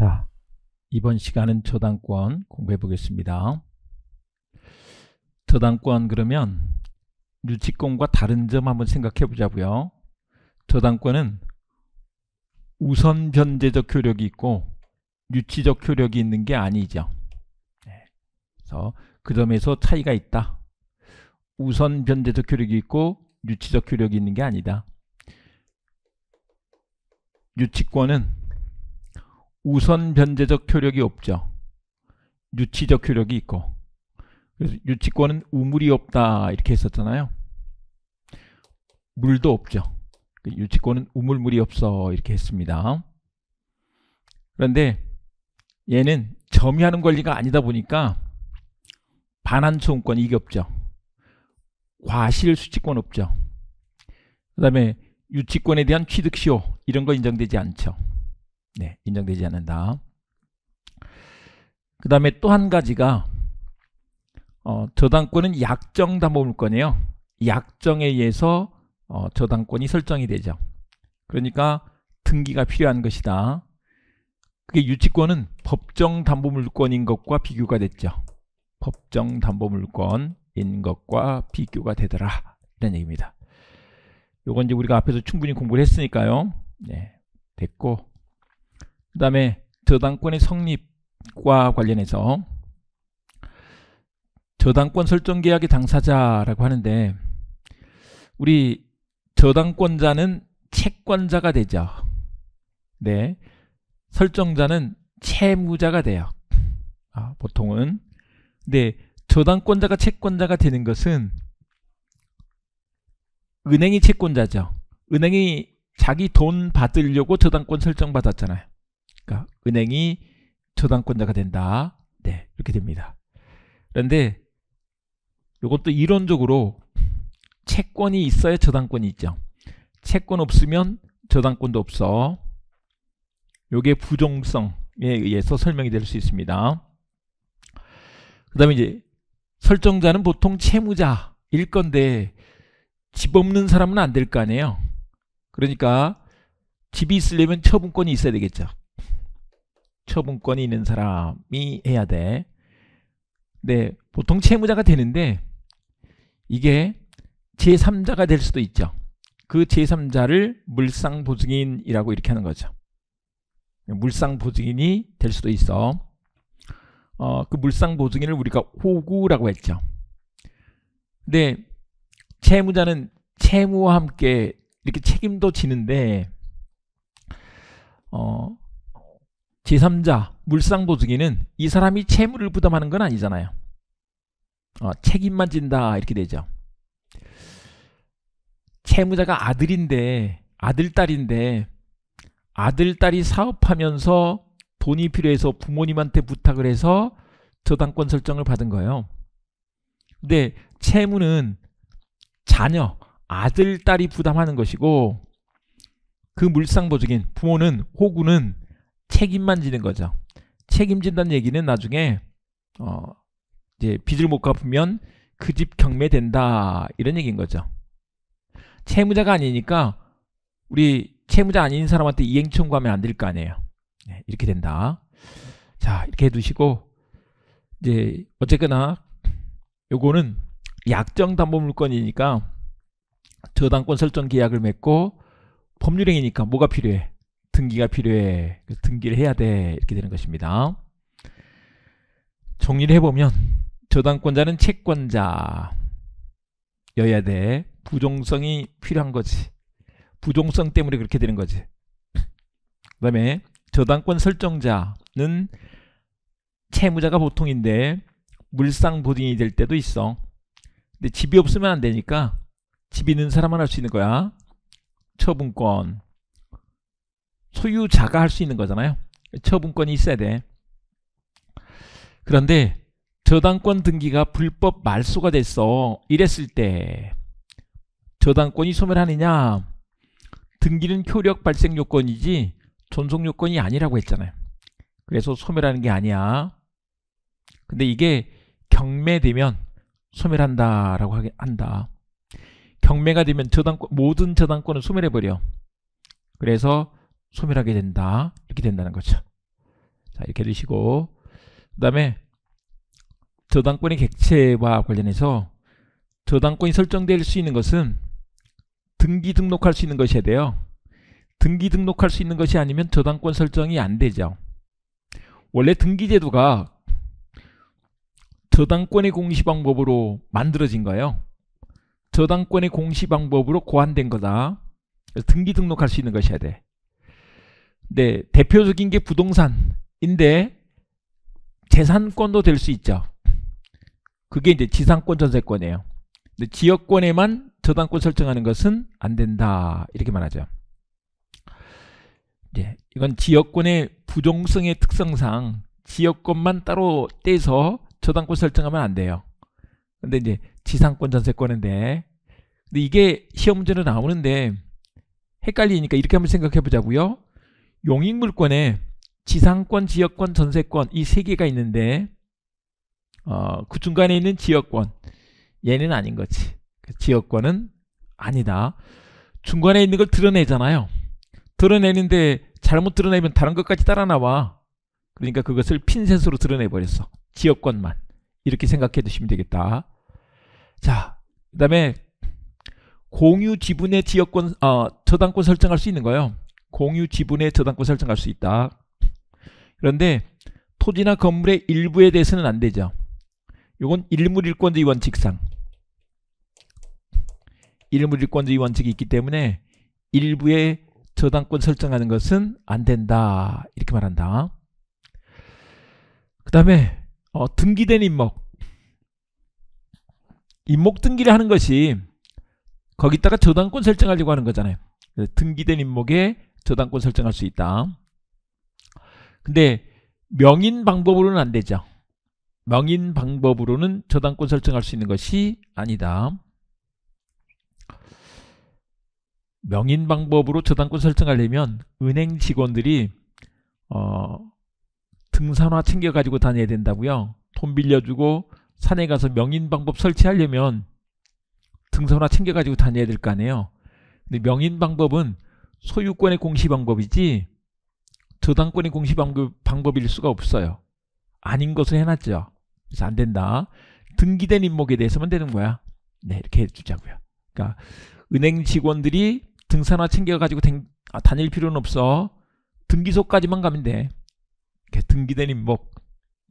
자, 이번 시간은 저당권 공부해 보겠습니다. 저당권 그러면 유치권과 다른 점 한번 생각해 보자고요. 저당권은 우선 변제적 효력이 있고 유치적 효력이 있는 게 아니죠. 네. 그래서 그 점에서 차이가 있다. 우선 변제적 효력이 있고 유치적 효력이 있는 게 아니다. 유치권은 우선 변제적 효력이 없죠. 유치적 효력이 있고 그래서 유치권은 우물이 없다 이렇게 했었잖아요. 물도 없죠. 그 유치권은 우물물이 없어 이렇게 했습니다. 그런데 얘는 점유하는 권리가 아니다 보니까 반환소음권 이게 없죠. 과실 수치권 없죠. 그 다음에 유치권에 대한 취득시효 이런 거 인정되지 않죠. 네, 인정되지 않는다. 그 다음에 또 한 가지가 어, 저당권은 약정 담보물권이에요. 약정에 의해서 어, 저당권이 설정이 되죠. 그러니까 등기가 필요한 것이다. 그게 유치권은 법정 담보물권인 것과 비교가 됐죠. 법정 담보물권인 것과 비교가 되더라. 이런 얘기입니다. 요건 이제 우리가 앞에서 충분히 공부를 했으니까요. 네, 됐고 그 다음에 저당권의 성립과 관련해서 저당권 설정계약의 당사자라고 하는데 우리 저당권자는 채권자가 되죠. 네, 설정자는 채무자가 돼요. 아, 보통은. 네. 저당권자가 채권자가 되는 것은 은행이 채권자죠. 은행이 자기 돈 받으려고 저당권 설정받았잖아요. 그러니까 은행이 저당권자가 된다. 네, 이렇게 됩니다. 그런데 이것도 이론적으로 채권이 있어야 저당권이 있죠. 채권 없으면 저당권도 없어. 요게 부정성에 의해서 설명이 될 수 있습니다. 그 다음에 이제 설정자는 보통 채무자일 건데 집 없는 사람은 안 될 거 아니에요. 그러니까 집이 있으려면 처분권이 있어야 되겠죠. 처분권이 있는 사람이 해야 돼. 네, 보통 채무자가 되는데 이게 제3자가 될 수도 있죠. 그 제3자를 물상보증인이라고 이렇게 하는 거죠. 물상보증인이 될 수도 있어. 어, 그 물상보증인을 우리가 호구라고 했죠. 근 채무자는 채무와 함께 이렇게 책임도 지는데 어, 제3자 물상보증인은 이 사람이 채무를 부담하는 건 아니잖아요. 어, 책임만 진다 이렇게 되죠. 채무자가 아들인데 아들 딸인데 아들 딸이 사업하면서 돈이 필요해서 부모님한테 부탁을 해서 저당권 설정을 받은 거예요. 근데 채무는 자녀 아들 딸이 부담하는 것이고 그 물상보증인 부모는 호구는 책임만 지는 거죠. 책임진다는 얘기는 나중에 어, 이제 빚을 못 갚으면 그 집 경매된다 이런 얘기인 거죠. 채무자가 아니니까 우리 채무자 아닌 사람한테 이행 청구하면 안 될 거 아니에요. 네, 이렇게 된다. 자 이렇게 해두시고 이제 어쨌거나 요거는 약정 담보 물건이니까 저당권 설정 계약을 맺고 법률행위니까 뭐가 필요해? 등기가 필요해. 그 등기를 해야 돼. 이렇게 되는 것입니다. 정리를 해보면 저당권자는 채권자여야 돼. 부종성이 필요한 거지. 부종성 때문에 그렇게 되는 거지. 그 다음에 저당권 설정자는 채무자가 보통인데 물상 보증이 될 때도 있어. 근데 집이 없으면 안 되니까 집 있는 사람만 할 수 있는 거야. 처분권. 소유자가 할 수 있는 거잖아요. 처분권이 있어야 돼. 그런데 저당권 등기가 불법 말소가 됐어. 이랬을 때 저당권이 소멸하느냐? 등기는 효력 발생 요건이지 존속 요건이 아니라고 했잖아요. 그래서 소멸하는 게 아니야. 근데 이게 경매되면 소멸한다라고 하게 한다. 경매가 되면 저당권 모든 저당권을 소멸해버려. 그래서 소멸하게 된다. 이렇게 된다는 거죠. 자, 이렇게 해주시고 그 다음에 저당권의 객체와 관련해서 저당권이 설정될 수 있는 것은 등기 등록할 수 있는 것이어야 돼요. 등기 등록할 수 있는 것이 아니면 저당권 설정이 안 되죠. 원래 등기제도가 저당권의 공시 방법으로 만들어진 거예요. 저당권의 공시 방법으로 고안된 거다. 등기 등록할 수 있는 것이어야 돼. 네, 대표적인 게 부동산인데 재산권도 될 수 있죠. 그게 이제 지상권 전세권이에요. 근데 지역권에만 저당권 설정하는 것은 안 된다. 이렇게 말하죠. 네, 이건 지역권의 부정성의 특성상 지역권만 따로 떼서 저당권 설정하면 안 돼요. 근데 이제 지상권 전세권인데 근데 이게 시험 문제로 나오는데 헷갈리니까 이렇게 한번 생각해 보자고요. 용익물권에 지상권, 지역권, 전세권 이 세 개가 있는데 어, 그 중간에 있는 지역권 얘는 아닌 거지. 그 지역권은 아니다. 중간에 있는 걸 드러내잖아요. 드러내는데 잘못 드러내면 다른 것까지 따라 나와. 그러니까 그것을 핀셋으로 드러내버렸어. 지역권만. 이렇게 생각해 두시면 되겠다. 자, 그 다음에 공유 지분의 지역권, 어, 저당권 설정할 수 있는 거예요. 공유 지분의 저당권 설정할 수 있다. 그런데 토지나 건물의 일부에 대해서는 안 되죠. 이건 일물일권주의 원칙상 일물일권주의 원칙이 있기 때문에 일부의 저당권 설정하는 것은 안 된다. 이렇게 말한다. 그 다음에 어, 등기된 임목임목 등기를 하는 것이 거기다가 저당권 설정하려고 하는 거잖아요. 등기된 임목에 저당권 설정할 수 있다. 근데 명인 방법으로는 안 되죠. 명인 방법으로는 저당권 설정할 수 있는 것이 아니다. 명인 방법으로 저당권 설정하려면 은행 직원들이 어, 등산화 챙겨가지고 다녀야 된다고요. 돈 빌려주고 산에 가서 명인 방법 설치하려면 등산화 챙겨가지고 다녀야 될 거 아니에요. 근데 명인 방법은 소유권의 공시 방법이지 저당권의 공시 방법, 방법일 수가 없어요. 아닌 것을 해놨죠. 그래서 안 된다. 등기된 임목에 대해서만 되는 거야. 네, 이렇게 해주자고요. 그러니까 은행 직원들이 등산화 챙겨가지고 댕, 아, 다닐 필요는 없어. 등기소까지만 가면 돼. 이렇게 등기된 임목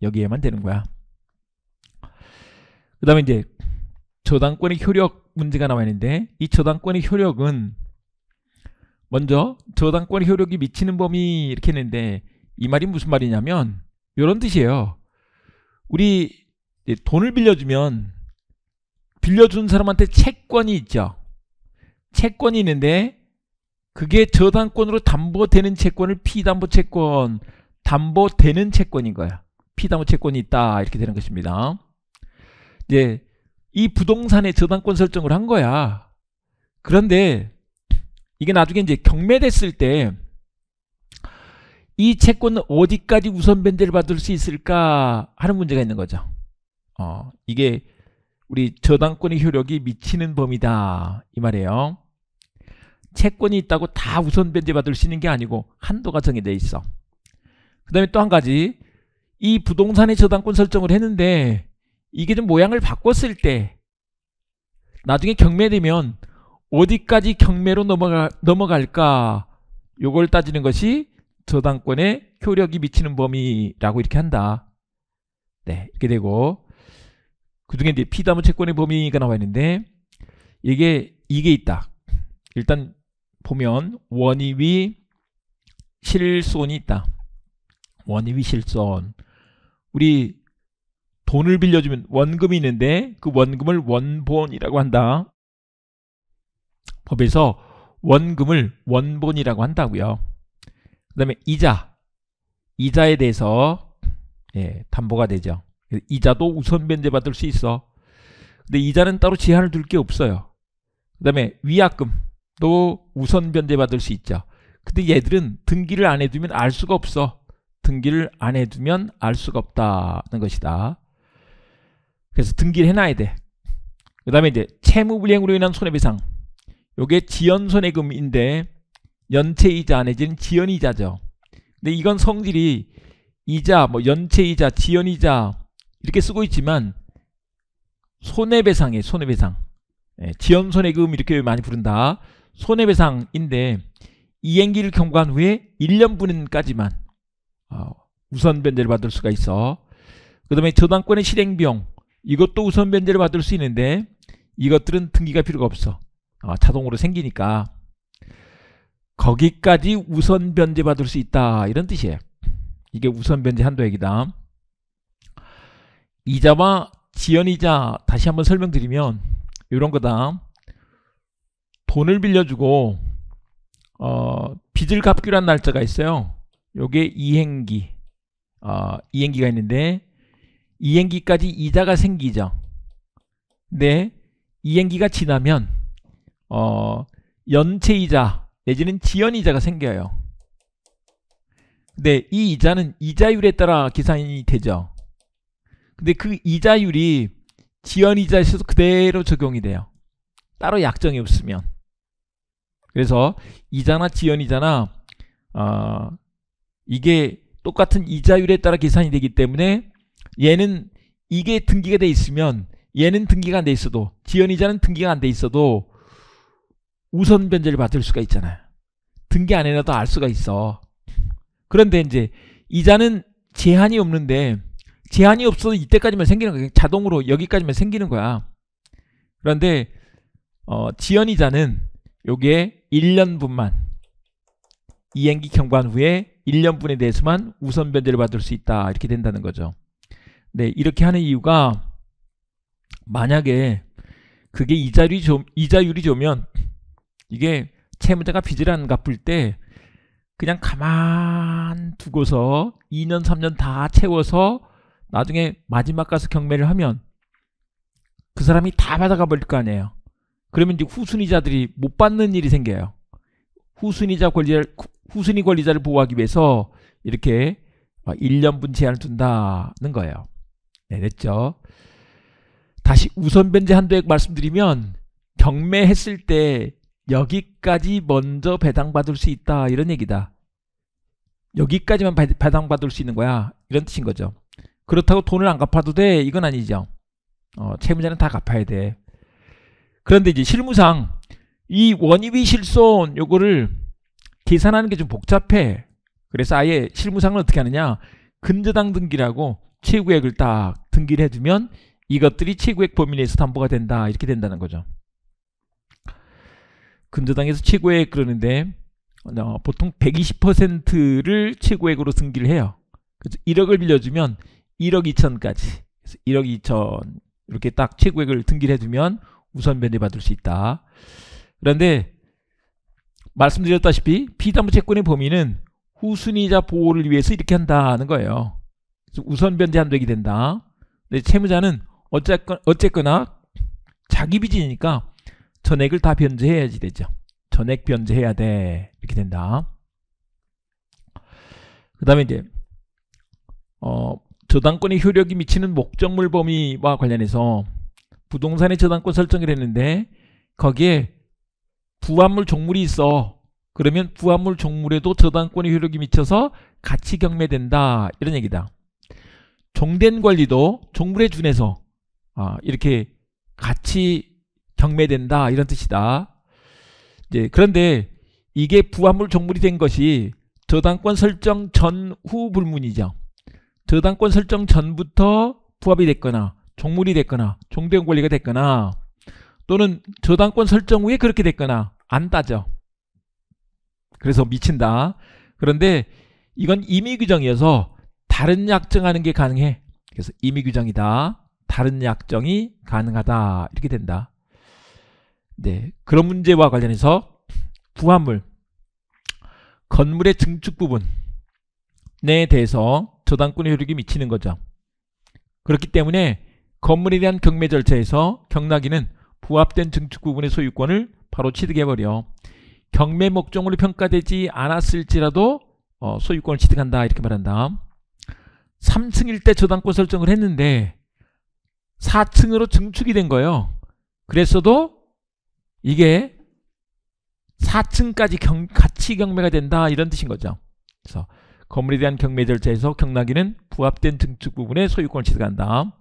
여기에만 되는 거야. 그 다음에 이제 저당권의 효력 문제가 나와 있는데 이 저당권의 효력은 먼저 저당권 효력이 미치는 범위 이렇게 했는데 이 말이 무슨 말이냐면 이런 뜻이에요. 우리 돈을 빌려주면 빌려준 사람한테 채권이 있죠. 채권이 있는데 그게 저당권으로 담보되는 채권을 피담보 채권, 담보되는 채권인 거야. 피담보 채권이 있다 이렇게 되는 것입니다. 이제 이 부동산에 저당권 설정을 한 거야. 그런데 이게 나중에 이제 경매됐을 때 이 채권은 어디까지 우선변제를 받을 수 있을까 하는 문제가 있는 거죠. 어, 이게 우리 저당권의 효력이 미치는 범위다 이 말이에요. 채권이 있다고 다 우선변제 받을 수 있는 게 아니고 한도가 정해져 있어. 그 다음에 또 한 가지 이 부동산의 저당권 설정을 했는데 이게 좀 모양을 바꿨을 때 나중에 경매되면 어디까지 경매로 넘어가, 넘어갈까? 요걸 따지는 것이 저당권의 효력이 미치는 범위라고 이렇게 한다. 네, 이렇게 되고 그 중에 이제 피담은 채권의 범위가 나와 있는데 이게 이게 있다. 일단 보면 원위 실손이 있다. 원위 실손. 우리 돈을 빌려주면 원금이 있는데 그 원금을 원본이라고 한다. 법에서 원금을 원본이라고 한다고요. 그 다음에 이자, 이자에 대해서 예, 담보가 되죠. 이자도 우선 변제받을 수 있어. 근데 이자는 따로 제한을 둘 게 없어요. 그 다음에 위약금도 우선 변제받을 수 있죠. 근데 얘들은 등기를 안 해두면 알 수가 없어. 등기를 안 해두면 알 수가 없다는 것이다. 그래서 등기를 해놔야 돼. 그 다음에 이제 채무불이행으로 인한 손해배상. 요게 지연 손해금인데 연체이자 내지는 지연이자죠. 근데 이건 성질이 이자, 뭐 연체이자, 지연이자 이렇게 쓰고 있지만 손해배상에 손해배상. 예, 지연 손해금 이렇게 많이 부른다. 손해배상인데 이행기를 경과한 후에 1년분까지만 어, 우선 변제를 받을 수가 있어. 그 다음에 저당권의 실행비용 이것도 우선 변제를 받을 수 있는데 이것들은 등기가 필요가 없어. 어, 자동으로 생기니까 거기까지 우선 변제 받을 수 있다 이런 뜻이에요 이게 우선 변제 한도액이다 이자와 지연이자 다시 한번 설명드리면 이런 거다 돈을 빌려주고 어, 빚을 갚기로 한 날짜가 있어요 요게 이행기 어, 이행기가 있는데 이행기까지 이자가 생기죠 근 이행기가 지나면 어, 연체이자 내지는 지연이자가 생겨요. 근데 이 이자는 이자율에 따라 계산이 되죠. 근데 그 이자율이 지연이자에서 그대로 적용이 돼요. 따로 약정이 없으면. 그래서 이자나 지연이자나 어, 이게 똑같은 이자율에 따라 계산이 되기 때문에 얘는 이게 등기가 돼 있으면 얘는 등기가 안 돼 있어도 지연이자는 등기가 안 돼 있어도 우선 변제를 받을 수가 있잖아요. 등기 안에라도 알 수가 있어. 그런데 이제 이자는 제한이 없는데 제한이 없어도 이때까지만 생기는 거야. 자동으로 여기까지만 생기는 거야. 그런데 어, 지연이자는 요게 1년분만 이행기 경관 후에 1년분에 대해서만 우선 변제를 받을 수 있다. 이렇게 된다는 거죠. 네, 이렇게 하는 이유가 만약에 그게 이자율이 좀 이자율이 좋으면 이게 채무자가 빚을 안 갚을 때 그냥 가만 두고서 2년 3년 다 채워서 나중에 마지막 가서 경매를 하면 그 사람이 다 받아가 버릴 거 아니에요. 그러면 이제 후순위자들이 못 받는 일이 생겨요. 후순위자 권리를 후순위 권리자를 보호하기 위해서 이렇게 1년분 제한을 둔다는 거예요. 네, 됐죠? 다시 우선 변제 한도액 말씀드리면 경매했을 때 여기까지 먼저 배당받을 수 있다 이런 얘기다. 여기까지만 배당받을 수 있는 거야 이런 뜻인 거죠. 그렇다고 돈을 안 갚아도 돼 이건 아니죠. 어, 채무자는 다 갚아야 돼. 그런데 이제 실무상 이 원입이 실손 요거를 계산하는 게 좀 복잡해. 그래서 아예 실무상은 어떻게 하느냐 근저당 등기라고 최고액을 딱 등기를 해주면 이것들이 최고액 범위 내에서 담보가 된다 이렇게 된다는 거죠. 근저당에서 최고액 그러는데 어, 보통 120%를 최고액으로 승기를 해요. 그래서 1억을 빌려주면 1억 2천까지 그래서 1억 2천 이렇게 딱 최고액을 등기를 해주면 우선 면제받을 수 있다. 그런데 말씀드렸다시피 피담보 채권의 범위는 후순위자 보호를 위해서 이렇게 한다는 거예요. 그래서 우선 변제 한도이 된다. 근데 채무자는 어쨌거나, 어쨌거나 자기 빚이니까 전액을 다 변제해야지 되죠. 전액 변제해야 돼. 이렇게 된다. 그 다음에 이제 어, 저당권의 효력이 미치는 목적물 범위와 관련해서 부동산의 저당권 설정을 했는데 거기에 부합물 종물이 있어. 그러면 부합물 종물에도 저당권의 효력이 미쳐서 같이 경매된다. 이런 얘기다. 종된 권리도 종물에 준해서 아, 이렇게 같이 경매된다 이런 뜻이다. 이제 그런데 이게 부합물 종물이 된 것이 저당권 설정 전후 불문이죠. 저당권 설정 전부터 부합이 됐거나 종물이 됐거나 종대용 권리가 됐거나 또는 저당권 설정 후에 그렇게 됐거나 안 따져. 그래서 미친다. 그런데 이건 임의 규정이어서 다른 약정하는 게 가능해. 그래서 임의 규정이다. 다른 약정이 가능하다. 이렇게 된다. 네, 그런 문제와 관련해서 부합물 건물의 증축 부분에 대해서 저당권의 효력이 미치는 거죠. 그렇기 때문에 건물에 대한 경매 절차에서 경락인은 부합된 증축 부분의 소유권을 바로 취득해버려 경매 목적으로 평가되지 않았을지라도 어, 소유권을 취득한다 이렇게 말한다. 3층일 때 저당권 설정을 했는데 4층으로 증축이 된 거예요. 그랬어도 이게 4층까지 경, 같이 경매가 된다 이런 뜻인 거죠. 그래서 건물에 대한 경매 절차에서 경락이는 부합된 증축 부분에 소유권을 취득한다.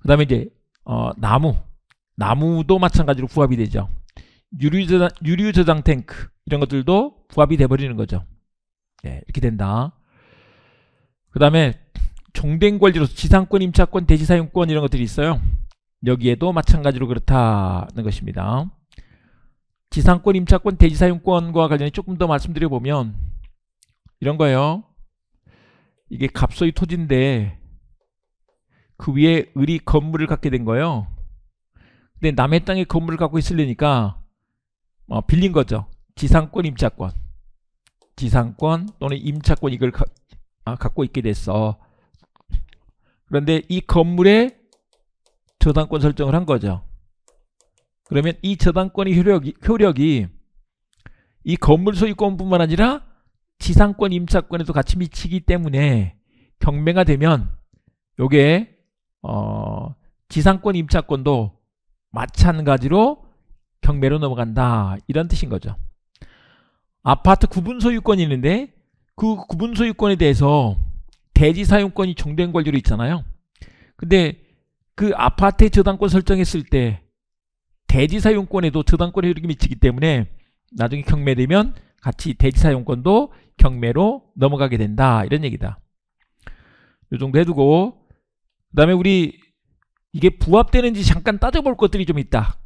그 다음에 이제 어, 나무 나무도 마찬가지로 부합이 되죠. 유류저장, 유류저장 탱크 이런 것들도 부합이 돼버리는 거죠. 네, 이렇게 된다. 그 다음에 종된 권리로서 지상권, 임차권, 대지사용권 이런 것들이 있어요. 여기에도 마찬가지로 그렇다는 것입니다. 지상권, 임차권, 대지사용권과 관련해 조금 더 말씀드려보면 이런 거예요. 이게 갑소의 토지인데 그 위에 을이 건물을 갖게 된 거예요. 근데 남의 땅에 건물을 갖고 있으려니까 어, 빌린 거죠. 지상권, 임차권. 지상권 또는 임차권 이걸 가, 아, 갖고 있게 됐어. 그런데 이 건물에 저당권 설정을 한 거죠. 그러면 이 저당권의 효력이, 효력이 이 건물 소유권뿐만 아니라 지상권 임차권에도 같이 미치기 때문에 경매가 되면 요게 어, 지상권 임차권도 마찬가지로 경매로 넘어간다 이런 뜻인 거죠 아파트 구분 소유권이 있는데 그 구분 소유권에 대해서 대지 사용권이 종된 권리로 있잖아요 근데 그 아파트의 저당권 설정했을 때 대지사용권에도 저당권의 효력이 미치기 때문에 나중에 경매되면 같이 대지사용권도 경매로 넘어가게 된다 이런 얘기다 요 정도 해두고 그 다음에 우리 이게 부합되는지 잠깐 따져볼 것들이 좀 있다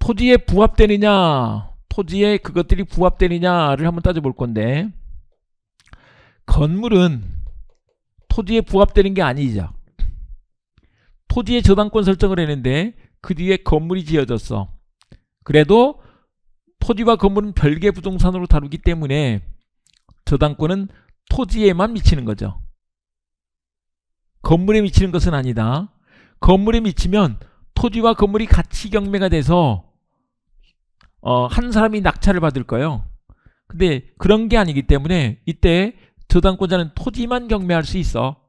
토지에 부합되느냐 토지에 그것들이 부합되느냐를 한번 따져볼 건데 건물은 토지에 부합되는 게 아니죠 토지의 저당권 설정을 했는데 그 뒤에 건물이 지어졌어. 그래도 토지와 건물은 별개 부동산으로 다루기 때문에 저당권은 토지에만 미치는 거죠. 건물에 미치는 것은 아니다. 건물에 미치면 토지와 건물이 같이 경매가 돼서 어, 한 사람이 낙찰을 받을 거예요. 근데 그런 게 아니기 때문에 이때 저당권자는 토지만 경매할 수 있어.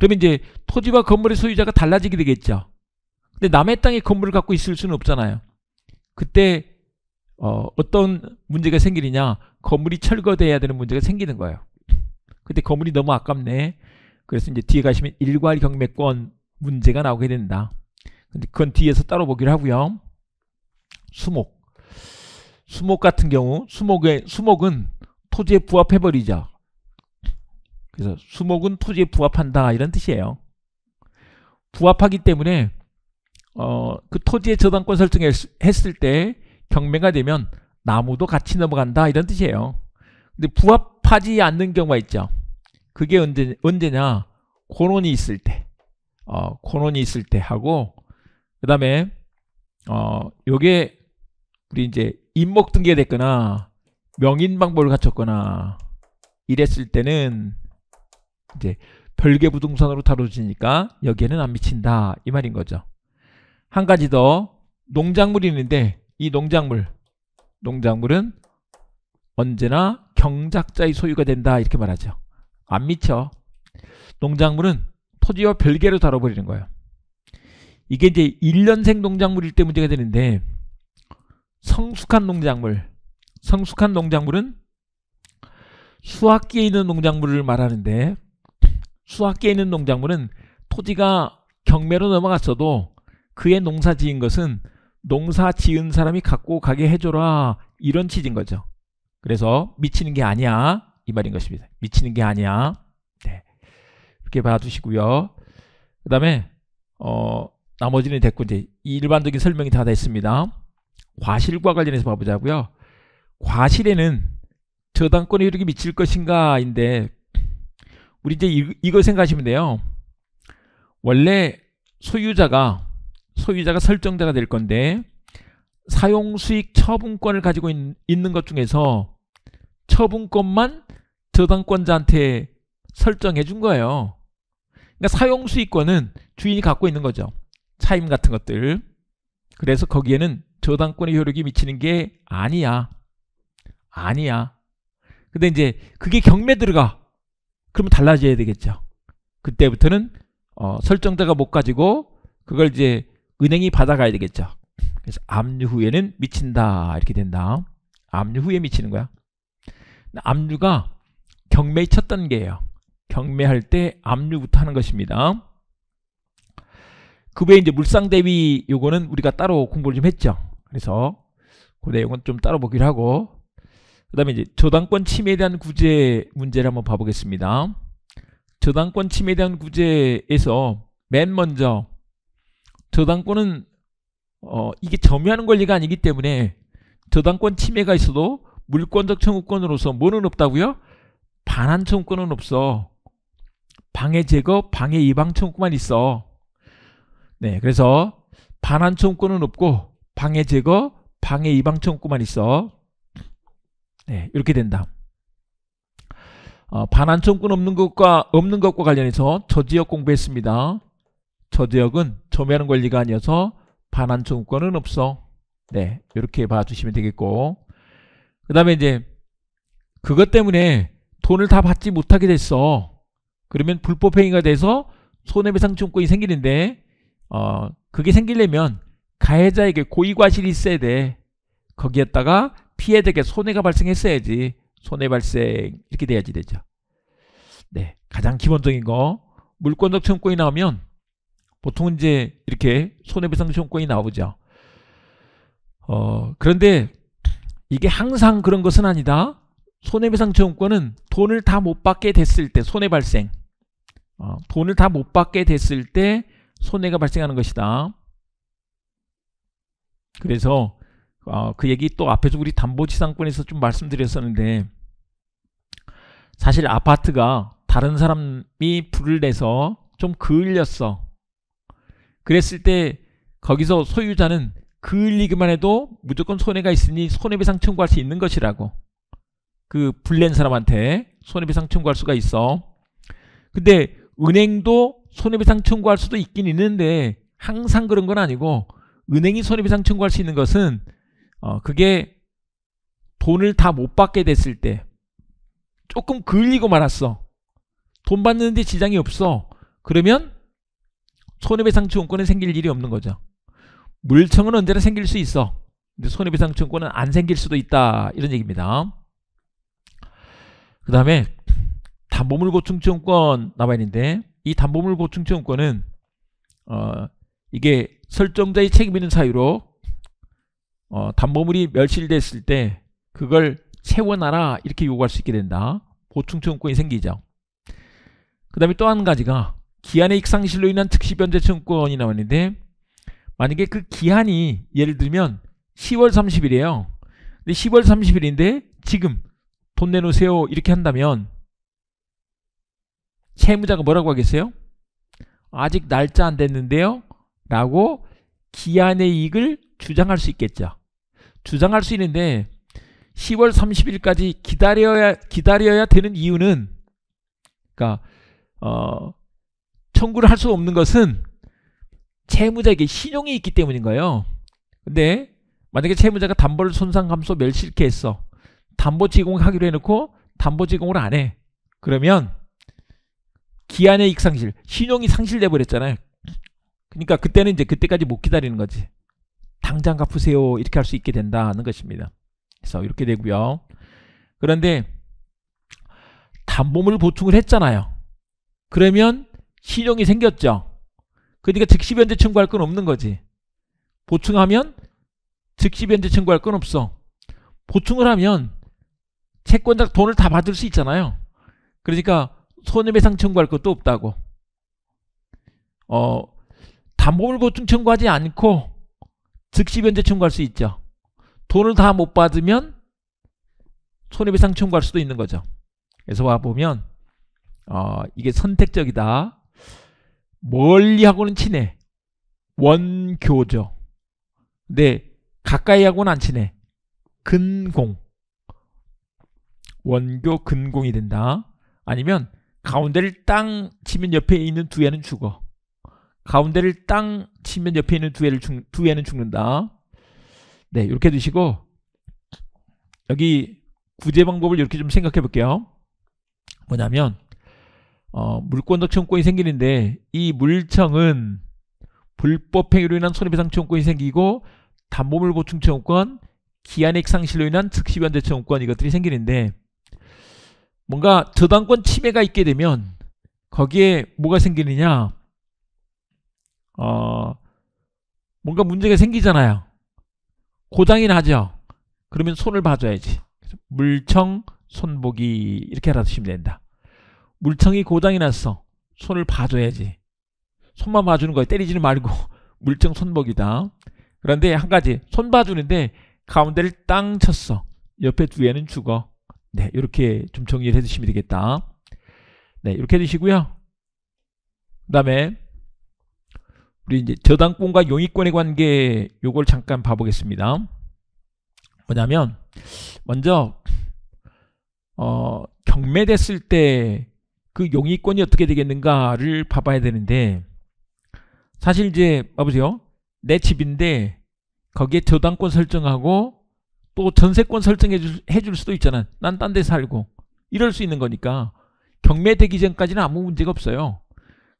그러면 이제 토지와 건물의 소유자가 달라지게 되겠죠. 근데 남의 땅에 건물을 갖고 있을 수는 없잖아요. 그때 어, 어떤 문제가 생기느냐 건물이 철거돼야 되는 문제가 생기는 거예요. 그때 건물이 너무 아깝네. 그래서 이제 뒤에 가시면 일괄 경매권 문제가 나오게 된다. 근데 그건 뒤에서 따로 보기로 하고요. 수목. 수목 같은 경우 수목의 수목은 토지에 부합해버리죠. 그래서 수목은 토지에 부합한다 이런 뜻이에요. 부합하기 때문에 어, 그 토지의 저당권 설정했을 때 경매가 되면 나무도 같이 넘어간다 이런 뜻이에요. 근데 부합하지 않는 경우가 있죠. 그게 언제, 언제냐? 고론이 있을 때. 어, 고론이 있을 때 하고 그 다음에 어, 요게 우리 이제 임목 등기가 됐거나 명인 방법을 갖췄거나 이랬을 때는 이제 별개 부동산으로 다뤄지니까 여기에는 안 미친다 이 말인 거죠. 한 가지 더 농작물이 있는데 이 농작물 농작물은 언제나 경작자의 소유가 된다 이렇게 말하죠. 안 미쳐. 농작물은 토지와 별개로 다뤄버리는 거예요. 이게 이제 1년생 농작물일 때 문제가 되는데 성숙한 농작물 성숙한 농작물은 수확기에 있는 농작물을 말하는데 수확계에 있는 농작물은 토지가 경매로 넘어갔어도 그의 농사 지은 것은 농사 지은 사람이 갖고 가게 해줘라 이런 취지인 거죠. 그래서 미치는 게 아니야 이 말인 것입니다. 미치는 게 아니야. 네. 이렇게 봐주시고요. 그 다음에 어, 나머지는 됐고 이제 일반적인 설명이 다 됐습니다. 과실과 관련해서 봐보자고요. 과실에는 저당권에 이렇게 미칠 것인가인데 우리 이제 이, 걸 생각하시면 돼요. 원래 소유자가 소유자가 설정자가 될 건데 사용 수익 처분권을 가지고 있는 것 중에서 처분권만 저당권자한테 설정해 준 거예요. 그러니까 사용 수익권은 주인이 갖고 있는 거죠. 차임 같은 것들. 그래서 거기에는 저당권의 효력이 미치는 게 아니야. 아니야. 근데 이제 그게 경매 들어가. 그러면 달라져야 되겠죠. 그때부터는 어, 설정자가 못 가지고 그걸 이제 은행이 받아가야 되겠죠. 그래서 압류 후에는 미친다 이렇게 된다. 압류 후에 미치는 거야. 압류가 경매의 첫 단계예요. 경매할 때 압류부터 하는 것입니다. 그 외에 이제 물상대비 요거는 우리가 따로 공부를 좀 했죠. 그래서 그 내용은 좀 따로 보기로 하고 그 다음에 이제 저당권 침해에 대한 구제 문제를 한번 봐보겠습니다. 저당권 침해에 대한 구제에서 맨 먼저 저당권은 어, 이게 점유하는 권리가 아니기 때문에 저당권 침해가 있어도 물권적 청구권으로서 뭐는 없다고요? 반환 청구권은 없어. 방해 제거, 방해 예방 청구만 있어. 네, 그래서 반환 청구권은 없고 방해 제거, 방해 예방 청구만 있어. 네, 이렇게 된다. 어, 반환청권 구 없는 것과 없는 것과 관련해서 저지역 공부했습니다. 저지역은 점유하는 권리가 아니어서 반환청권은 구 없어. 네, 이렇게 봐주시면 되겠고 그 다음에 이제 그것 때문에 돈을 다 받지 못하게 됐어. 그러면 불법행위가 돼서 손해배상청구권이 생기는데 어, 그게 생기려면 가해자에게 고의과실이 있어야 돼. 거기에다가 피해자에게 손해가 발생했어야지 손해 발생 이렇게 돼야지 되죠. 네, 가장 기본적인 거 물권적 청권이 나오면 보통 이제 이렇게 손해배상 청권이 나오죠. 어, 그런데 이게 항상 그런 것은 아니다. 손해배상 청권은 돈을 다 못 받게 됐을 때 손해 발생, 어, 돈을 다 못 받게 됐을 때 손해가 발생하는 것이다. 그래서 어, 그 얘기 또 앞에서 우리 담보지상권에서 좀 말씀드렸었는데 사실 아파트가 다른 사람이 불을 내서 좀 그을렸어. 그랬을 때 거기서 소유자는 그을리기만 해도 무조건 손해가 있으니 손해배상 청구할 수 있는 것이라고. 그 불낸 사람한테 손해배상 청구할 수가 있어. 근데 은행도 손해배상 청구할 수도 있긴 있는데 항상 그런 건 아니고 은행이 손해배상 청구할 수 있는 것은 어, 그게 돈을 다 못 받게 됐을 때 조금 그리고 말았어. 돈 받는데 지장이 없어. 그러면 손해배상 청구권은 생길 일이 없는 거죠. 물청은 언제나 생길 수 있어. 근데 손해배상 청구권은 안 생길 수도 있다. 이런 얘기입니다. 그 다음에 담보물 보충 청구권 나와 있는데 이 담보물 보충 청구권은 어, 이게 설정자의 책임 있는 사유로 어, 담보물이 멸실됐을 때 그걸 채워놔라 이렇게 요구할 수 있게 된다. 보충청구권이 생기죠. 그 다음에 또 한 가지가 기한의 익상실로 인한 즉시변제청구권이 나왔는데 만약에 그 기한이 예를 들면 10월 30일이에요. 근데 10월 30일인데 지금 돈 내놓으세요 이렇게 한다면 채무자가 뭐라고 하겠어요? 아직 날짜 안 됐는데요? 라고 기한의 이익을 주장할 수 있겠죠. 주장할 수 있는데 10월 30일까지 기다려야 기다려야 되는 이유는 그러니까 어, 청구를 할 수 없는 것은 채무자에게 신용이 있기 때문인 거예요. 근데 만약에 채무자가 담보를 손상 감소 멸실케 했어. 담보 제공하기로 해놓고 담보 제공을 안 해. 그러면 기한의 익상실, 신용이 상실돼 버렸잖아요. 그러니까 그때는 이제 그때까지 못 기다리는 거지. 당장 갚으세요 이렇게 할 수 있게 된다는 것입니다. 그래서 이렇게 되고요. 그런데 담보물 보충을 했잖아요. 그러면 신용이 생겼죠. 그러니까 즉시 변제 청구할 건 없는 거지. 보충하면 즉시 변제 청구할 건 없어. 보충을 하면 채권자 돈을 다 받을 수 있잖아요. 그러니까 손해배상 청구할 것도 없다고. 어, 담보물 보충 청구하지 않고 즉시 면제 청구할 수 있죠. 돈을 다 못 받으면 손해배상 청구할 수도 있는 거죠. 그래서 와보면 어, 이게 선택적이다. 멀리하고는 친해. 원교죠. 근데 네, 가까이하고는 안 친해. 근공. 원교 근공이 된다. 아니면 가운데를 땅 치면 옆에 있는 두 애는 죽어. 가운데를 땅 치면 옆에 있는 두 애를 죽, 두 애는 죽는다. 네, 이렇게 드시고 여기 구제 방법을 이렇게 좀 생각해 볼게요. 뭐냐면 어, 물권적 청구권이 생기는데 이 물청은 불법 행위로 인한 손해배상 청구권이 생기고 담보물 보충 청구권, 기한액 상실로 인한 즉시 변제 청구권 이것들이 생기는데 뭔가 저당권 침해가 있게 되면 거기에 뭐가 생기느냐 어, 뭔가 문제가 생기잖아요. 고장이 나죠. 그러면 손을 봐줘야지. 물청, 손보기 이렇게 알아두시면 된다. 물청이 고장이 났어. 손을 봐줘야지. 손만 봐주는 거야. 때리지는 말고 물청 손보기다. 그런데 한 가지 손 봐주는데 가운데를 땅 쳤어. 옆에 두 개는 죽어. 네, 이렇게 좀 정리를 해주시면 되겠다. 네, 이렇게 해주시고요. 그 다음에 우리 이제 저당권과 용의권의 관계 요걸 잠깐 봐보겠습니다. 뭐냐면 먼저 어, 경매됐을 때 그 용의권이 어떻게 되겠는가를 봐봐야 되는데 사실 이제 봐보세요. 내 집인데 거기에 저당권 설정하고 또 전세권 설정해 줄, 해줄 수도 있잖아. 난딴 데 살고 이럴 수 있는 거니까 경매되기 전까지는 아무 문제가 없어요.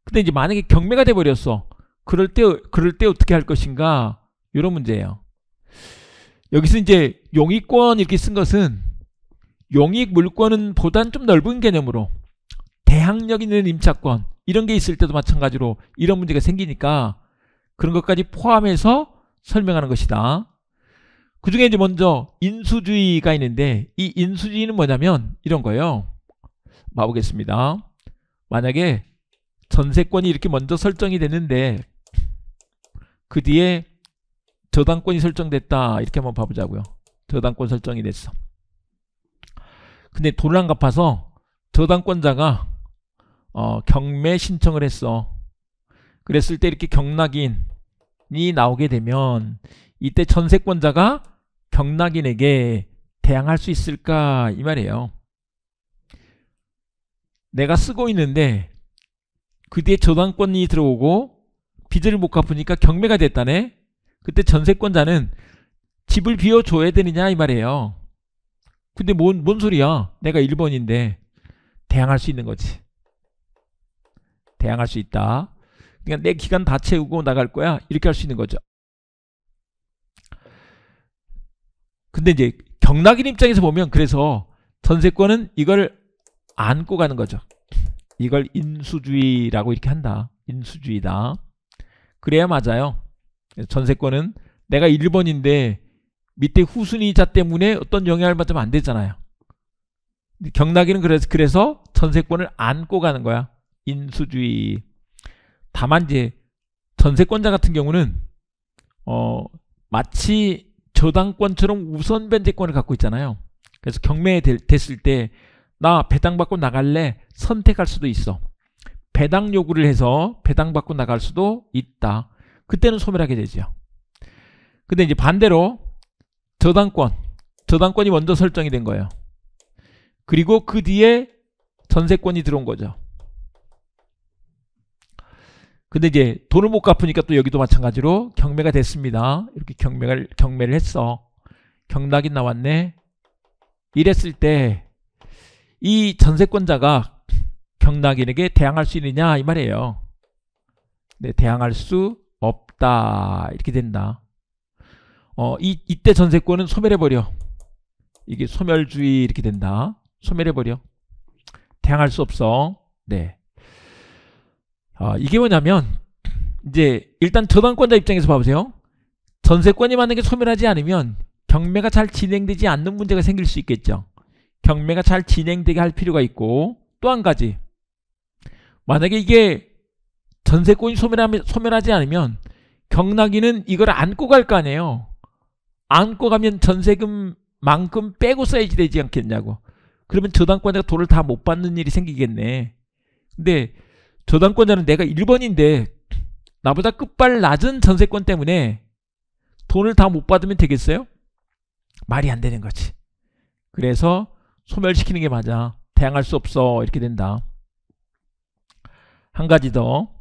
근데 이제 만약에 경매가 돼버렸어. 그럴 때 그럴 때 어떻게 할 것인가 이런 문제예요. 여기서 이제 용익권 이렇게 쓴 것은 용익 물권은 보단 좀 넓은 개념으로 대항력 있는 임차권 이런 게 있을 때도 마찬가지로 이런 문제가 생기니까 그런 것까지 포함해서 설명하는 것이다. 그 중에 이제 먼저 인수주의가 있는데 이 인수주의는 뭐냐면 이런 거예요. 봐보겠습니다. 만약에 전세권이 이렇게 먼저 설정이 됐는데 그 뒤에 저당권이 설정됐다 이렇게 한번 봐보자고요 저당권 설정이 됐어 근데 돈을 안 갚아서 저당권자가 어, 경매 신청을 했어 그랬을 때 이렇게 경락인이 나오게 되면 이때 전세권자가 경락인에게 대항할 수 있을까 이 말이에요 내가 쓰고 있는데 그 뒤에 저당권이 들어오고 빚을 못 갚으니까 경매가 됐다네. 그때 전세권자는 집을 비워줘야 되느냐 이 말이에요. 근데 뭔, 뭔 소리야? 내가 1번인데 대항할 수 있는 거지. 대항할 수 있다. 그러니까 내 기간 다 채우고 나갈 거야. 이렇게 할 수 있는 거죠. 근데 이제 경락인 입장에서 보면 그래서 전세권은 이걸 안고 가는 거죠. 이걸 인수주의라고 이렇게 한다. 인수주의다. 그래야 맞아요. 전세권은 내가 1번인데 밑에 후순위자 때문에 어떤 영향을 받으면 안 되잖아요. 경락이는 그래서, 그래서 전세권을 안고 가는 거야. 인수주의. 다만 이제 전세권자 같은 경우는 어, 마치 저당권처럼 우선 변제권을 갖고 있잖아요. 그래서 경매 에 됐을 때 나 배당받고 나갈래 선택할 수도 있어. 배당 요구를 해서 배당받고 나갈 수도 있다. 그때는 소멸하게 되죠. 근데 이제 반대로 저당권, 저당권이 먼저 설정이 된 거예요. 그리고 그 뒤에 전세권이 들어온 거죠. 근데 이제 돈을 못 갚으니까 또 여기도 마찬가지로 경매가 됐습니다. 이렇게 경매를, 경매를 했어. 경락이 나왔네. 이랬을 때 이 전세권자가 경락인에게 대항할 수 있느냐 이 말이에요. 네, 대항할 수 없다 이렇게 된다. 어, 이 이때 전세권은 소멸해 버려. 이게 소멸주의 이렇게 된다. 소멸해 버려. 대항할 수 없어. 네. 어, 이게 뭐냐면 이제 일단 저당권자 입장에서 봐보세요. 전세권이 만약에 소멸하지 않으면 경매가 잘 진행되지 않는 문제가 생길 수 있겠죠. 경매가 잘 진행되게 할 필요가 있고 또 한 가지 만약에 이게 전세권이 소멸하, 지 않으면 경락이는 이걸 안고 갈 거 아니에요. 안고 가면 전세금만큼 빼고 써야지 되지 않겠냐고. 그러면 저당권자가 돈을 다 못 받는 일이 생기겠네. 근데 저당권자는 내가 1번인데 나보다 끝발 낮은 전세권 때문에 돈을 다 못 받으면 되겠어요? 말이 안 되는 거지. 그래서 소멸시키는 게 맞아. 대항할 수 없어. 이렇게 된다. 한 가지 더.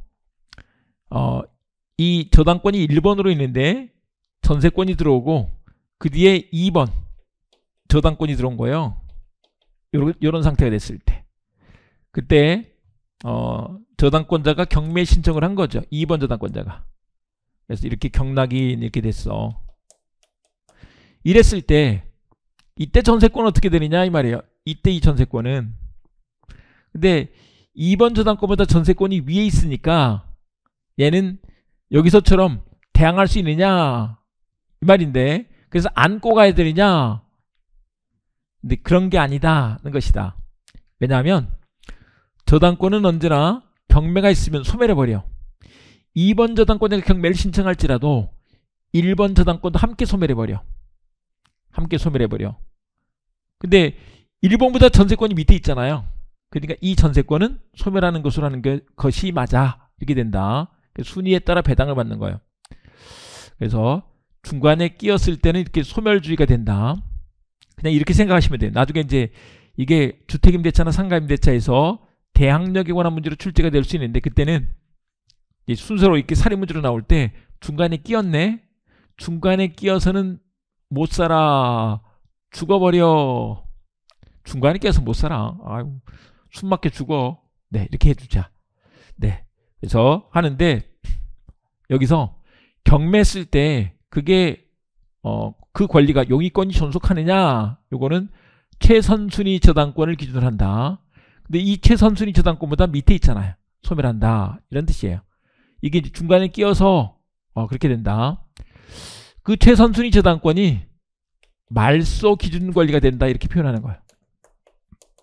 어, 이 저당권이 1번으로 있는데 전세권이 들어오고 그 뒤에 2번 저당권이 들어온 거예요. 이런 상태가 됐을 때. 그때 어, 저당권자가 경매 신청을 한 거죠. 2번 저당권자가. 그래서 이렇게 경락이 이렇게 됐어. 이랬을 때 이때 전세권은 어떻게 되느냐 이 말이에요. 이때 이 전세권은 근데 2번 저당권보다 전세권이 위에 있으니까 얘는 여기서처럼 대항할 수 있느냐 이 말인데 그래서 안고 가야 되느냐 근데 그런 게 아니다는 것이다 왜냐하면 저당권은 언제나 경매가 있으면 소멸해 버려 2번 저당권에게 경매를 신청할지라도 1번 저당권도 함께 소멸해 버려 함께 소멸해 버려 근데 1번보다 전세권이 밑에 있잖아요 그러니까 이 전세권은 소멸하는 것으로 하는 게, 그 것이 맞아 이렇게 된다 그 순위에 따라 배당을 받는 거예요 그래서 중간에 끼었을 때는 이렇게 소멸주의가 된다 그냥 이렇게 생각하시면 돼요 나중에 이제 이게 주택임대차나 상가임대차에서 대항력에 관한 문제로 출제가 될 수 있는데 그때는 순서로 이렇게 살인문제로 나올 때 중간에 끼었네 중간에 끼어서는 못 살아 죽어버려 중간에 끼어서 못 살아 아유 숨막혀 죽어. 네, 이렇게 해주자. 네. 그래서 하는데 여기서 경매했을 때 그게 어, 그 권리가 용의권이 존속하느냐 요거는 최선순위 저당권을 기준으로 한다. 근데 이 최선순위 저당권보다 밑에 있잖아요. 소멸한다. 이런 뜻이에요. 이게 중간에 끼어서 어, 그렇게 된다. 그 최선순위 저당권이 말소 기준 권리가 된다 이렇게 표현하는 거예요.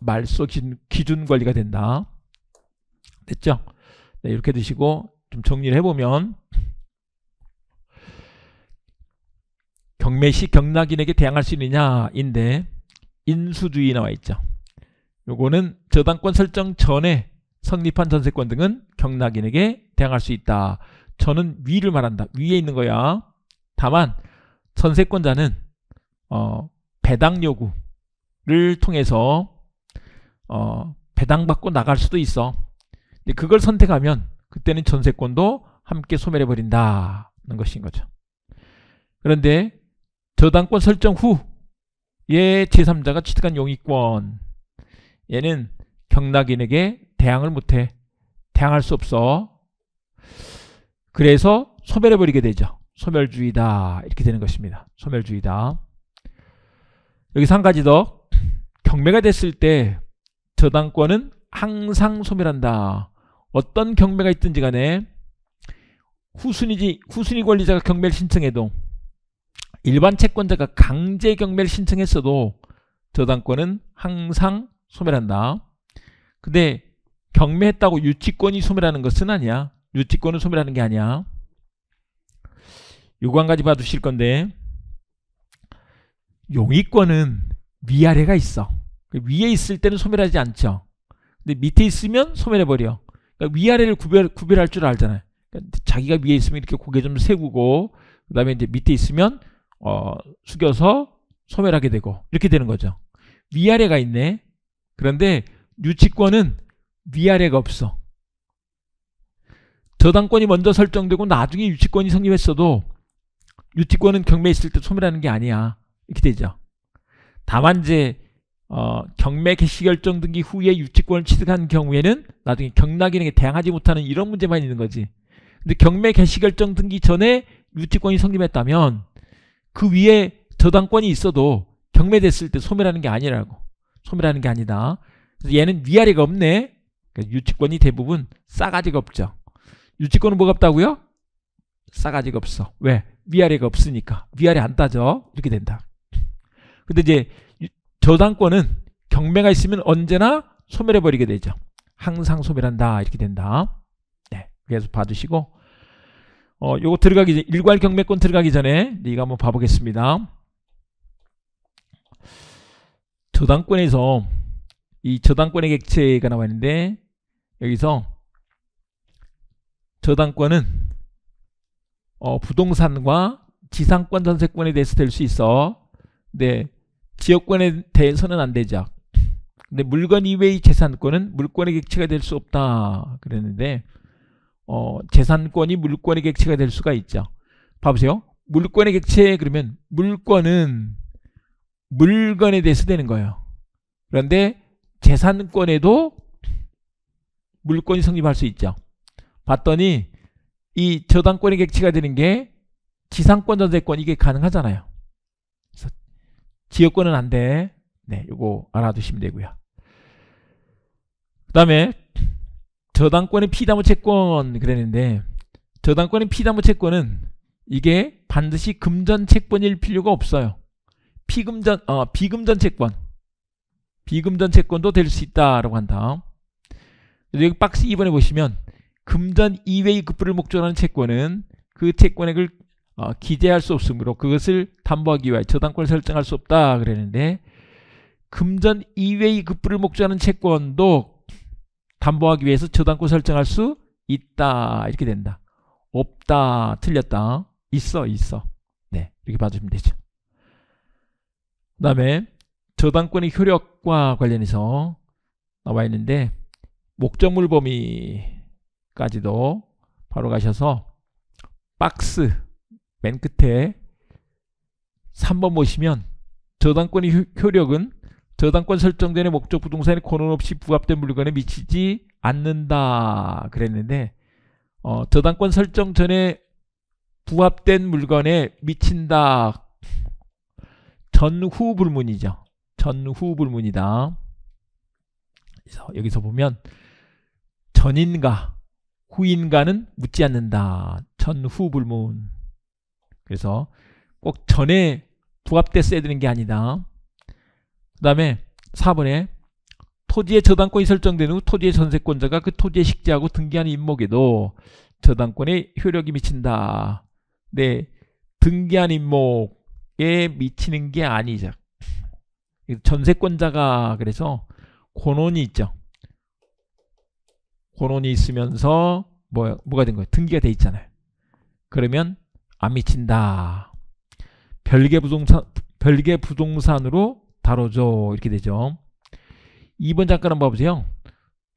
말소 기준, 기준 관리가 된다. 됐죠? 네, 이렇게 드시고 좀 정리를 해보면 경매시 경락인에게 대항할 수 있느냐인데 인수주의 나와 있죠. 요거는 저당권 설정 전에 성립한 전세권 등은 경락인에게 대항할 수 있다. 저는 위를 말한다. 위에 있는 거야. 다만 전세권자는 어, 배당 요구를 통해서 어, 배당받고 나갈 수도 있어. 근데 그걸 선택하면 그때는 전세권도 함께 소멸해 버린다는 것인 거죠. 그런데 저당권 설정 후에 제3자가 취득한 용의권 얘는 경락인에게 대항을 못해 대항할 수 없어 그래서 소멸해버리게 되죠 소멸주의다 이렇게 되는 것입니다 소멸주의다 여기서 한 가지 더 경매가 됐을 때 저당권은 항상 소멸한다. 어떤 경매가 있든지 간에 후순위지 후순위 권리자가 경매를 신청해도 일반 채권자가 강제 경매를 신청했어도 저당권은 항상 소멸한다. 근데 경매했다고 유치권이 소멸하는 것은 아니야. 유치권은 소멸하는 게 아니야. 요거 한 가지 봐두실 건데 용의권은 위아래가 있어. 위에 있을 때는 소멸하지 않죠. 근데 밑에 있으면 소멸해버려. 그러니까 위아래를 구별, 구별할 줄 알잖아요. 그러니까 자기가 위에 있으면 이렇게 고개 좀 세우고 그 다음에 이제 밑에 있으면 어, 숙여서 소멸하게 되고 이렇게 되는 거죠. 위아래가 있네. 그런데 유치권은 위아래가 없어. 저당권이 먼저 설정되고 나중에 유치권이 성립했어도 유치권은 경매에 있을 때 소멸하는 게 아니야. 이렇게 되죠. 다만 이제 어, 경매 개시결정 등기 후에 유치권을 취득한 경우에는 나중에 경락 기능게 대항하지 못하는 이런 문제만 있는 거지. 근데 경매 개시결정 등기 전에 유치권이 성립했다면 그 위에 저당권이 있어도 경매됐을 때 소멸하는 게 아니라고. 소멸하는 게 아니다. 그래서 얘는 위아래가 없네. 그러니까 유치권이 대부분 싸가지가 없죠. 유치권은 뭐가 없다고요? 싸가지가 없어. 왜? 위아래가 없으니까. 위아래 안 따져. 이렇게 된다. 근데 이제 저당권은 경매가 있으면 언제나 소멸해버리게 되죠. 항상 소멸한다 이렇게 된다. 네, 계속 봐주시고 어, 요거 들어가기 일괄 경매권 들어가기 전에 이거 한번 봐보겠습니다. 저당권에서 이 저당권의 객체가 나와 있는데 여기서 저당권은 어, 부동산과 지상권 전세권에 대해서 될 수 있어. 네, 지역권에 대해서는 안되죠 근데 물건 이외의 재산권은 물권의 객체가 될 수 없다. 그랬는데 어, 재산권이 물권의 객체가 될 수가 있죠. 봐보세요. 물권의 객체 그러면 물권은 물건에 대해서 되는 거예요. 그런데 재산권에도 물권이 성립할 수 있죠. 봤더니 이 저당권의 객체가 되는 게 지상권 전세권 이게 가능하잖아요. 지역권은 안 돼. 네, 이거 알아두시면 되고요. 그 다음에 저당권의 피담보 채권 그랬는데 저당권의 피담보 채권은 이게 반드시 금전 채권일 필요가 없어요. 피금전, 어, 비금전 채권. 비금전 채권도 될 수 있다라고 한다. 여기 박스 2번에 보시면 금전 이외의 급부를 목적으로 하는 채권은 그 채권액을 어, 기재할 수 없으므로 그것을 담보하기 위해 저당권을 설정할 수 없다 그랬는데 금전 이외의 급부를 목적하는 채권도 담보하기 위해서 저당권 설정할 수 있다 이렇게 된다 없다 틀렸다 있어 있어 네 이렇게 봐주시면 되죠 그 다음에 저당권의 효력과 관련해서 나와 있는데 목적물 범위까지도 바로 가셔서 박스 맨 끝에 3번 보시면 저당권의 효력은 저당권 설정되는 목적 부동산이 권한 없이 부합된 물건에 미치지 않는다 그랬는데 어, 저당권 설정 전에 부합된 물건에 미친다 전후 불문이죠 전후 불문이다 그래서 여기서 보면 전인가 후인가는 묻지 않는다 전후 불문 그래서 꼭 전에 부합돼 써야 되는 게 아니다. 그 다음에 4번에 토지의 저당권이 설정된 후 토지의 전세권자가 그 토지의 식재하고 등기하는임목에도 저당권의 효력이 미친다. 네, 등기한 임목에 미치는 게 아니죠. 전세권자가 그래서 권원이 있죠. 권원이 있으면서 뭐, 뭐가 된 거예요? 등기가 돼 있잖아요. 그러면 안 미친다. 별개 부동산 별개 부동산으로 다뤄줘 이렇게 되죠. 2번 잠깐 한번 봐보세요.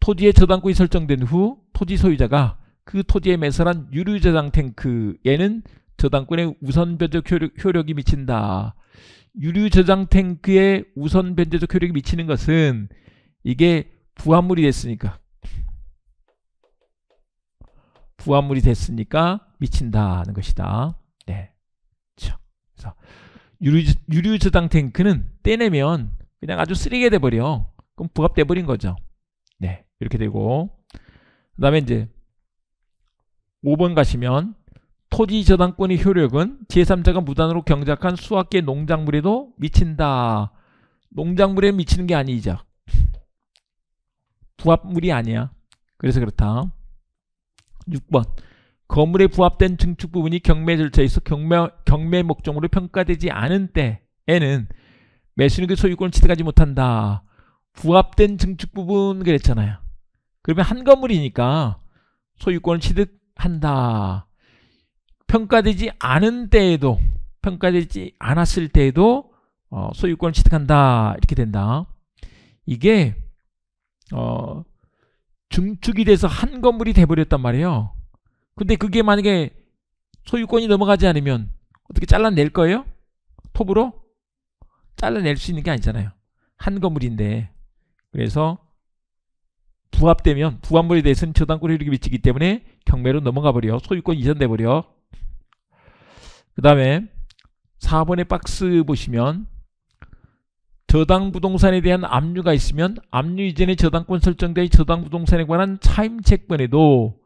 토지의 저당권이 설정된 후 토지 소유자가 그 토지에 매설한 유류저장 탱크에는 저당권의 우선 변제적 효력, 이 미친다. 유류저장 탱크에 우선 변제적 효력이 미치는 것은 이게 부합물이 됐으니까 부합물이 됐으니까 미친다는 것이다. 네. 그래서 유류, 저당 탱크는 떼내면 그냥 아주 쓰리게 돼버려. 그럼 부합돼 버린 거죠. 네. 이렇게 되고. 그 다음에 이제 5번 가시면 토지 저당권의 효력은 제3자가 무단으로 경작한 수확계 농작물에도 미친다. 농작물에 미치는 게 아니죠. 부합물이 아니야. 그래서 그렇다. 6번. 건물에 부합된 증축 부분이 경매 절차에 있어 경매, 경매 목적으로 평가되지 않은 때에는 매수인에게 그 소유권을 취득하지 못한다. 부합된 증축 부분 그랬잖아요. 그러면 한 건물이니까 소유권을 취득한다. 평가되지 않은 때에도 평가되지 않았을 때에도 어, 소유권을 취득한다 이렇게 된다. 이게 어, 증축이 돼서 한 건물이 돼버렸단 말이에요. 근데 그게 만약에 소유권이 넘어가지 않으면 어떻게 잘라낼 거예요? 톱으로? 잘라낼 수 있는 게 아니잖아요. 한 건물인데 그래서 부합되면 부합물에 대해서는 저당권을 이렇게 미치기 때문에 경매로 넘어가 버려 소유권 이전돼 버려 그 다음에 4번의 박스 보시면 저당 부동산에 대한 압류가 있으면 압류 이전에 저당권 설정되어 저당 부동산에 관한 차임채권에도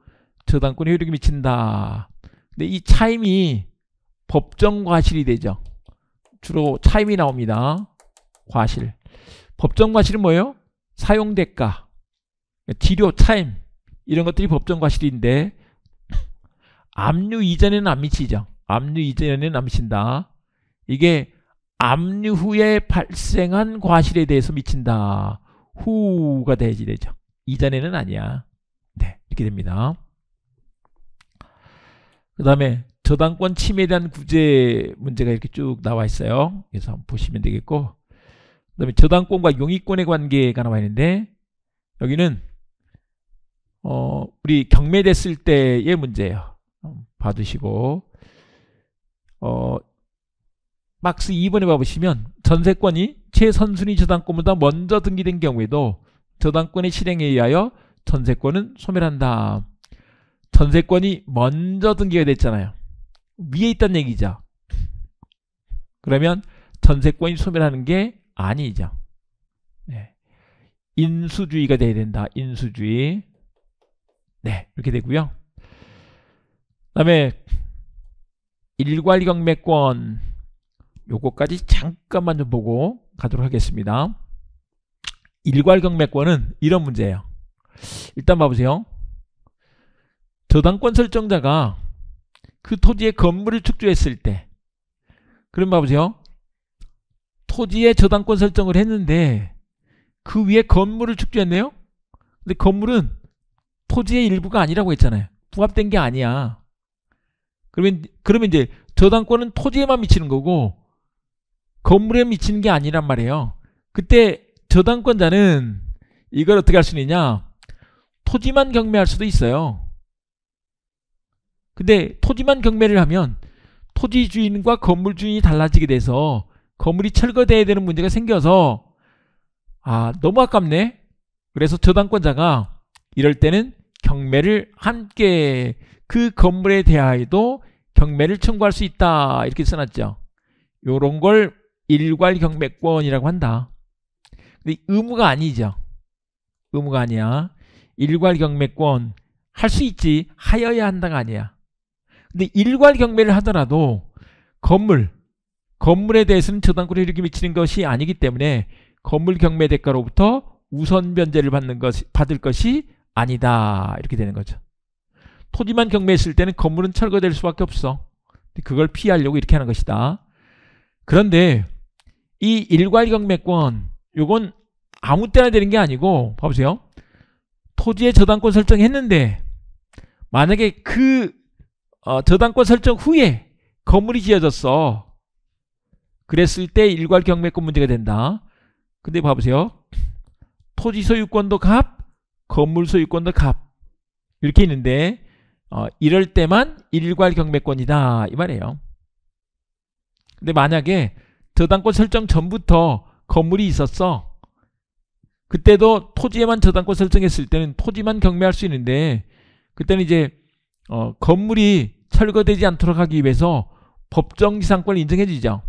저당권이 효력이 미친다. 근데 이 차임이 법정 과실이 되죠. 주로 차임이 나옵니다. 과실. 법정 과실은 뭐예요? 사용 대가, 디료, 차임 이런 것들이 법정 과실인데 압류 이전에는 안 미치죠. 압류 이전에는 안 미친다. 이게 압류 후에 발생한 과실에 대해서 미친다. 후가 돼지되죠 이전에는 아니야. 네, 이렇게 됩니다. 그 다음에 저당권 침해에 대한 구제 문제가 이렇게 쭉 나와 있어요. 그래서 한번 보시면 되겠고 그 다음에 저당권과 용의권의 관계가 나와 있는데 여기는 어, 우리 경매됐을 때의 문제예요. 봐두시고 어, 박스 2번에 봐보시면 전세권이 최선순위 저당권보다 먼저 등기된 경우에도 저당권의 실행에 의하여 전세권은 소멸한다. 전세권이 먼저 등기가 됐잖아요. 위에 있다는 얘기죠. 그러면 전세권이 소멸하는 게 아니죠. 네. 인수주의가 돼야 된다. 인수주의. 네, 이렇게 되고요. 그다음에 일괄경매권 요거까지 잠깐만 좀 보고 가도록 하겠습니다. 일괄경매권은 이런 문제예요. 일단 봐보세요. 저당권 설정자가 그 토지에 건물을 축조했을 때 그럼 봐보세요. 토지에 저당권 설정을 했는데 그 위에 건물을 축조했네요. 근데 건물은 토지의 일부가 아니라고 했잖아요. 부합된 게 아니야. 그러면 그러면 이제 저당권은 토지에만 미치는 거고 건물에 미치는 게 아니란 말이에요. 그때 저당권자는 이걸 어떻게 할 수 있느냐? 토지만 경매할 수도 있어요. 근데 토지만 경매를 하면 토지 주인과 건물 주인이 달라지게 돼서 건물이 철거돼야 되는 문제가 생겨서 아 너무 아깝네 그래서 저당권자가 이럴 때는 경매를 함께 그 건물에 대하여도 경매를 청구할 수 있다 이렇게 써놨죠 요런 걸 일괄 경매권이라고 한다 근데 의무가 아니죠 의무가 아니야 일괄 경매권 할 수 있지 하여야 한다가 아니야 근데 일괄 경매를 하더라도 건물, 건물에 대해서는 저당권을 이렇게 미치는 것이 아니기 때문에 건물 경매 대가로부터 우선 변제를 받는 것, 받을 것이 아니다. 이렇게 되는 거죠. 토지만 경매했을 때는 건물은 철거될 수밖에 없어. 그걸 피하려고 이렇게 하는 것이다. 그런데 이 일괄 경매권, 요건 아무 때나 되는 게 아니고, 봐보세요. 토지에 저당권 설정했는데, 만약에 그 어, 저당권 설정 후에 건물이 지어졌어. 그랬을 때 일괄 경매권 문제가 된다. 근데 봐보세요. 토지 소유권도 값, 건물 소유권도 값. 이렇게 있는데 어, 이럴 때만 일괄 경매권이다 이 말이에요. 근데 만약에 저당권 설정 전부터 건물이 있었어. 그때도 토지에만 저당권 설정했을 때는 토지만 경매할 수 있는데 그때는 이제 어, 건물이 철거되지 않도록 하기 위해서 법정 지상권을 인정해주죠.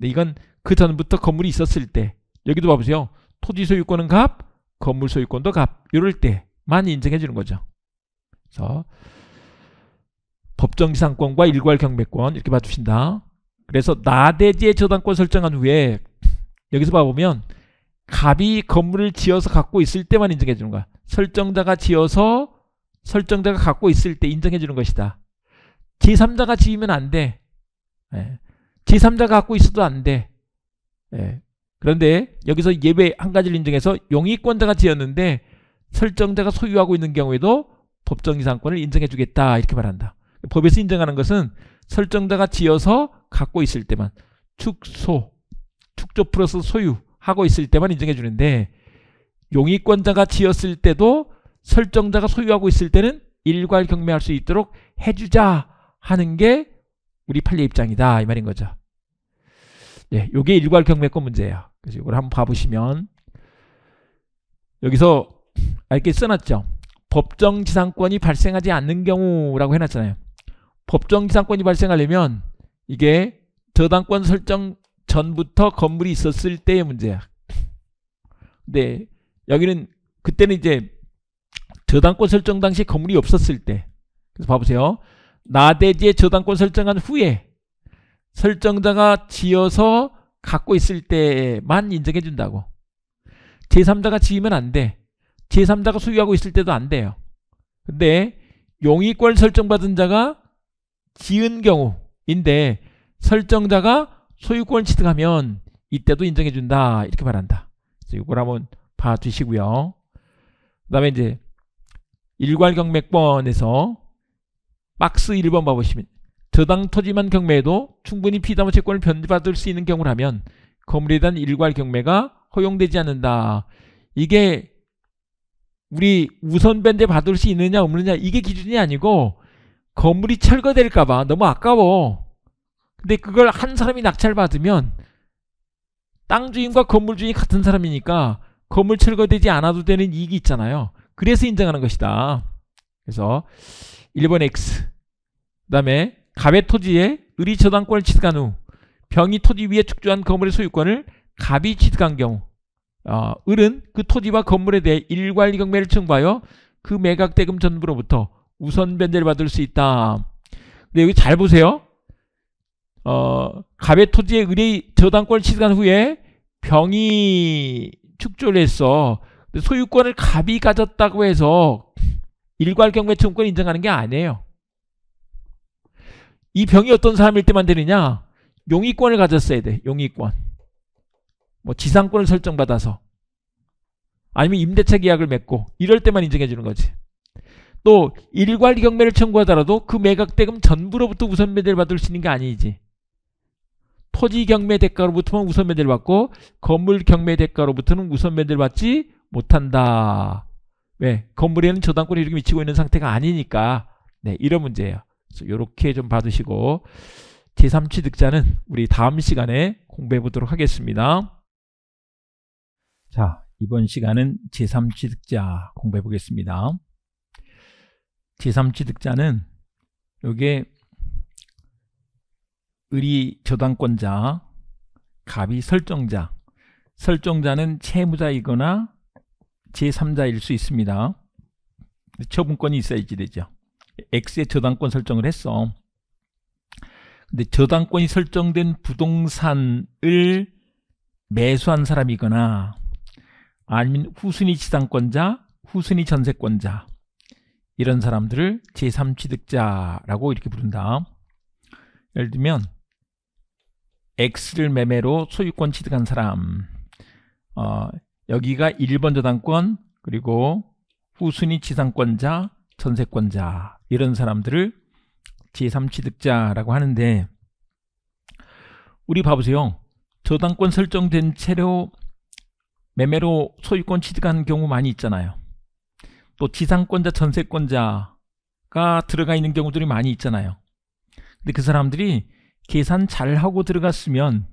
근 이건 그 전부터 건물이 있었을 때 여기도 봐보세요. 토지 소유권은 갑, 건물 소유권도 갑 이럴 때만 인정해주는 거죠. 그래서 법정 지상권과 일괄 경매권 이렇게 봐주신다. 그래서 나대지의 저당권 설정한 후에 여기서 봐보면 갑이 건물을 지어서 갖고 있을 때만 인정해주는 거야. 설정자가 지어서 설정자가 갖고 있을 때 인정해 주는 것이다. 제3자가 지으면 안 돼. 예. 제3자가 갖고 있어도 안 돼. 예. 그런데 여기서 예외 한 가지를 인정해서 용의권자가 지었는데 설정자가 소유하고 있는 경우에도 법정이상권을 인정해 주겠다 이렇게 말한다. 법에서 인정하는 것은 설정자가 지어서 갖고 있을 때만 축소, 축조 플러스 소유하고 있을 때만 인정해 주는데 용의권자가 지었을 때도 설정자가 소유하고 있을 때는 일괄 경매할 수 있도록 해주자 하는 게 우리 판례 입장이다 이 말인 거죠. 네, 요게 일괄 경매권 문제예요. 그래서 이걸 한번 봐보시면 여기서 아, 이렇게 써놨죠. 법정지상권이 발생하지 않는 경우라고 해놨잖아요. 법정지상권이 발생하려면 이게 저당권 설정 전부터 건물이 있었을 때의 문제야. 근데 여기는 그때는 이제 저당권 설정 당시 건물이 없었을 때 그래서 봐보세요. 나대지에 저당권 설정한 후에 설정자가 지어서 갖고 있을 때만 인정해 준다고. 제3자가 지으면 안 돼. 제3자가 소유하고 있을 때도 안 돼요. 근데 용의권 설정받은 자가 지은 경우인데 설정자가 소유권을 취득하면 이때도 인정해 준다. 이렇게 말한다. 이걸 한번 봐주시고요. 그 다음에 이제 일괄경매권에서 박스 1번 봐보시면 저당 터지만 경매에도 충분히 피담보 채권을 변제받을 수 있는 경우라면 건물에 대한 일괄 경매가 허용되지 않는다. 이게 우리 우선 변제 받을 수 있느냐 없느냐 이게 기준이 아니고 건물이 철거될까봐 너무 아까워. 근데 그걸 한 사람이 낙찰 받으면 땅 주인과 건물 주인이 같은 사람이니까 건물 철거되지 않아도 되는 이익이 있잖아요. 그래서 인정하는 것이다. 그래서 1번 X 그 다음에 갑의 토지에 을이 저당권을 취득한 후 병이 토지 위에 축조한 건물의 소유권을 갑이 취득한 경우 어, 을은 그 토지와 건물에 대해 일괄리 경매를 청구하여 그 매각 대금 전부로부터 우선 변제를 받을 수 있다. 근데 여기 잘 보세요. 어, 갑의 토지에 을이 저당권을 취득한 후에 병이 축조를 했어. 소유권을 갑이 가졌다고 해서 일괄경매청구권 인정하는 게 아니에요. 이 병이 어떤 사람일 때만 되느냐? 용의권을 가졌어야 돼. 용의권. 뭐 지상권을 설정받아서 아니면 임대차 계약을 맺고 이럴 때만 인정해 주는 거지. 또 일괄 경매를 청구하더라도 그 매각 대금 전부로부터 우선 매대를 받을 수 있는 게 아니지. 토지 경매 대가로부터만 우선 매대를 받고 건물 경매 대가로부터는 우선 매대를 받지 못한다. 왜? 네, 건물에는 저당권이 렇게 미치고 있는 상태가 아니니까 네, 이런 문제예요. 그래서 이렇게 좀 봐두시고 제3취득자는 우리 다음 시간에 공부해 보도록 하겠습니다. 자, 이번 시간은 제3취득자 공부해 보겠습니다. 제3취득자는 요게 의리 저당권자, 갑이 설정자, 설정자는 채무자이거나 제3자일 수 있습니다. 처분권이 있어야지 되죠. X의 저당권 설정을 했어. 근데 저당권이 설정된 부동산을 매수한 사람이거나 아니면 후순위 지상권자, 후순위 전세권자 이런 사람들을 제3취득자라고 이렇게 부른다. 예를 들면 X를 매매로 소유권 취득한 사람 어, 여기가 1번 저당권 그리고 후순위 지상권자, 전세권자 이런 사람들을 제3취득자라고 하는데 우리 봐보세요. 저당권 설정된 채로 매매로 소유권 취득한 경우 많이 있잖아요. 또 지상권자, 전세권자가 들어가 있는 경우들이 많이 있잖아요. 근데 그 사람들이 계산 잘하고 들어갔으면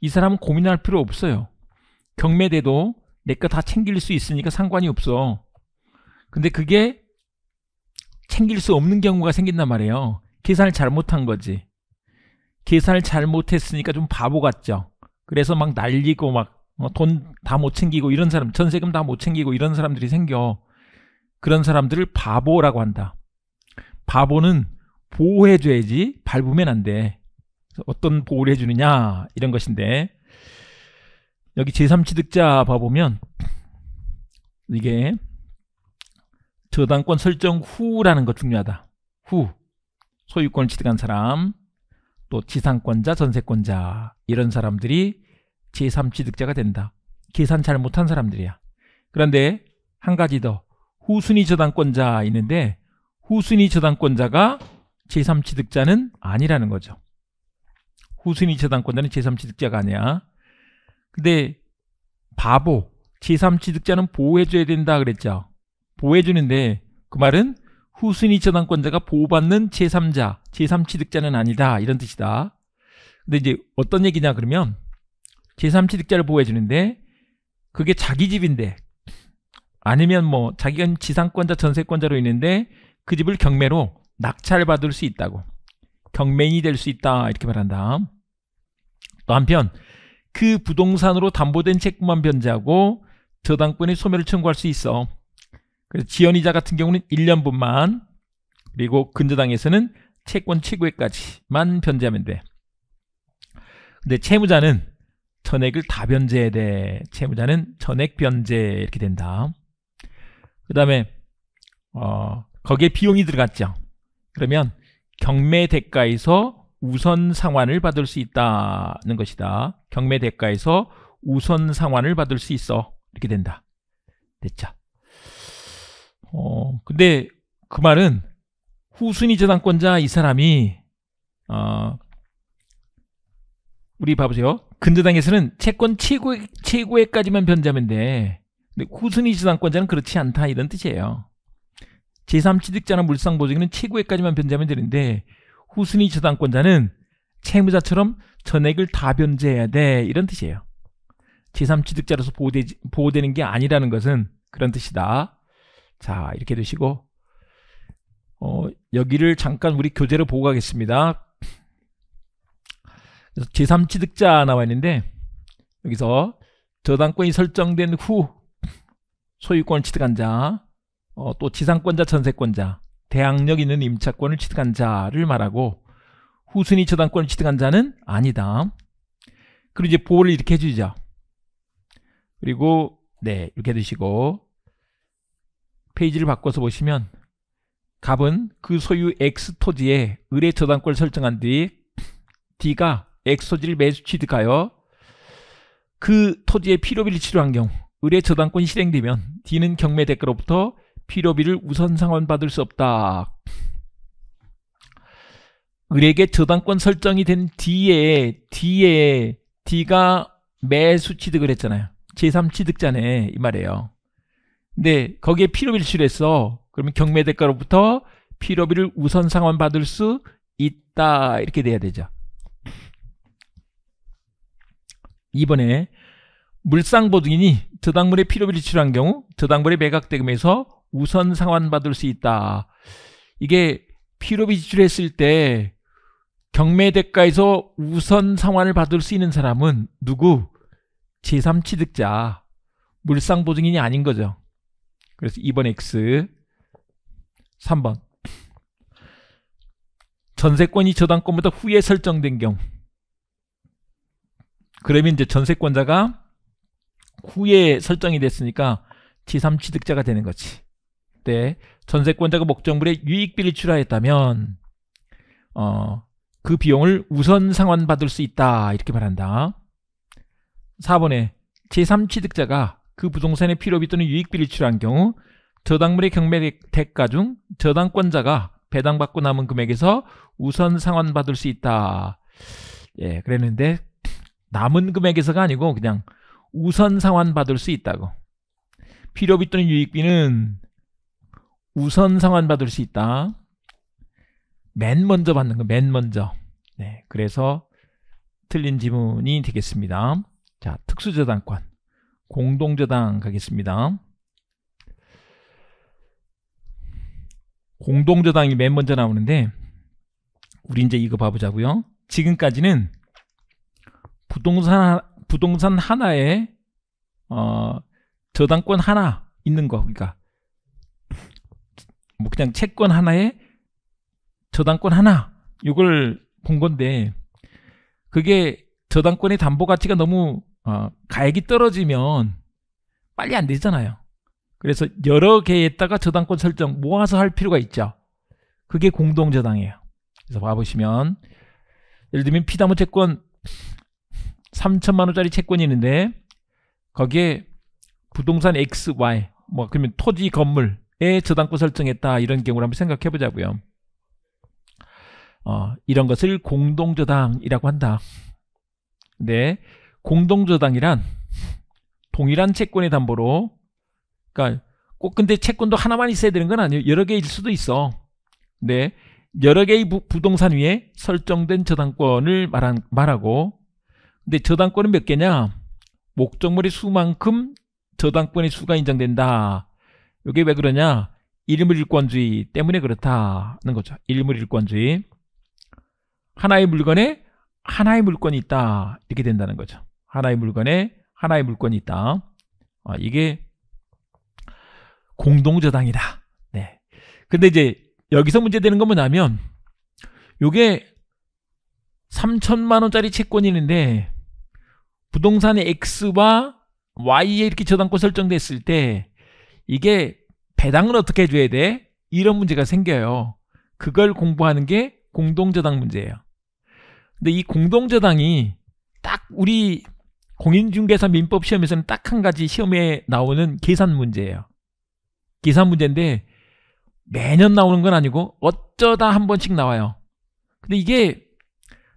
이 사람은 고민할 필요 없어요. 경매돼도 내 거 다 챙길 수 있으니까 상관이 없어. 근데 그게 챙길 수 없는 경우가 생긴단 말이에요. 계산을 잘못한 거지. 계산을 잘못했으니까 좀 바보 같죠. 그래서 막 날리고 막 돈 다못 어, 챙기고 이런 사람, 전세금 다 못 챙기고 이런 사람들이 생겨. 그런 사람들을 바보라고 한다. 바보는 보호해줘야지 밟으면 안 돼. 어떤 보호를 해주느냐 이런 것인데 여기 제3취득자 봐보면 이게 저당권 설정 후라는 거 중요하다. 후. 소유권을 취득한 사람, 또 지상권자, 전세권자 이런 사람들이 제3취득자가 된다. 계산 잘 못한 사람들이야. 그런데 한 가지 더 후순위 저당권자 있는데 후순위 저당권자가 제3취득자는 아니라는 거죠. 후순위 저당권자는 제3취득자가 아니야. 근데 바보, 제3취득자는 보호해줘야 된다 그랬죠. 보호해주는데 그 말은 후순위 저당권자가 보호받는 제3자, 제3취득자는 아니다 이런 뜻이다. 근데 이제 어떤 얘기냐 그러면 제3취득자를 보호해주는데 그게 자기 집인데 아니면 뭐 자기가 지상권자, 전세권자로 있는데 그 집을 경매로 낙찰받을 수 있다고 경매인이 될 수 있다 이렇게 말한다. 또 한편 그 부동산으로 담보된 채권만 변제하고 저당권의 소멸을 청구할 수 있어. 그래서 지연이자 같은 경우는 1년분만 그리고 근저당에서는 채권 최고액까지만 변제하면 돼. 근데 채무자는 전액을 다 변제해야 돼. 채무자는 전액 변제 이렇게 된다. 그 다음에 어, 거기에 비용이 들어갔죠. 그러면 경매 대가에서 우선 상환을 받을 수 있다는 것이다. 경매 대가에서 우선 상환을 받을 수 있어. 이렇게 된다. 됐죠? 어, 근데 그 말은 후순위 저당권자 이 사람이 어, 우리 봐보세요. 근저당에서는 채권 최고, 최고액까지만 변제하면 돼. 근데 후순위 저당권자는 그렇지 않다 이런 뜻이에요. 제3취득자나 물상보증은 최고액까지만 변제하면 되는데 후순위 저당권자는 채무자처럼 전액을 다 변제해야 돼 이런 뜻이에요. 제3취득자로서 보호되, 보호되는 게 아니라는 것은 그런 뜻이다. 자 이렇게 되시고 어, 여기를 잠깐 우리 교재로 보고 가겠습니다. 제3취득자 나와 있는데 여기서 저당권이 설정된 후 소유권을 취득한 자, 어, 또 지상권자, 전세권자 대항력 있는 임차권을 취득한 자를 말하고 후순위 저당권을 취득한 자는 아니다. 그리고 이제 보호를 이렇게 해주죠. 그리고 네 이렇게 해주시고 페이지를 바꿔서 보시면 갑은 그 소유 X 토지에 의뢰 저당권을 설정한 뒤 D가 X 토지를 매수 취득하여 그 토지의 필요비를 치료한 경우 의뢰 저당권이 실행되면 D는 경매 대가로부터 필요비를 우선 상환받을 수 없다. 을에게 저당권 설정이 된뒤에뒤에 D가 매수 취득을 했잖아요. 제3취득자네 이 말이에요. 근데 거기에 필요비를 실했어. 그러면 경매 대가로부터 필요비를 우선 상환받을 수 있다 이렇게 돼야 되죠. 이번에 물상보증인이 저당물의 필요비를 지출한 경우 저당물의 매각대금에서 우선 상환받을 수 있다. 이게 피로비 지출했을 때 경매 대가에서 우선 상환을 받을 수 있는 사람은 누구? 제3취득자, 물상보증인이 아닌 거죠. 그래서 2번 X, 3번 전세권이 저당권보다 후에 설정된 경우 그러면 이제 전세권자가 후에 설정이 됐으니까 제3취득자가 되는 거지. 때 전세권자가 목적물에 유익비를 출하했다면 어, 그 비용을 우선 상환받을 수 있다 이렇게 말한다. 4번에 제3취득자가 그 부동산의 필요비 또는 유익비를 출한 하 경우 저당물의 경매 대가 중 저당권자가 배당받고 남은 금액에서 우선 상환받을 수 있다. 예, 그랬는데 남은 금액에서가 아니고 그냥 우선 상환받을 수 있다고. 필요비 또는 유익비는 우선 상환받을 수 있다. 맨 먼저 받는 거, 맨 먼저. 네, 그래서 틀린 지문이 되겠습니다. 자, 특수저당권, 공동저당 가겠습니다. 공동저당이 맨 먼저 나오는데 우리 이제 이거 봐보자고요. 지금까지는 부동산 부동산 하나에 어, 저당권 하나 있는 거, 그러니까 뭐 그냥 채권 하나에 저당권 하나 이걸 본 건데 그게 저당권의 담보 가치가 너무 어, 가액이 떨어지면 빨리 안 되잖아요. 그래서 여러 개에다가 저당권 설정 모아서 할 필요가 있죠. 그게 공동저당이에요. 그래서 봐보시면 예를 들면 피담보 채권 3천만 원짜리 채권이 있는데 거기에 부동산 X, Y 뭐 그러면 토지 건물 에 예, 저당권 설정했다 이런 경우를 한번 생각해 보자고요. 어, 이런 것을 공동저당이라고 한다. 네, 공동저당이란 동일한 채권의 담보로 그러니까 꼭 근데 채권도 하나만 있어야 되는 건 아니에요. 여러 개일 수도 있어. 네, 여러 개의 부, 동산 위에 설정된 저당권을 말한, 말하고 근데 저당권은 몇 개냐? 목적물의 수만큼 저당권의 수가 인정된다. 이게 왜 그러냐? 일물일권주의 때문에 그렇다는 거죠. 일물일권주의. 하나의 물건에 하나의 물건이 있다. 이렇게 된다는 거죠. 하나의 물건에 하나의 물건이 있다. 아, 이게 공동저당이다. 네. 근데 이제 여기서 문제되는 건 뭐냐면 이게 3천만 원짜리 채권이 있는데 부동산의 X와 Y에 이렇게 저당권 설정됐을 때 이게 배당을 어떻게 해줘야 돼? 이런 문제가 생겨요. 그걸 공부하는 게 공동저당 문제예요. 근데 이 공동저당이 딱 우리 공인중개사 민법 시험에서는 딱 한 가지 시험에 나오는 계산 문제예요. 계산 문제인데 매년 나오는 건 아니고 어쩌다 한 번씩 나와요. 근데 이게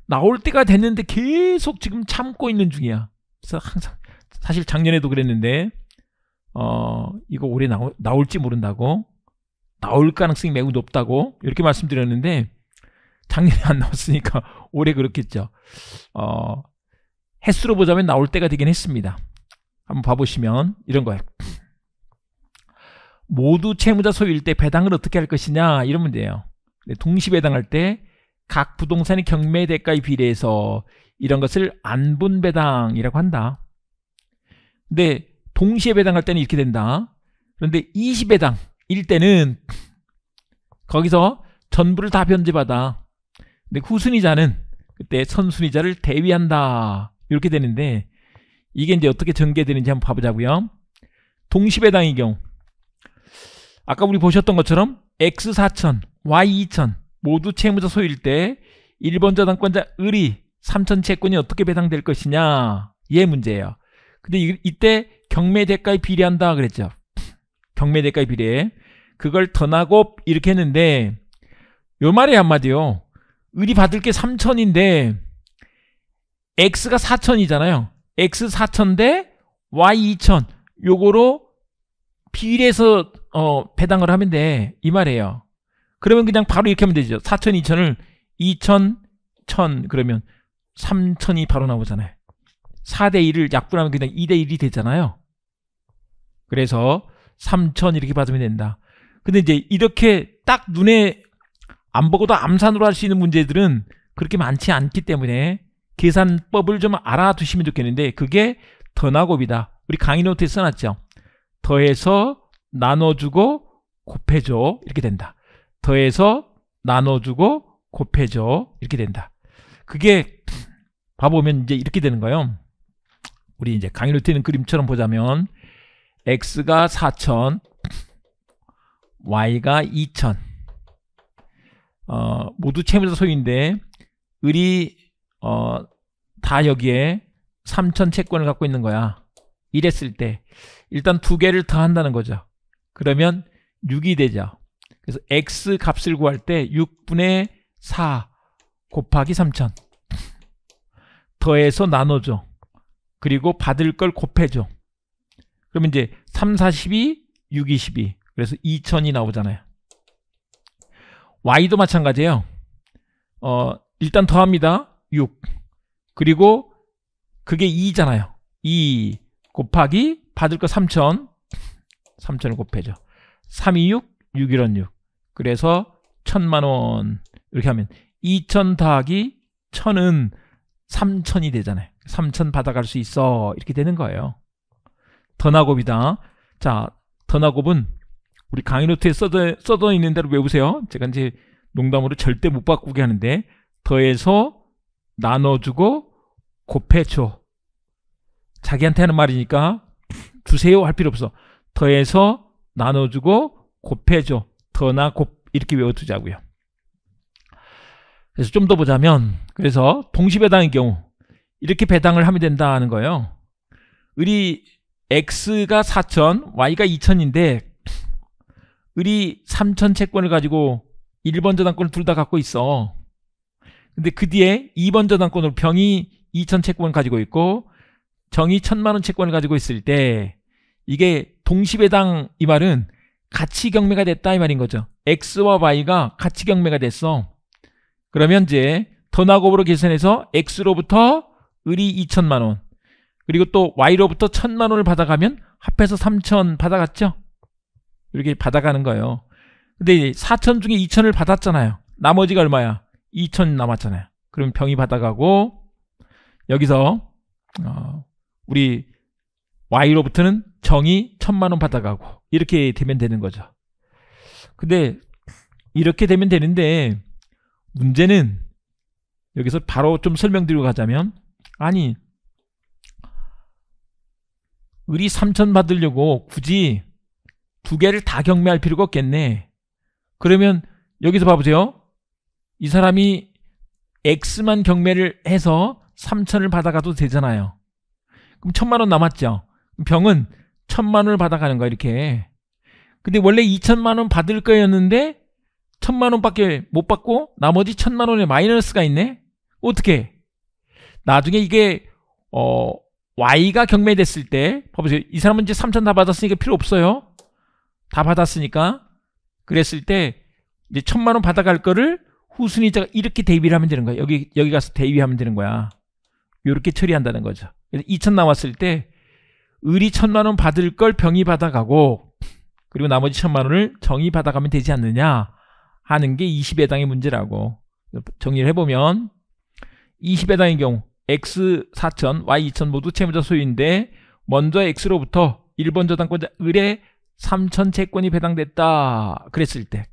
나올 때가 됐는데 계속 지금 참고 있는 중이야. 그래서 항상 사실 작년에도 그랬는데 어, 이거 올해 나오, 나올지 모른다고 나올 가능성이 매우 높다고 이렇게 말씀드렸는데 작년에 안 나왔으니까 올해 그렇겠죠. 어, 횟수로 보자면 나올 때가 되긴 했습니다. 한번 봐보시면 이런 거예요. 모두 채무자 소유일 때 배당을 어떻게 할 것이냐 이런 문제예요. 네, 동시 배당할 때 각 부동산의 경매 대가에 비례해서 이런 것을 안분 배당이라고 한다. 근데 동시에 배당할 때는 이렇게 된다. 그런데 20배당 일 때는 거기서 전부를 다 변제받아. 근데 후순위자는 그때 선순위자를 대위한다. 이렇게 되는데 이게 이제 어떻게 전개되는지 한번 봐보자고요. 동시배당의 경우 아까 우리 보셨던 것처럼 X4000, Y2000 모두 채무자 소유일 때 1번 저당권자 을이 3천 채권이 어떻게 배당될 것이냐 얘 문제예요. 근데 이, 이때 경매 대가에 비례한다 그랬죠. 경매 대가에 비례. 그걸 더나고 이렇게 했는데 요 말이 한마디요. 을이 받을 게 3천인데 x가 4천이잖아요. x 4천 대 y 2천. 요거로 비례해서 어, 배당을 하면 돼. 이 말이에요. 그러면 그냥 바로 이렇게 하면 되죠. 4천 2천을 2천 1천 그러면 3천이 바로 나오잖아요. 4대 1을 약분하면 그냥 2대 1이 되잖아요. 그래서 3천 이렇게 받으면 된다. 근데 이제 이렇게 딱 눈에 안 보고도 암산으로 할 수 있는 문제들은 그렇게 많지 않기 때문에 계산법을 좀 알아두시면 좋겠는데 그게 더나곱이다. 우리 강의 노트에 써놨죠. 더해서 나눠주고 곱해줘 이렇게 된다. 더해서 나눠주고 곱해줘 이렇게 된다. 그게 봐보면 이제 이렇게 되는 거예요. 우리 이제 강의 노트에 있는 그림처럼 보자면 x가 4천 y가 2천 어, 모두 채무자 소유인데 을이 어, 다 여기에 3천 채권을 갖고 있는 거야 이랬을 때 일단 두 개를 더한다는 거죠 그러면 6이 되죠 그래서 x 값을 구할 때 6분의 4 곱하기 3천 더해서 나눠줘 그리고 받을 걸 곱해줘 그러면 이제 3, 4, 12, 6, 22 그래서 2000이 나오잖아요 y도 마찬가지예요 어 일단 더합니다 6 그리고 그게 2잖아요 2 곱하기 받을 거3000 3000을 곱해줘 326 6일원 6 그래서 1000만원 이렇게 하면 2000 더하기 1000은 3000이 되잖아요 3000 받아갈 수 있어 이렇게 되는 거예요 더나곱이다. 자, 더 나곱은 우리 강의노트에 써져, 써져 있는 대로 외우세요. 제가 이제 농담으로 절대 못 바꾸게 하는데 더해서 나눠주고 곱해줘. 자기한테 하는 말이니까 주세요 할 필요 없어. 더해서 나눠주고 곱해줘. 더 나 곱 이렇게 외워두자고요. 그래서 좀 더 보자면 그래서 동시배당의 경우 이렇게 배당을 하면 된다는 거예요. 우리 x가 4천 y가 2천인데 을이 3천 채권을 가지고 1번 저당권을 둘 다 갖고 있어 근데 그 뒤에 2번 저당권으로 병이 2천 채권을 가지고 있고 정이 1천만원 채권을 가지고 있을 때 이게 동시배당 이 말은 가치 경매가 됐다 이 말인 거죠 x와 y가 가치 경매가 됐어 그러면 이제 더나고으로 계산해서 x로부터 을이 2천만원 그리고 또 Y로부터 천만 원을 받아가면 합해서 삼천 받아갔죠? 이렇게 받아가는 거예요. 근데 사천 중에 이천을 받았잖아요. 나머지가 얼마야? 이천 남았잖아요. 그럼 병이 받아가고 여기서 어, 우리 Y로부터는 정이 천만 원 받아가고 이렇게 되면 되는 거죠. 근데 이렇게 되면 되는데 문제는 여기서 바로 좀 설명드리고 가자면 아니 을리 3천 받으려고 굳이 두 개를 다 경매할 필요가 없겠네. 그러면 여기서 봐보세요. 이 사람이 X만 경매를 해서 3천을 받아가도 되잖아요. 그럼 천만 원 남았죠. 병은 천만 원을 받아가는 거야 이렇게. 근데 원래 2천만 원 받을 거였는데 천만 원밖에 못 받고 나머지 천만 원에 마이너스가 있네. 어떻게? 나중에 이게 어 Y가 경매됐을 때 봐보세요. 이 사람은 이제 3천 다 받았으니까 필요 없어요. 다 받았으니까 그랬을 때 이제 천만 원 받아갈 거를 후순위자가 이렇게 대비를 하면 되는 거야. 여기 여기 가서 대비하면 되는 거야. 이렇게 처리한다는 거죠. 그래서 2천 나왔을 때 을이 천만 원 받을 걸 병이 받아가고 그리고 나머지 천만 원을 정이 받아가면 되지 않느냐 하는 게 20회 당의 문제라고 정리를 해보면 20회 당의 경우 X4000, Y2000 모두 채무자 소유인데 먼저 X로부터 1번 저당권자 을에 3천 채권이 배당됐다 그랬을 때이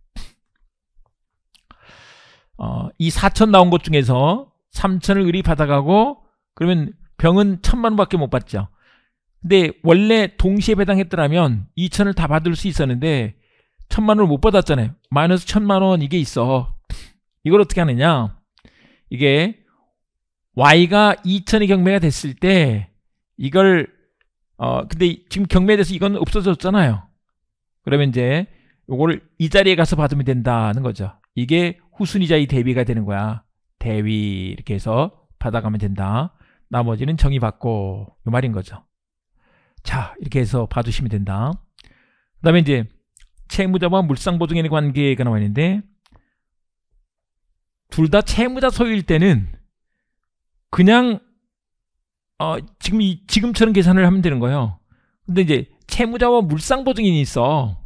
어, 4천 나온 것 중에서 3천을 을이 받아가고 그러면 병은 1 천만 원밖에 못 받죠 근데 원래 동시에 배당했더라면 2천을 다 받을 수 있었는데 1 천만 원을 못 받았잖아요 마이너스 1 천만 원 이게 있어 이걸 어떻게 하느냐 이게 Y가 2천의 경매가 됐을 때 이걸 어 근데 지금 경매에 대해서 이건 없어졌잖아요. 그러면 이제 요거를 이 자리에 가서 받으면 된다는 거죠. 이게 후순위자의 대비가 되는 거야. 대위 이렇게 해서 받아가면 된다. 나머지는 정의받고 이 말인 거죠. 자 이렇게 해서 봐주시면 된다. 그 다음에 이제 채무자와 물상보증인의 관계가 나와 있는데 둘 다 채무자 소유일 때는 그냥 어, 지금 이, 지금처럼 계산을 하면 되는 거예요. 근데 이제 채무자와 물상보증인이 있어.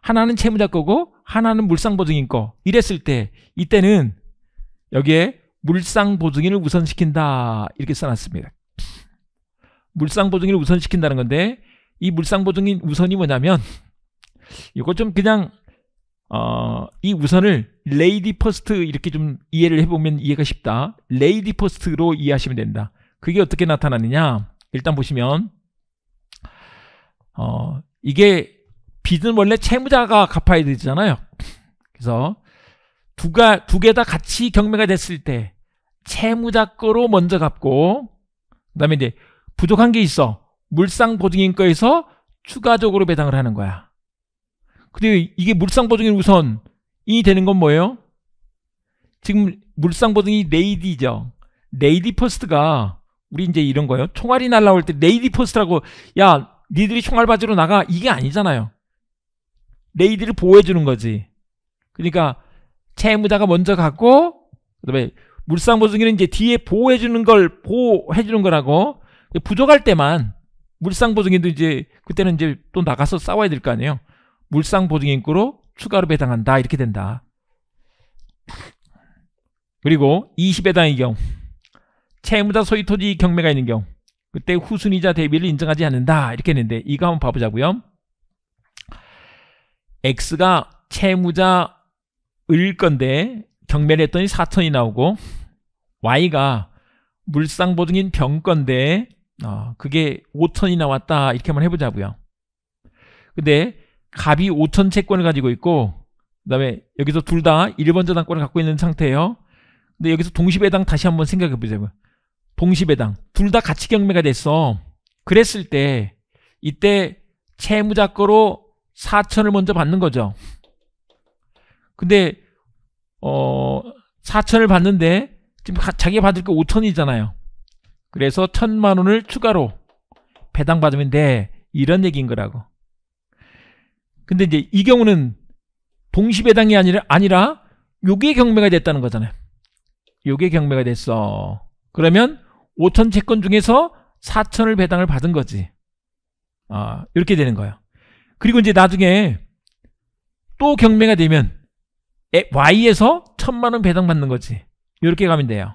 하나는 채무자 거고 하나는 물상보증인 거. 이랬을 때 이때는 여기에 물상보증인을 우선시킨다 이렇게 써놨습니다. 물상보증인을 우선시킨다는 건데 이 물상보증인 우선이 뭐냐면 이거 좀 그냥 어, 이 우선을 레이디 퍼스트 이렇게 좀 이해를 해보면 이해가 쉽다. 레이디 퍼스트로 이해하시면 된다. 그게 어떻게 나타나느냐? 일단 보시면 어, 이게 빚은 원래 채무자가 갚아야 되잖아요. 그래서 두가 두 개 다 같이 경매가 됐을 때 채무자 거로 먼저 갚고 그다음에 이제 부족한 게 있어 물상 보증인 거에서 추가적으로 배당을 하는 거야. 근데 이게 물상보증의 우선이 되는 건 뭐예요? 지금 물상보증이 레이디죠. 레이디 퍼스트가 우리 이제 이런 거예요. 총알이 날라올 때 레이디 퍼스트라고 야 니들이 총알 바지로 나가 이게 아니잖아요. 레이디를 보호해 주는 거지. 그러니까 채무자가 먼저 갔고 그다음에 물상 보증인은 이제 뒤에 보호해 주는 걸 보호해 주는 거라고 부족할 때만 물상 보증인도 이제 그때는 이제 또 나가서 싸워야 될 거 아니에요. 물상 보증인구로 추가로 배당한다 이렇게 된다. 그리고 20배당의 경우 채무자 소유 토지 경매가 있는 경우 그때 후순위자 대비를 인정하지 않는다 이렇게 했는데 이거 한번 봐보자고요. X가 채무자일 건데 경매를 했더니 4천이 나오고 Y가 물상보증인 병건데 어, 그게 5천이 나왔다 이렇게 한번 해보자고요. 근데 갑이 5천 채권을 가지고 있고 그 다음에 여기서 둘 다 1번 저당권을 갖고 있는 상태예요 근데 여기서 동시배당 다시 한번 생각해 보세요 동시배당 둘 다 같이 경매가 됐어 그랬을 때 이때 채무자거로 4천을 먼저 받는 거죠 근데 어 4천을 받는데 지금 자기가 받을 게 5천이잖아요 그래서 천만 원을 추가로 배당받으면 돼 이런 얘기인 거라고 근데 이제 이 경우는 동시 배당이 아니라 아니라 요게 경매가 됐다는 거잖아요. 요게 경매가 됐어. 그러면 5천 채권 중에서 4천을 배당을 받은 거지. 아, 이렇게 되는 거예요. 그리고 이제 나중에 또 경매가 되면 Y에서 천만 원 배당 받는 거지. 이렇게 가면 돼요.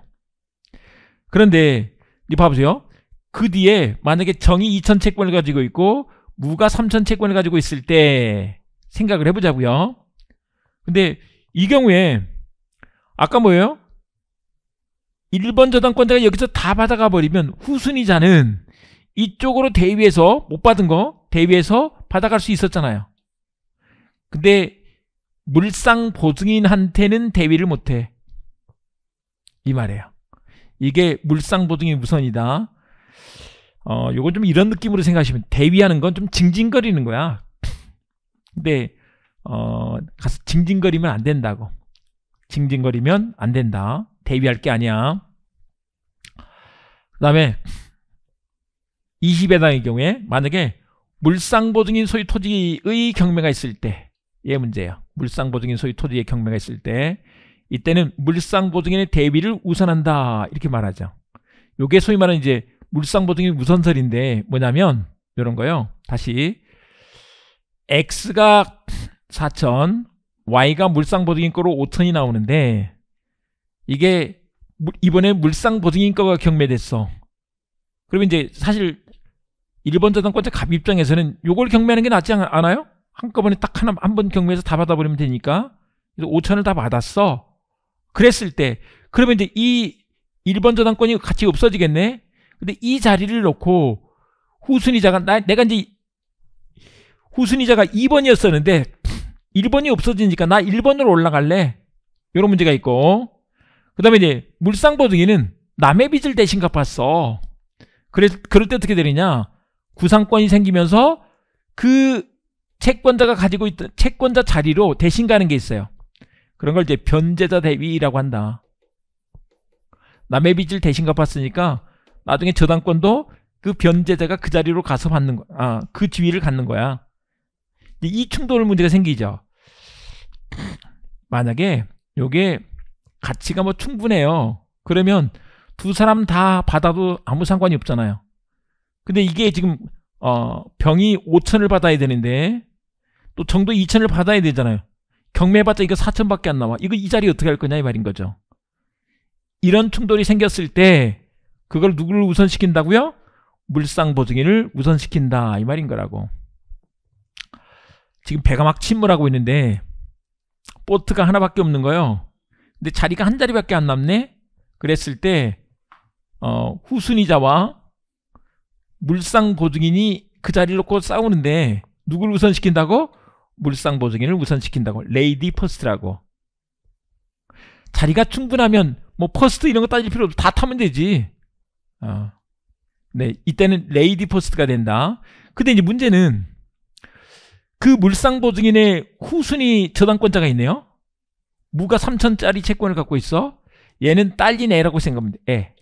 그런데 이 봐보세요. 그 뒤에 만약에 정이 2천 채권을 가지고 있고 무가 3천 채권을 가지고 있을 때 생각을 해보자고요. 근데 이 경우에 아까 뭐예요? 1번 저당권자가 여기서 다 받아가 버리면 후순위자는 이쪽으로 대위에서 못 받은 거 대위에서 받아갈 수 있었잖아요. 근데 물상 보증인한테는 대위를 못해. 이 말이에요. 이게 물상 보증인 우선이다. 어, 요건 좀 이런 느낌으로 생각하시면 대위하는 건 좀 징징거리는 거야. 근데 어, 가서 징징거리면 안 된다고. 징징거리면 안 된다. 대비할 게 아니야. 그 다음에 20회당의 경우에 만약에 물상보증인 소유 토지의 경매가 있을 때 얘 문제예요. 물상보증인 소유 토지의 경매가 있을 때 이때는 물상보증인의 대비를 우선한다 이렇게 말하죠. 요게 소위 말하는 이제 물상보증이 무선설인데 뭐냐면 이런 거요. 다시 x가 4천 y가 물상보증인거로 5천이 나오는데 이게 이번에 물상보증인거가 경매됐어. 그러면 이제 사실 1번 저당권자갑 입장에서는 요걸 경매하는 게 낫지 않아요? 한꺼번에 딱 하나 한번 경매해서 다 받아버리면 되니까 그래서 5천을 다 받았어. 그랬을 때 그러면 이제 이 1번 저당권이 같이 없어지겠네. 근데 이 자리를 놓고 후순위자가 나, 내가 이제 후순위자가 2번이었었는데 1번이 없어지니까 나 1번으로 올라갈래 이런 문제가 있고 그 다음에 이제 물상보증인은 남의 빚을 대신 갚았어 그래, 그럴 때 어떻게 되느냐 구상권이 생기면서 그 채권자가 가지고 있던 채권자 자리로 대신 가는 게 있어요 그런 걸 이제 변제자 대위라고 한다 남의 빚을 대신 갚았으니까 나중에 저당권도 그 변제자가 그 자리로 가서 받는 거, 아, 그 지위를 갖는 거야. 이 충돌 문제가 생기죠. 만약에 요게 가치가 뭐 충분해요. 그러면 두 사람 다 받아도 아무 상관이 없잖아요. 근데 이게 지금 어, 병이 5천을 받아야 되는데 또 정도 2천을 받아야 되잖아요. 경매받자 이거 4천밖에 안 나와. 이거 이 자리 어떻게 할 거냐 이 말인 거죠. 이런 충돌이 생겼을 때 그걸 누구를 우선시킨다고요? 물상보증인을 우선시킨다 이 말인 거라고 지금 배가 막 침몰하고 있는데 보트가 하나밖에 없는 거예요 근데 자리가 한 자리밖에 안 남네 그랬을 때 어, 후순위자와 물상보증인이 그 자리를 놓고 싸우는데 누굴 우선시킨다고? 물상보증인을 우선시킨다고 레이디 퍼스트라고 자리가 충분하면 뭐 퍼스트 이런 거 따질 필요 없어 다 타면 되지 어, 네, 이때는 레이디 포스트가 된다. 근데 이제 문제는 그 물상 보증인의 후순위 저당권자가 있네요. 무가 3천짜리 채권을 갖고 있어. 얘는 딸린 애라고 생각합니다. 애.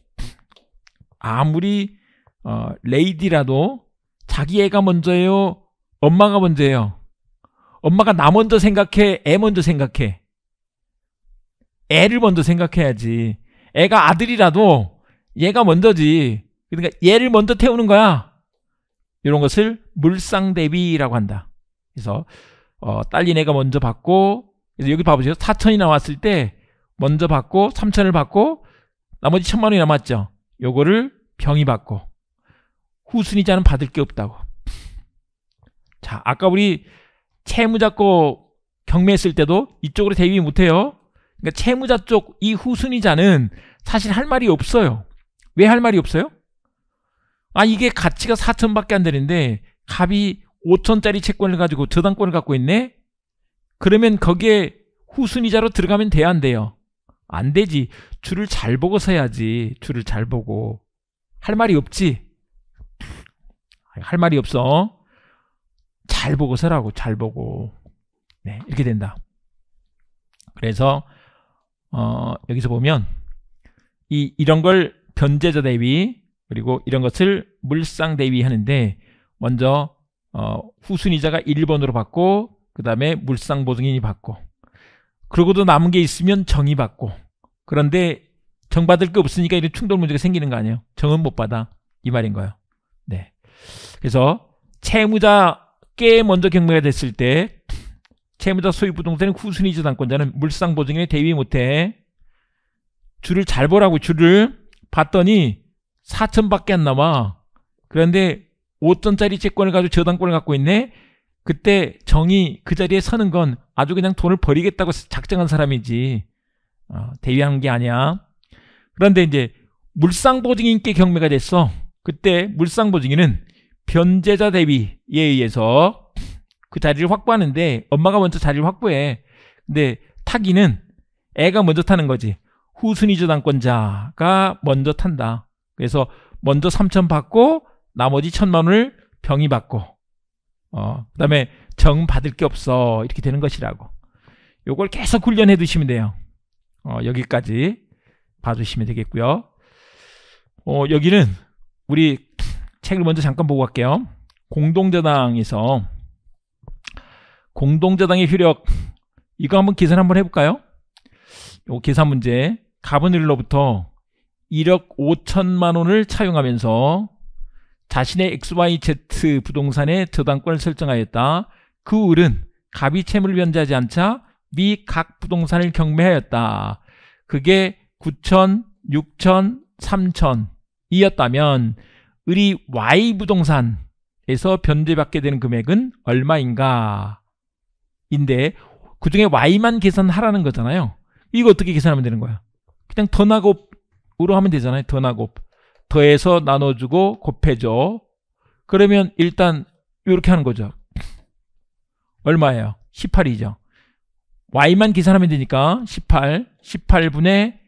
아무리 어, 레이디라도 자기 애가 먼저예요. 엄마가 먼저예요. 엄마가 나 먼저 생각해. 애 먼저 생각해. 애를 먼저 생각해야지. 애가 아들이라도 얘가 먼저지. 그러니까 얘를 먼저 태우는 거야. 이런 것을 물상대비라고 한다. 그래서 어, 딸린 애가 먼저 받고 그래서 여기 봐보세요. 4천이 나왔을 때 먼저 받고 3천을 받고 나머지 천만 원이 남았죠. 요거를 병이 받고 후순위자는 받을 게 없다고. 자, 아까 우리 채무자고 경매했을 때도 이쪽으로 대비 못해요. 그러니까 채무자 쪽 이 후순위자는 사실 할 말이 없어요. 왜할 말이 없어요? 아 이게 가치가 4천밖에 안 되는데 갑이 5천짜리 채권을 가지고 저당권을 갖고 있네? 그러면 거기에 후순위자로 들어가면 돼야 안 돼요? 안 되지. 줄을 잘 보고 서야지. 줄을 잘 보고. 할 말이 없지. 할 말이 없어. 잘 보고 서라고. 잘 보고. 네, 이렇게 된다. 그래서 어, 여기서 보면 이 이런 걸 변제자 대위 그리고 이런 것을 물상 대위하는데 먼저 어, 후순위자가 1번으로 받고 그 다음에 물상보증인이 받고 그러고도 남은 게 있으면 정이 받고 그런데 정 받을 게 없으니까 이런 충돌 문제가 생기는 거 아니에요 정은 못 받아 이 말인 거예요 네 그래서 채무자꽤 먼저 경매가 됐을 때 채무자 소유부동산의 후순위자 당권자는 물상보증인에 대위 못해 줄을 잘 보라고 줄을 봤더니 4천밖에 안 남아. 그런데 5천짜리 채권을 가지고 저당권을 갖고 있네. 그때 정이 그 자리에 서는 건 아주 그냥 돈을 버리겠다고 작정한 사람이지. 어, 대위한 게 아니야. 그런데 이제 물상보증인께 경매가 됐어. 그때 물상보증인은 변제자 대비에 의해서 그 자리를 확보하는데 엄마가 먼저 자리를 확보해. 근데 타기는 애가 먼저 타는 거지. 후순위저 당권자가 먼저 탄다. 그래서 먼저 3천 받고 나머지 천만 원을 병이 받고 어, 그 다음에 정 받을 게 없어 이렇게 되는 것이라고 요걸 계속 훈련해 두시면 돼요. 어, 여기까지 봐주시면 되겠고요. 어, 여기는 우리 책을 먼저 잠깐 보고 갈게요. 공동저당에서 공동저당의 효력 이거 한번 계산 한번 해볼까요? 요 계산 문제 가브닐로부터 1억 5천만 원을 차용하면서 자신의 XYZ 부동산의 저당권을 설정하였다. 그 을은 갑이 채무를 변제하지 않자 미 각 부동산을 경매하였다. 그게 9천, 6천, 3천 이었다면 을이 Y 부동산에서 변제받게 되는 금액은 얼마인가 인데 그 중에 Y만 계산하라는 거잖아요. 이거 어떻게 계산하면 되는 거야? 그냥 더 나곱으로 하면 되잖아요. 더 나곱. 더해서 나눠주고 곱해줘. 그러면 일단 이렇게 하는 거죠. 얼마예요? 18이죠. y만 계산하면 되니까 18, 18분의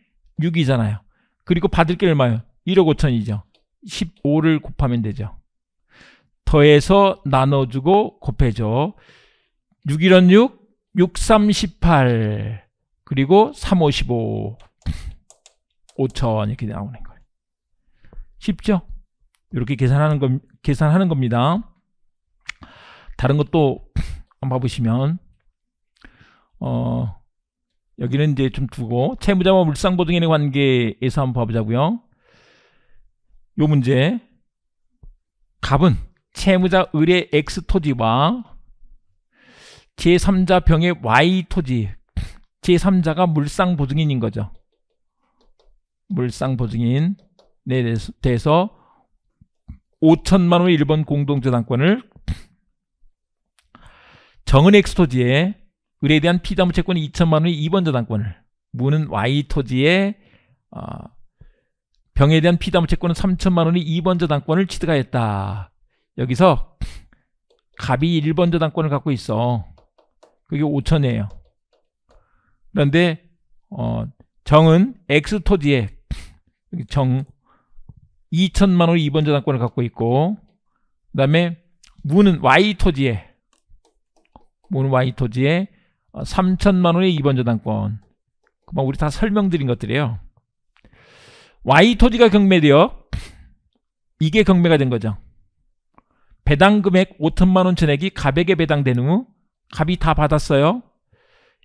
6이잖아요. 그리고 받을 게 얼마예요? 1억 5천이죠. 15를 곱하면 되죠. 더해서 나눠주고 곱해줘. 6일은 6, 6, 3, 18. 그리고 3, 55. 1 5천 이렇게 나오는 거예요. 쉽죠? 이렇게 계산하는 건 계산하는 겁니다. 다른 것도 한번 봐보시면 어 여기는 이제 좀 두고 채무자와 물상보증인의 관계에서 한번 봐보자고요. 요 문제 갑은 채무자 을의 X 토지와 제3자 병의 Y 토지 제3자가 물상보증인인 거죠. 물상 보증인에 대해서 5천만 원의 일본 공동저당권을 정은엑스 토지에 의에 대한 피담무 채권 2천만 원의 2번 저당권을 무는 Y 토지에 어, 병에 대한 피담무 채권은 3천만 원의 2번 저당권을 취득하였다. 여기서 갑이 1번 저당권을 갖고 있어. 그게 5천이에요. 그런데 어, 정은 X 토지에 정 2천만 원의 2번 저당권을 갖고 있고 그 다음에 무는 Y토지에 무는 Y토지에 3천만 어, 원의 2번 저당권 그만 우리 다 설명드린 것들이에요 Y토지가 경매되어 이게 경매가 된 거죠 배당금액 5천만 원 전액이 갑에게 배당되는후 갑이 다 받았어요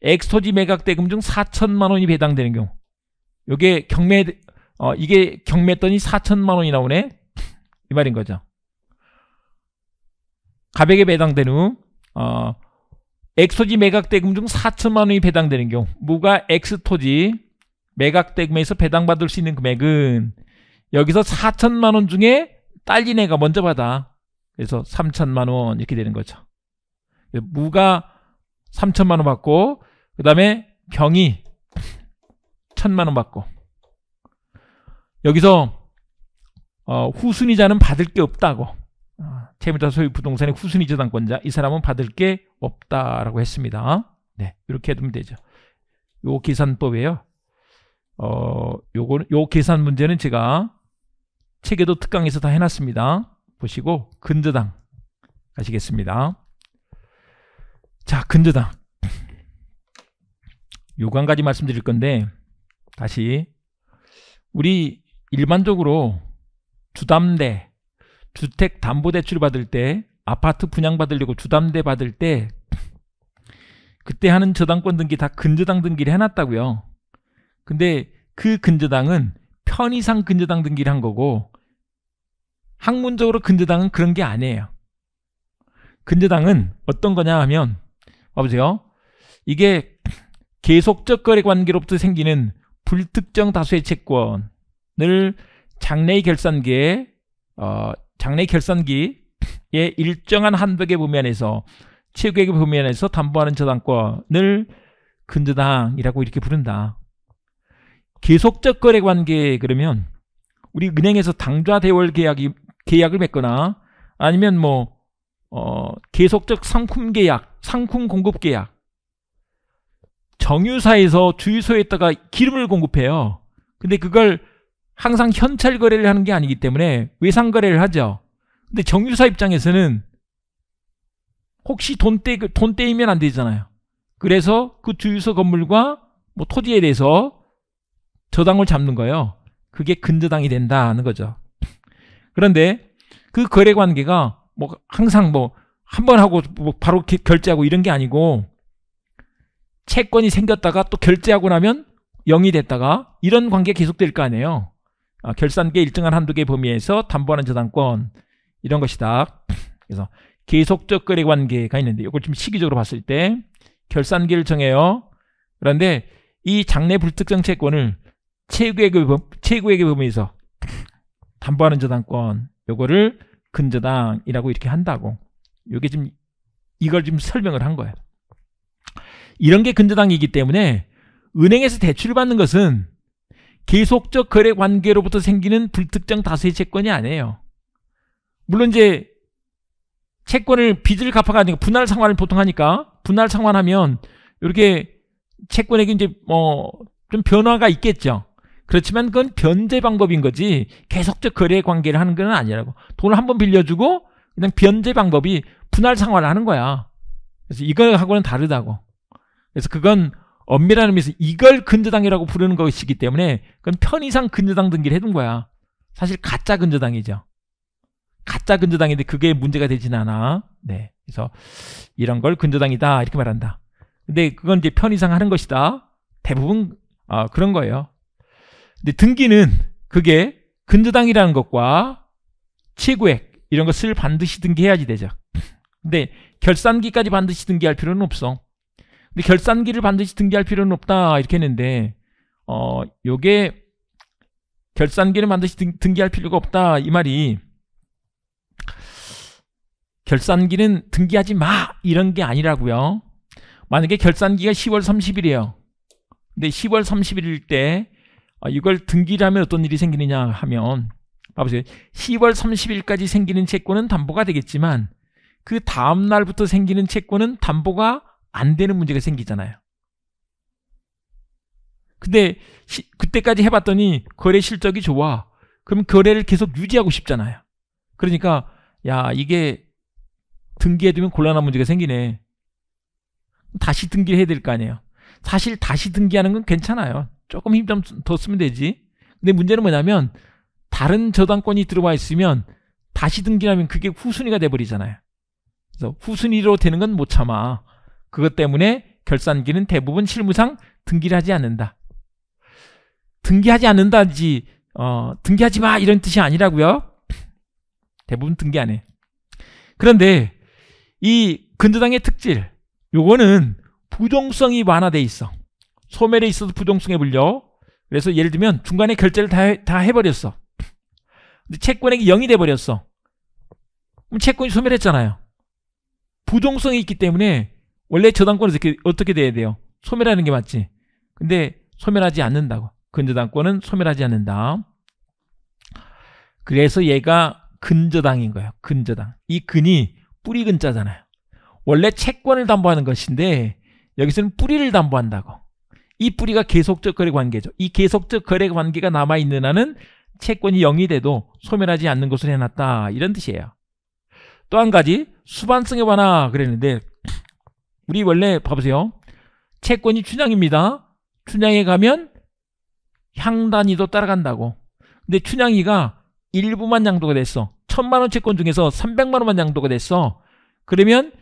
엑토지 매각 대금 중 4천만 원이 배당되는 경우 이게 경매 어, 이게 경매했더니 4천만 원이 나오네 이 말인 거죠 가백에 배당된 후 어, 엑소지 매각 대금 중 4천만 원이 배당되는 경우 무가 엑스토지 매각 대금에서 배당받을 수 있는 금액은 여기서 4천만 원 중에 딸린 애가 먼저 받아 그래서 3천만 원 이렇게 되는 거죠 무가 3천만 원 받고 그 다음에 경이 1 천만 원 받고 여기서 어, 후순위자는 받을 게 없다고 어, 채무자 소유 부동산의 후순위 저당권자 이 사람은 받을 게 없다라고 했습니다. 네, 이렇게 해두면 되죠. 요 계산법이에요. 어, 요거 요 계산 문제는 제가 책에도 특강에서 다 해놨습니다. 보시고 근저당 가시겠습니다. 자, 근저당 요거 한 가지 말씀드릴 건데 다시 우리 일반적으로 주담대, 주택담보대출 받을 때 아파트 분양받으려고 주담대 받을 때 그때 하는 저당권 등기 다 근저당 등기를 해놨다고요. 근데 그 근저당은 편의상 근저당 등기를 한 거고 학문적으로 근저당은 그런 게 아니에요. 근저당은 어떤 거냐 하면 봐보세요. 이게 계속적 거래 관계로부터 생기는 불특정 다수의 채권 을 장래의 결산기에 어, 장래 결산기의 일정한 한벽의 범위 안에서 최고액의 범위 안에서 담보하는 저당권을 근저당이라고 이렇게 부른다. 계속적 거래 관계 그러면 우리 은행에서 당좌 대월 계약이 계약을 맺거나 아니면 뭐 어, 계속적 상품 계약, 상품 공급 계약 정유사에서 주유소에다가 기름을 공급해요. 근데 그걸 항상 현찰 거래를 하는 게 아니기 때문에 외상 거래를 하죠. 근데 정유사 입장에서는 혹시 돈떼 돈떼이면 안 되잖아요. 그래서 그 주유소 건물과 뭐 토지에 대해서 저당을 잡는 거예요. 그게 근저당이 된다는 거죠. 그런데 그 거래 관계가 뭐 항상 뭐 한 번 하고 뭐 바로 결제하고 이런 게 아니고 채권이 생겼다가 또 결제하고 나면 영이 됐다가 이런 관계 계속될 거 아니에요. 아, 결산계 일정한 한두 개 범위에서 담보하는 저당권 이런 것이다. 그래서 계속적 거래 관계가 있는데 이걸 좀 시기적으로 봤을 때결산계를 정해요. 그런데 이 장래 불특정 채권을 최고액의, 그 범, 최고액의 그 범위에서 담보하는 저당권 요거를 근저당이라고 이렇게 한다고 요게 지금 이걸 지금 설명을 한 거예요. 이런 게 근저당이기 때문에 은행에서 대출을 받는 것은 계속적 거래 관계로부터 생기는 불특정 다수의 채권이 아니에요. 물론 이제 채권을 빚을 갚아가지고 분할 상환을 보통 하니까 분할 상환하면 이렇게 채권에게 이제 뭐 좀 변화가 있겠죠. 그렇지만 그건 변제 방법인 거지 계속적 거래 관계를 하는 건 아니라고. 돈을 한 번 빌려주고 그냥 변제 방법이 분할 상환을 하는 거야. 그래서 이거하고는 다르다고. 그래서 그건 엄밀한 의미에서 이걸 근저당이라고 부르는 것이기 때문에 그건 편의상 근저당 등기를 해둔 거야. 사실 가짜 근저당이죠. 가짜 근저당인데 그게 문제가 되진 않아. 네. 그래서 이런 걸 근저당이다 이렇게 말한다. 근데 그건 이제 편의상 하는 것이다. 대부분 어, 그런 거예요. 근데 등기는 그게 근저당이라는 것과 최고액 이런 것을 반드시 등기해야지 되죠. 근데 결산기까지 반드시 등기할 필요는 없어. 근데 결산기를 반드시 등기할 필요는 없다 이렇게 했는데 어 요게 결산기를 반드시 등, 기할 필요가 없다 이 말이 결산기는 등기하지 마 이런 게 아니라고요 만약에 결산기가 10월 30일이에요 근데 10월 31일 때 어, 이걸 등기를 하면 어떤 일이 생기느냐 하면 봐보세요 10월 30일까지 생기는 채권은 담보가 되겠지만 그 다음 날부터 생기는 채권은 담보가 안 되는 문제가 생기잖아요. 근데 시, 그때까지 해봤더니 거래 실적이 좋아. 그럼 거래를 계속 유지하고 싶잖아요. 그러니까 야 이게 등기해두면 곤란한 문제가 생기네. 다시 등기를 해야 될 거 아니에요. 사실 다시 등기하는 건 괜찮아요. 조금 힘 좀 더 쓰면 되지. 근데 문제는 뭐냐면 다른 저당권이 들어와 있으면 다시 등기하면 그게 후순위가 돼버리잖아요. 그래서 후순위로 되는 건 못 참아. 그것 때문에 결산기는 대부분 실무상 등기를 하지 않는다. 등기하지 않는다지 어, 등기하지 마 이런 뜻이 아니라고요. 대부분 등기 안 해. 그런데 이 근저당의 특질 요거는 부동성이 완화돼 있어. 소멸에 있어서 부동성에 불려. 그래서 예를 들면 중간에 결제를 다, 해, 다 해버렸어. 근데 채권액이 0이 돼버렸어. 그럼 채권이 소멸했잖아요. 부동성이 있기 때문에 원래 저당권은 어떻게, 어떻게 돼야 돼요? 소멸하는 게 맞지. 근데 소멸하지 않는다고. 근저당권은 소멸하지 않는다. 그래서 얘가 근저당인 거예요. 근저당. 이 근이 뿌리 근자잖아요. 원래 채권을 담보하는 것인데 여기서는 뿌리를 담보한다고. 이 뿌리가 계속적 거래 관계죠. 이 계속적 거래 관계가 남아있는 한은 채권이 0이 돼도 소멸하지 않는 것으로 해놨다. 이런 뜻이에요. 또 한 가지 수반성의 완화 그랬는데 우리 원래 봐보세요. 채권이 춘향입니다. 춘향에 가면 향단이도 따라간다고. 근데 춘향이가 일부만 양도가 됐어. 천만 원 채권 중에서 300만 원만 양도가 됐어. 그러면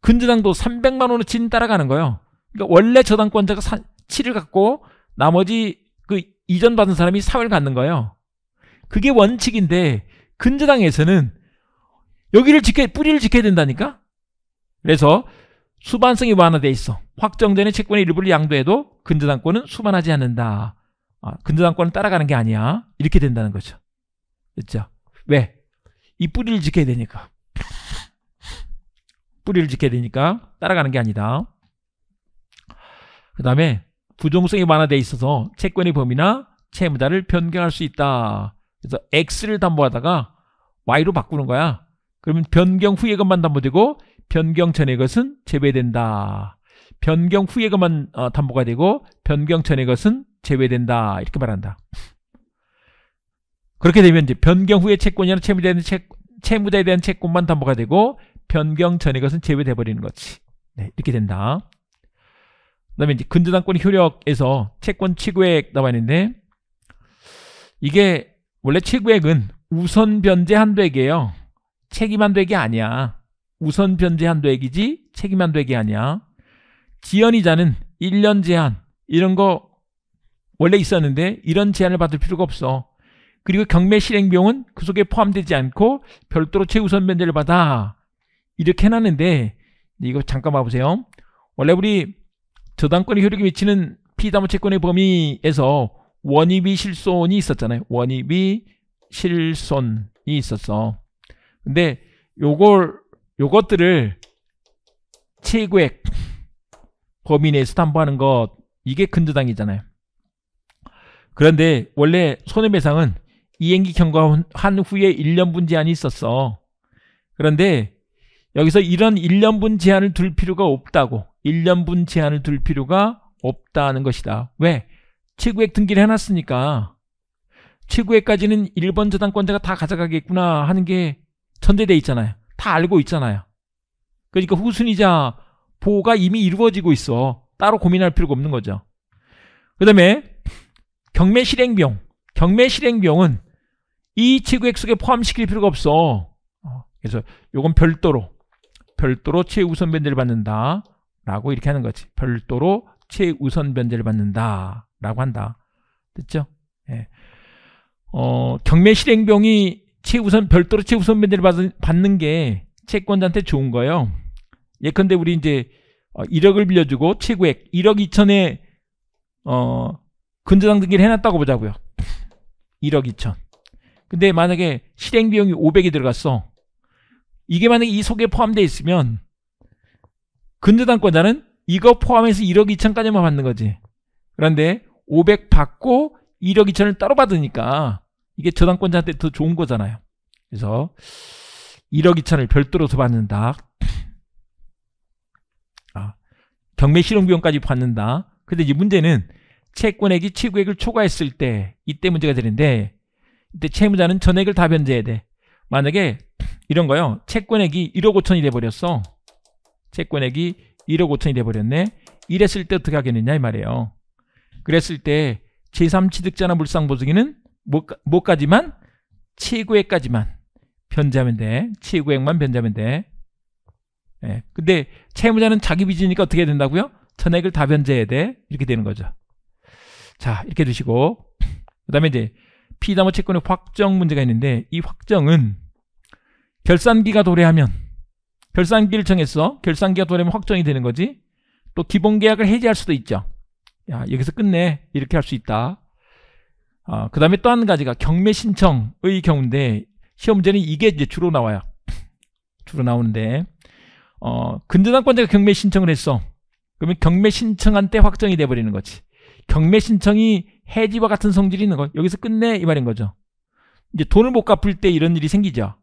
근저당도 300만 원어치는 따라가는 거예요. 그러니까 원래 저당권자가 7을 갖고 나머지 그 이전 받은 사람이 4을 갖는 거예요. 그게 원칙인데 근저당에서는 여기를 지켜 뿌리를 지켜야 된다니까. 그래서 수반성이 완화돼 있어. 확정되는 채권의 일부를 양도해도 근저당권은 수반하지 않는다. 아, 근저당권은 따라가는 게 아니야. 이렇게 된다는 거죠. 그렇죠? 왜? 이 뿌리를 지켜야 되니까. 뿌리를 지켜야 되니까 따라가는 게 아니다. 그 다음에 부정성이 완화돼 있어서 채권의 범위나 채무자를 변경할 수 있다. 그래서 X를 담보하다가 Y로 바꾸는 거야. 그러면 변경 후의 것만 담보되고 변경 전의 것은 제외된다. 변경 후에 것만 어, 담보가 되고 변경 전의 것은 제외된다. 이렇게 말한다. 그렇게 되면 이제 변경 후에 채권이나 채무자에 대한, 채, 채무자에 대한 채권만 담보가 되고 변경 전의 것은 제외돼 버리는 거지. 네, 이렇게 된다. 그다음에 이제 근저당권 효력에서 채권 취구액 나와 있는데 이게 원래 최고액은 우선 변제 한도액이에요. 책임 한도액이 아니야. 우선 변제한 도액이지 책임한 도액이 아니야. 지연이자는 1년 제한 이런 거 원래 있었는데 이런 제한을 받을 필요가 없어 그리고 경매 실행 비용은 그 속에 포함되지 않고 별도로 최우선 변제를 받아 이렇게 해놨는데 이거 잠깐 봐보세요 원래 우리 저당권의 효력이 미치는 피담보 채권의 범위에서 원입이 실손이 있었잖아요 원입이 실손이 있었어 근데 요걸 요것들을 최고액 범위 내에서 담보하는 것 이게 근저당이잖아요. 그런데 원래 손해배상은 이행기 경과한 후에 1년분 제한이 있었어. 그런데 여기서 이런 1년분 제한을 둘 필요가 없다고 1년분 제한을 둘 필요가 없다는 것이다. 왜? 최고액 등기를 해놨으니까 최고액까지는 1번 저당권자가 다 가져가겠구나 하는 게 전제돼 있잖아요. 다 알고 있잖아요. 그러니까 후순위자 보호가 이미 이루어지고 있어. 따로 고민할 필요가 없는 거죠. 그 다음에 경매 실행 병 경매 실행 병은이최고액속에 포함시킬 필요가 없어. 어, 그래서 이건 별도로 별도로 최우선 변제를 받는다. 라고 이렇게 하는 거지. 별도로 최우선 변제를 받는다. 라고 한다. 됐죠? 예. 어, 경매 실행 병이 최우선 별도로 최우선 면제를 받은, 받는 게 채권자한테 좋은 거예요. 예컨대 우리 이제 1억을 어, 빌려주고 최고액 1억 2천에 어, 근저당 등기를 해놨다고 보자고요. 1억 2천. 근데 만약에 실행 비용이 500이 들어갔어. 이게 만약에 이 속에 포함되어 있으면 근저당권자는 이거 포함해서 1억 2천까지만 받는 거지. 그런데 500 받고 1억 2천을 따로 받으니까 이게 저당권자한테 더 좋은 거잖아요. 그래서 1억 2천을 별도로서 받는다. 아, 경매 실현비용까지 받는다. 근데 이제 문제는 채권액이 최고액을 초과했을 때 이때 문제가 되는데 이때 채무자는 전액을 다 변제해야 돼. 만약에 이런 거요. 채권액이 1억 5천이 돼버렸어. 채권액이 1억 5천이 돼버렸네. 이랬을 때 어떻게 하겠느냐 이 말이에요. 그랬을 때 제3취득자나 물상보증인은 뭐, 뭐까지만? 최고액까지만 변제하면 돼. 최고액만 변제하면 돼. 예. 근데 채무자는 자기 빚이니까 어떻게 해야 된다고요? 전액을 다 변제해야 돼. 이렇게 되는 거죠. 자, 이렇게 두시고 그 다음에 이제 피담보 채권의 확정 문제가 있는데 이 확정은 결산기가 도래하면 결산기를 정했어. 결산기가 도래하면 확정이 되는 거지. 또 기본 계약을 해지할 수도 있죠. 야, 여기서 끝내. 이렇게 할 수 있다. 어, 그 다음에 또 한 가지가 경매 신청의 경우인데 시험제는 이게 이제 주로 나와요. 주로 나오는데 어, 근저당권자가 경매 신청을 했어. 그러면 경매 신청한 때 확정이 돼버리는 거지. 경매 신청이 해지와 같은 성질이 있는 거 여기서 끝내 이 말인 거죠. 이제 돈을 못 갚을 때 이런 일이 생기죠.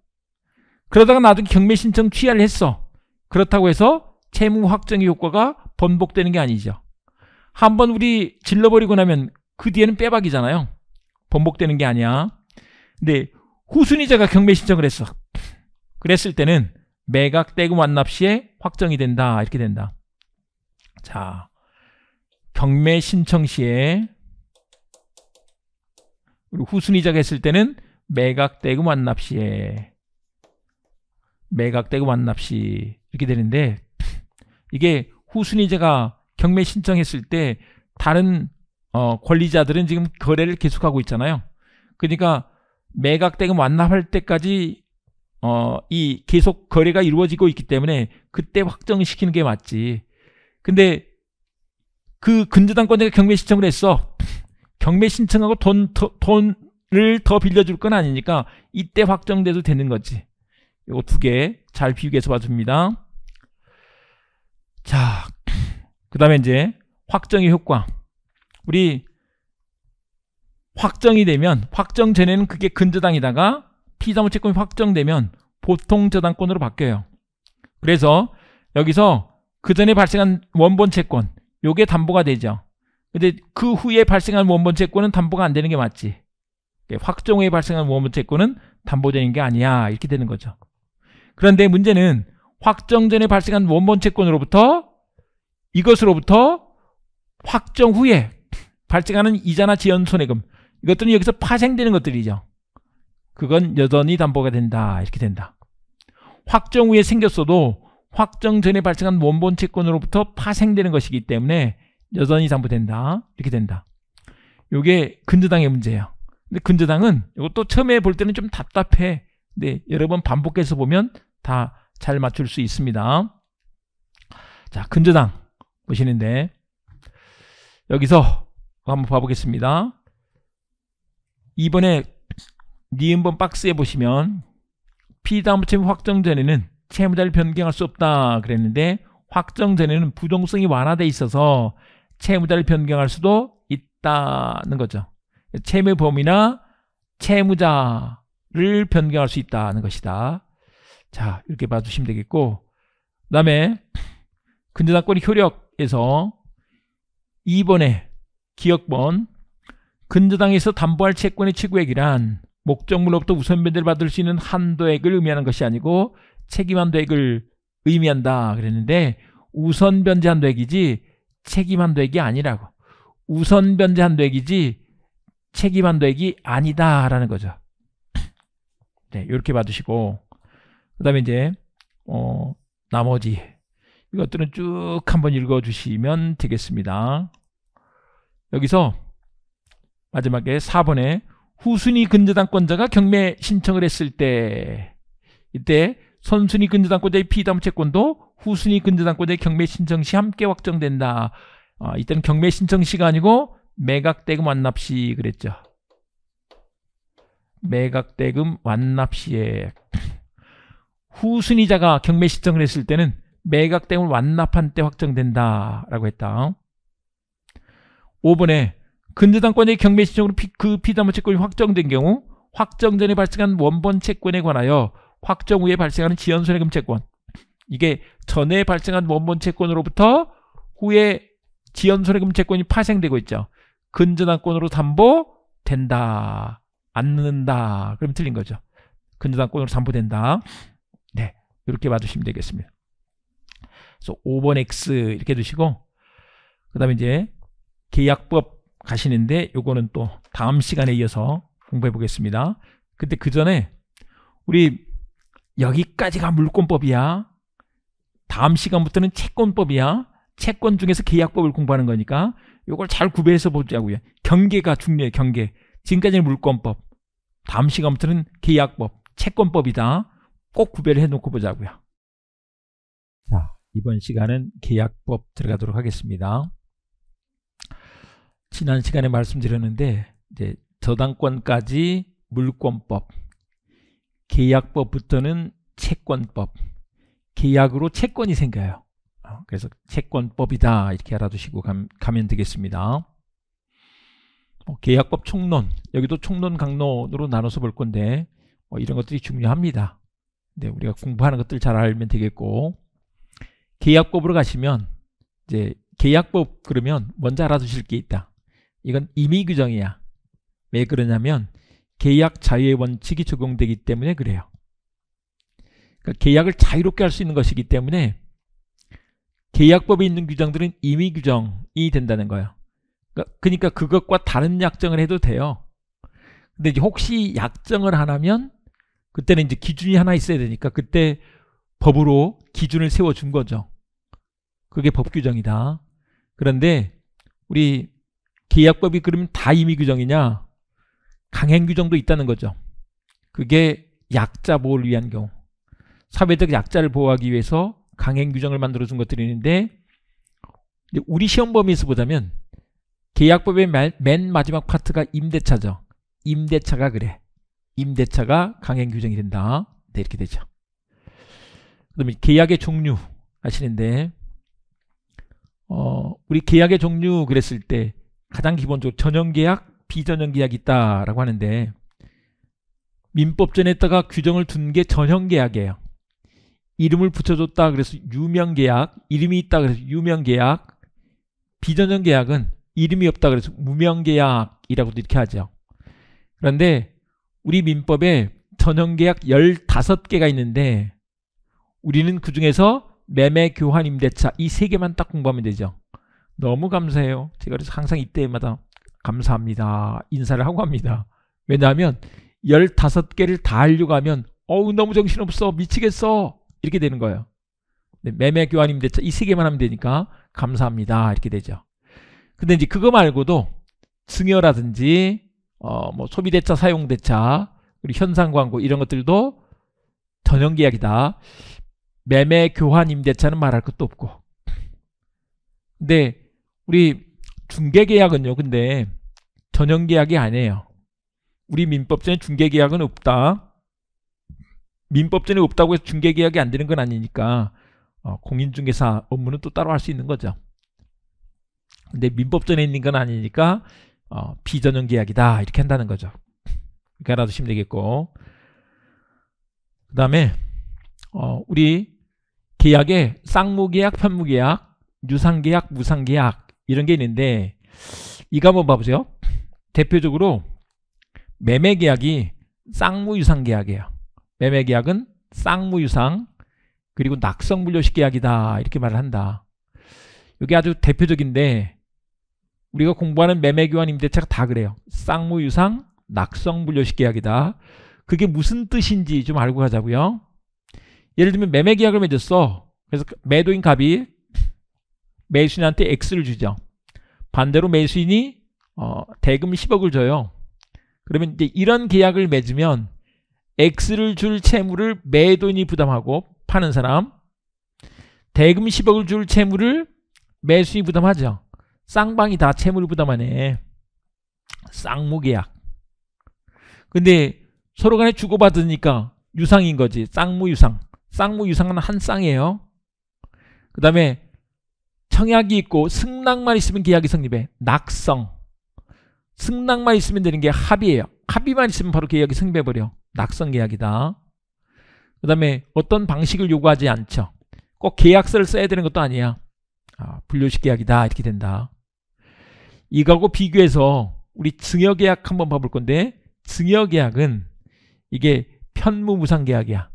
그러다가 나중에 경매 신청 취하를 했어. 그렇다고 해서 채무 확정의 효과가 번복되는 게 아니죠. 한 번 우리 질러버리고 나면 그 뒤에는 빼박이잖아요. 번복되는 게 아니야. 근데 후순위자가 경매 신청을 했어. 그랬을 때는 매각 대금 완납 시에 확정이 된다. 이렇게 된다. 자, 경매 신청 시에 그리고 후순위자가 했을 때는 매각 대금 완납 시에 매각 대금 완납 시 이렇게 되는데 이게 후순위자가 경매 신청했을 때 다른 어, 권리자들은 지금 거래를 계속하고 있잖아요. 그러니까 매각대금 완납할 때까지 어, 이 계속 거래가 이루어지고 있기 때문에 그때 확정시키는 게 맞지. 근데 그 근저당권자가 경매 신청을 했어. 경매 신청하고 돈, 더, 돈을 더 빌려줄 건 아니니까 이때 확정돼도 되는 거지. 이거 두 개 잘 비교해서 봐줍니다. 자, 그 다음에 이제 확정의 효과. 우리 확정이 되면 확정 전에는 그게 근저당이다가 피자무채권이 확정되면 보통 저당권으로 바뀌어요. 그래서 여기서 그 전에 발생한 원본 채권 요게 담보가 되죠. 근데 그 후에 발생한 원본 채권은 담보가 안 되는 게 맞지. 확정 후에 발생한 원본 채권은 담보되는 게 아니야. 이렇게 되는 거죠. 그런데 문제는 확정 전에 발생한 원본 채권으로부터 이것으로부터 확정 후에 발생하는 이자나 지연 손해금 이것들은 여기서 파생되는 것들이죠. 그건 여전히 담보가 된다. 이렇게 된다. 확정 후에 생겼어도 확정 전에 발생한 원본 채권으로부터 파생되는 것이기 때문에 여전히 담보된다. 이렇게 된다. 이게 근저당의 문제예요. 근데 근저당은 이것도 처음에 볼 때는 좀 답답해. 근데 여러 번 반복해서 보면 다 잘 맞출 수 있습니다. 자, 근저당 보시는데 여기서 한번 봐보겠습니다. 이번에 니은번 박스에 보시면 피 다음체험 확정 전에는 채무자를 변경할 수 없다 그랬는데 확정 전에는 부동성이 완화돼 있어서 채무자를 변경할 수도 있다는 거죠. 채무 범위나 채무자를 변경할 수 있다는 것이다. 자 이렇게 봐주시면 되겠고 그 다음에 근저당권 효력에서 이번에 기억본 근저당에서 담보할 채권의 최고액이란 목적물로부터 우선변제를 받을 수 있는 한도액을 의미하는 것이 아니고 책임한도액을 의미한다 그랬는데 우선변제 한도액이지 책임한도액이 아니라고 우선변제 한도액이지 책임한도액이 아니다라는 거죠 네 이렇게 봐주시고 그 다음에 이제 어 나머지 이것들은 쭉 한번 읽어주시면 되겠습니다 여기서 마지막에 4번에 후순위 근저당권자가 경매 신청을 했을 때 이때 선순위 근저당권자의 피담 채권도 후순위 근저당권자의 경매 신청 시 함께 확정된다. 어, 이때는 경매 신청 시가 아니고 매각대금 완납 시 그랬죠. 매각대금 완납 시에 후순위자가 경매 신청을 했을 때는 매각대금을 완납한 때 확정된다라고 했다. 5번에 근저당권의 경매 신청으로 피, 그 피담보 채권이 확정된 경우 확정 전에 발생한 원본 채권에 관하여 확정 후에 발생하는 지연 손해금 채권 이게 전에 발생한 원본 채권으로부터 후에 지연 손해금 채권이 파생되고 있죠. 근저당권으로 담보된다. 안는다. 그럼 틀린 거죠. 근저당권으로 담보된다. 네, 이렇게 봐주시면 되겠습니다. 그래서 5번 X 이렇게 두시고 그 다음에 이제 계약법 가시는데 요거는 또 다음 시간에 이어서 공부해 보겠습니다. 근데 그 전에 우리 여기까지가 물권법이야. 다음 시간부터는 채권법이야. 채권 중에서 계약법을 공부하는 거니까 요걸 잘 구별해서 보자고요. 경계가 중요해 경계. 지금까지는 물권법. 다음 시간부터는 계약법, 채권법이다. 꼭 구별해 놓고 보자고요. 자, 이번 시간은 계약법 들어가도록 하겠습니다. 지난 시간에 말씀드렸는데 이제 저당권까지 물권법, 계약법부터는 채권법, 계약으로 채권이 생겨요. 어, 그래서 채권법이다 이렇게 알아두시고 가면 되겠습니다. 뭐 계약법 총론, 여기도 총론 강론으로 나눠서 볼 건데 뭐 이런 것들이 중요합니다. 네, 우리가 공부하는 것들 잘 알면 되겠고 계약법으로 가시면 이제 계약법 그러면 먼저 알아두실 게 있다. 이건 임의 규정이야. 왜 그러냐면 계약 자유의 원칙이 적용되기 때문에 그래요. 그러니까 계약을 자유롭게 할 수 있는 것이기 때문에 계약법에 있는 규정들은 임의 규정이 된다는 거예요. 그러니까, 그러니까 그것과 다른 약정을 해도 돼요. 근데 이제 혹시 약정을 하나면 그때는 이제 기준이 하나 있어야 되니까 그때 법으로 기준을 세워준 거죠. 그게 법 규정이다. 그런데 우리 계약법이 그러면 다 임의 규정이냐? 강행 규정도 있다는 거죠. 그게 약자 보호를 위한 경우. 사회적 약자를 보호하기 위해서 강행 규정을 만들어준 것들이 있는데 우리 시험 범위에서 보자면 계약법의 맨 마지막 파트가 임대차죠. 임대차가 그래. 임대차가 강행 규정이 된다. 네, 이렇게 되죠. 그다음에 계약의 종류 아시는데 어, 우리 계약의 종류 그랬을 때 가장 기본적으로 전형계약, 비전형계약이 있다라고 하는데 민법전에다가 규정을 둔 게 전형계약이에요. 이름을 붙여줬다 그래서 유명계약, 이름이 있다 그래서 유명계약, 비전형계약은 이름이 없다 그래서 무명계약이라고도 이렇게 하죠. 그런데 우리 민법에 전형계약 15개가 있는데 우리는 그 중에서 매매, 교환, 임대차 이 세 개만 딱 공부하면 되죠. 너무 감사해요. 제가 그래서 항상 이때마다 감사합니다. 인사를 하고 합니다. 왜냐하면 15개를 다 하려고 하면 어우 너무 정신없어 미치겠어 이렇게 되는 거예요. 네, 매매 교환이면 됐죠. 이세 개만 하면 되니까 감사합니다 이렇게 되죠. 근데 이제 그거 말고도 증여라든지 어, 뭐 소비대차 사용대차 그리고 현상 광고 이런 것들도 전형 계약이다. 매매 교환 임대차는 말할 것도 없고 근데 우리 중개계약은요. 근데 전형계약이 아니에요. 우리 민법전에 중개계약은 없다. 민법전에 없다고 해서 중개계약이 안 되는 건 아니니까 어, 공인중개사 업무는 또 따로 할 수 있는 거죠. 근데 민법전에 있는 건 아니니까 어, 비전형계약이다 이렇게 한다는 거죠. 그러니까 알아두시면 되겠고 그 다음에 어, 우리 계약에 쌍무계약, 편무계약, 유상계약, 무상계약 이런 게 있는데 이거 한번 봐보세요. 대표적으로 매매 계약이 쌍무유상 계약이에요. 매매 계약은 쌍무유상 그리고 낙성불려식 계약이다 이렇게 말을 한다. 이게 아주 대표적인데 우리가 공부하는 매매교환 임대차가 다 그래요. 쌍무유상 낙성불려식 계약이다. 그게 무슨 뜻인지 좀 알고 가자고요. 예를 들면 매매계약을 맺었어. 그래서 매도인 갑이 매수인한테 X를 주죠. 반대로 매수인이 어, 대금 10억을 줘요. 그러면 이제 이런 계약을 맺으면 X를 줄 채무를 매도인이 부담하고 파는 사람 대금 10억을 줄 채무를 매수인이 부담하죠. 쌍방이 다 채무를 부담하네. 쌍무계약. 근데 서로 간에 주고받으니까 유상인 거지. 쌍무유상. 쌍무유상은 한 쌍이에요. 그 다음에 성약이 있고 승낙만 있으면 계약이 성립해. 낙성. 승낙만 있으면 되는 게 합의예요. 합의만 있으면 바로 계약이 성립해버려. 낙성 계약이다. 그 다음에 어떤 방식을 요구하지 않죠. 꼭 계약서를 써야 되는 것도 아니야. 아, 분류식 계약이다. 이렇게 된다. 이거하고 비교해서 우리 증여계약 한번 봐볼 건데 증여계약은 이게 편무무상 계약이야.